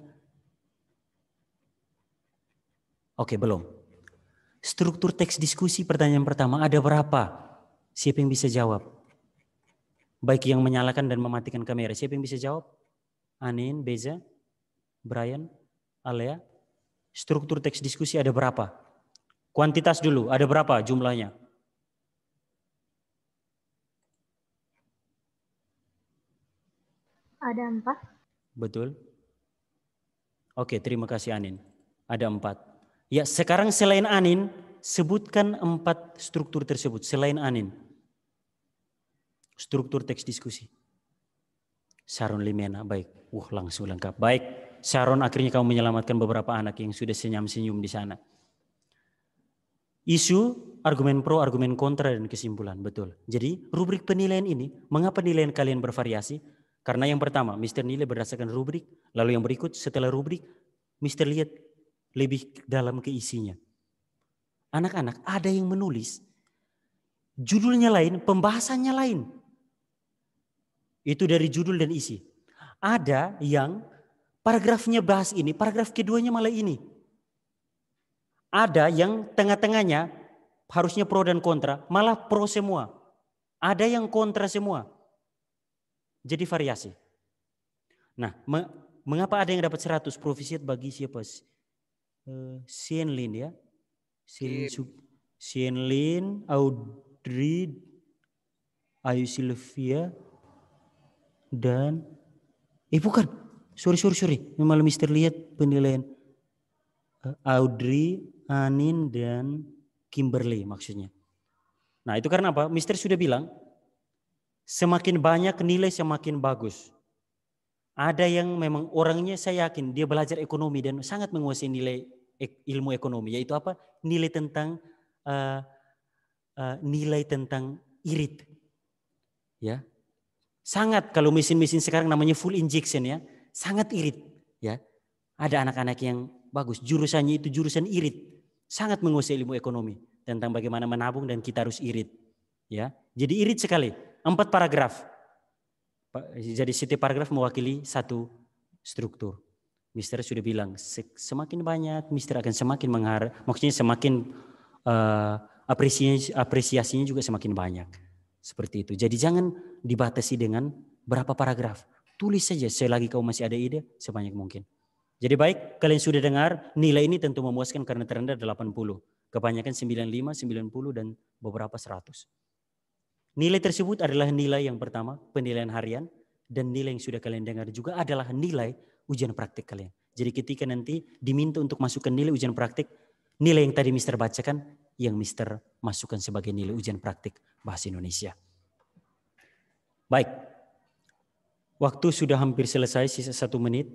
Speaker 6: Oke, belum. Struktur teks diskusi pertanyaan pertama ada berapa? Siapa yang bisa jawab? Baik yang menyalakan dan mematikan kamera. Siapa yang bisa jawab? Anin, Beza, Brian, Alea, struktur teks diskusi ada berapa? Kuantitas dulu, ada berapa jumlahnya? Ada empat. Betul. Oke, terima kasih Anin. Ada empat. Ya, sekarang selain Anin, sebutkan empat struktur tersebut. Selain Anin, struktur teks diskusi. Sarun Limena, baik. Wah, langsung lengkap. Baik. Sharon akhirnya kamu menyelamatkan beberapa anak yang sudah senyum-senyum di sana. Isu, argumen pro, argumen kontra, dan kesimpulan. Betul. Jadi rubrik penilaian ini, mengapa nilaian kalian bervariasi? Karena yang pertama, Mister nilai berdasarkan rubrik. Lalu yang berikut, setelah rubrik, Mister lihat lebih dalam ke isinya. Anak-anak ada yang menulis, judulnya lain, pembahasannya lain. Itu dari judul dan isi. Ada yang Paragrafnya bahas ini, paragraf keduanya malah ini. Ada yang tengah-tengahnya harusnya pro dan kontra, malah pro semua. Ada yang kontra semua. Jadi variasi. Nah, mengapa ada yang dapat 100 provisiat bagi siapa? Eh, Sienlin Lin ya. Sienlin, iya. Audrey, Ayu Silvia, dan... Eh bukan, suri suri sorry. Malam Mister lihat penilaian eh, Audrey, Anin, dan Kimberly maksudnya. Nah itu karena apa? Mister sudah bilang, semakin banyak nilai semakin bagus. Ada yang memang orangnya saya yakin dia belajar ekonomi dan sangat menguasai nilai ilmu ekonomi. Yaitu apa? Nilai tentang uh, uh, nilai tentang irit. Ya, sangat kalau mesin-mesin sekarang namanya full injection ya sangat irit ya. Ada anak-anak yang bagus, jurusannya itu jurusan irit, sangat menguasai ilmu ekonomi tentang bagaimana menabung dan kita harus irit ya. Jadi irit sekali, empat paragraf. Jadi setiap paragraf mewakili satu struktur. Mister sudah bilang semakin banyak Mister akan semakin menghar, maksudnya semakin uh, apresiasi apresiasinya juga semakin banyak seperti itu. Jadi jangan dibatasi dengan berapa paragraf. Tulis saja selagi kau masih ada ide sebanyak mungkin. Jadi baik, kalian sudah dengar, nilai ini tentu memuaskan karena terendah 80. Kebanyakan 95, 90, dan beberapa 100. Nilai tersebut adalah nilai yang pertama, penilaian harian. Dan nilai yang sudah kalian dengar juga adalah nilai ujian praktik kalian. Jadi ketika nanti diminta untuk masukkan nilai ujian praktik, nilai yang tadi Mister bacakan, yang Mister masukkan sebagai nilai ujian praktik bahasa Indonesia. Baik, Waktu sudah hampir selesai, sisa satu menit.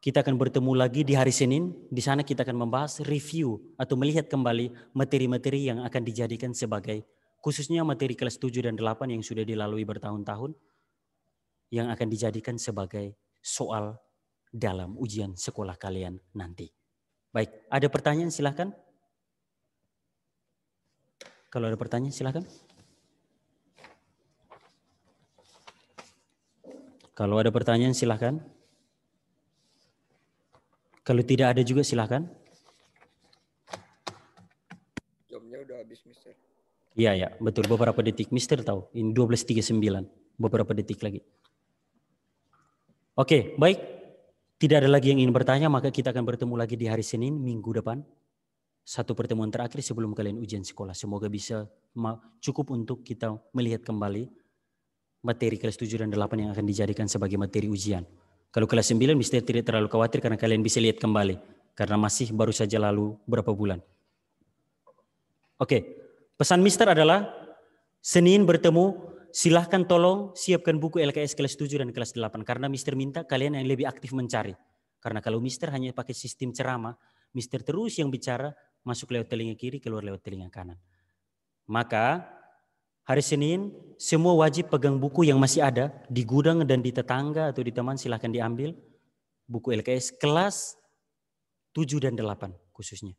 Speaker 6: Kita akan bertemu lagi di hari Senin. Di sana kita akan membahas review atau melihat kembali materi-materi yang akan dijadikan sebagai khususnya materi kelas 7 dan 8 yang sudah dilalui bertahun-tahun yang akan dijadikan sebagai soal dalam ujian sekolah kalian nanti. Baik, ada pertanyaan silahkan. Kalau ada pertanyaan silahkan. Kalau ada pertanyaan silahkan. Kalau tidak ada juga silahkan.
Speaker 2: Jamnya udah habis, Mister.
Speaker 6: Iya, ya, betul. Beberapa detik. Mister tahu, ini 12.39. Beberapa detik lagi. Oke, baik. Tidak ada lagi yang ingin bertanya, maka kita akan bertemu lagi di hari Senin, minggu depan. Satu pertemuan terakhir sebelum kalian ujian sekolah. Semoga bisa cukup untuk kita melihat kembali materi kelas 7 dan 8 yang akan dijadikan sebagai materi ujian. Kalau kelas 9 mesti tidak terlalu khawatir karena kalian bisa lihat kembali karena masih baru saja lalu berapa bulan. Oke, pesan Mister adalah Senin bertemu, silahkan tolong siapkan buku LKS kelas 7 dan kelas 8 karena Mister minta kalian yang lebih aktif mencari. Karena kalau Mister hanya pakai sistem ceramah, Mister terus yang bicara masuk lewat telinga kiri, keluar lewat telinga kanan. Maka Hari Senin, semua wajib pegang buku yang masih ada di gudang dan di tetangga atau di teman silahkan diambil. Buku LKS kelas 7 dan 8 khususnya.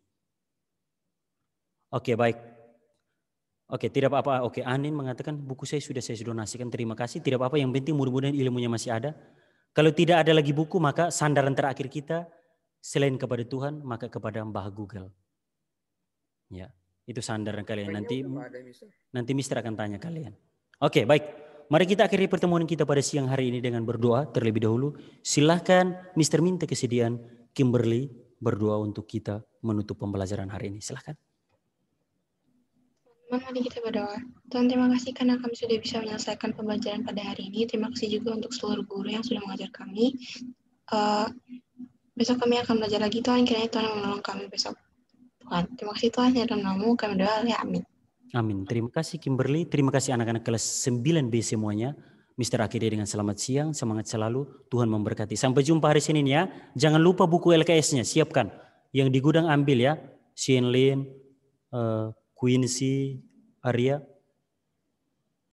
Speaker 6: Oke, baik. Oke, tidak apa-apa. Oke, Anin mengatakan buku saya sudah saya donasikan. Terima kasih. Tidak apa-apa. Yang penting mudah-mudahan ilmunya masih ada. Kalau tidak ada lagi buku, maka sandaran terakhir kita selain kepada Tuhan, maka kepada Mbah Google. Ya. Itu sandaran kalian. Nanti nanti Mister akan tanya kalian. Oke, okay, baik. Mari kita akhiri pertemuan kita pada siang hari ini dengan berdoa terlebih dahulu. Silahkan Mister minta kesediaan Kimberly berdoa untuk kita menutup pembelajaran hari ini. Silahkan.
Speaker 5: Mari kita berdoa. Tuhan, terima kasih karena kami sudah bisa menyelesaikan pembelajaran pada hari ini. Terima kasih juga untuk seluruh guru yang sudah mengajar kami. Uh, besok kami akan belajar lagi, Tuhan. Kiranya Tuhan menolong kami besok. Tuhan. Terima kasih Tuhan dalam ya namamu kami doa ya amin.
Speaker 6: Amin. Terima kasih Kimberly. Terima kasih anak-anak kelas 9B semuanya. Mister Akide dengan selamat siang, semangat selalu. Tuhan memberkati. Sampai jumpa hari Senin ya. Jangan lupa buku LKS-nya, siapkan. Yang di gudang ambil ya. Shane Lane, uh, Quincy, Arya,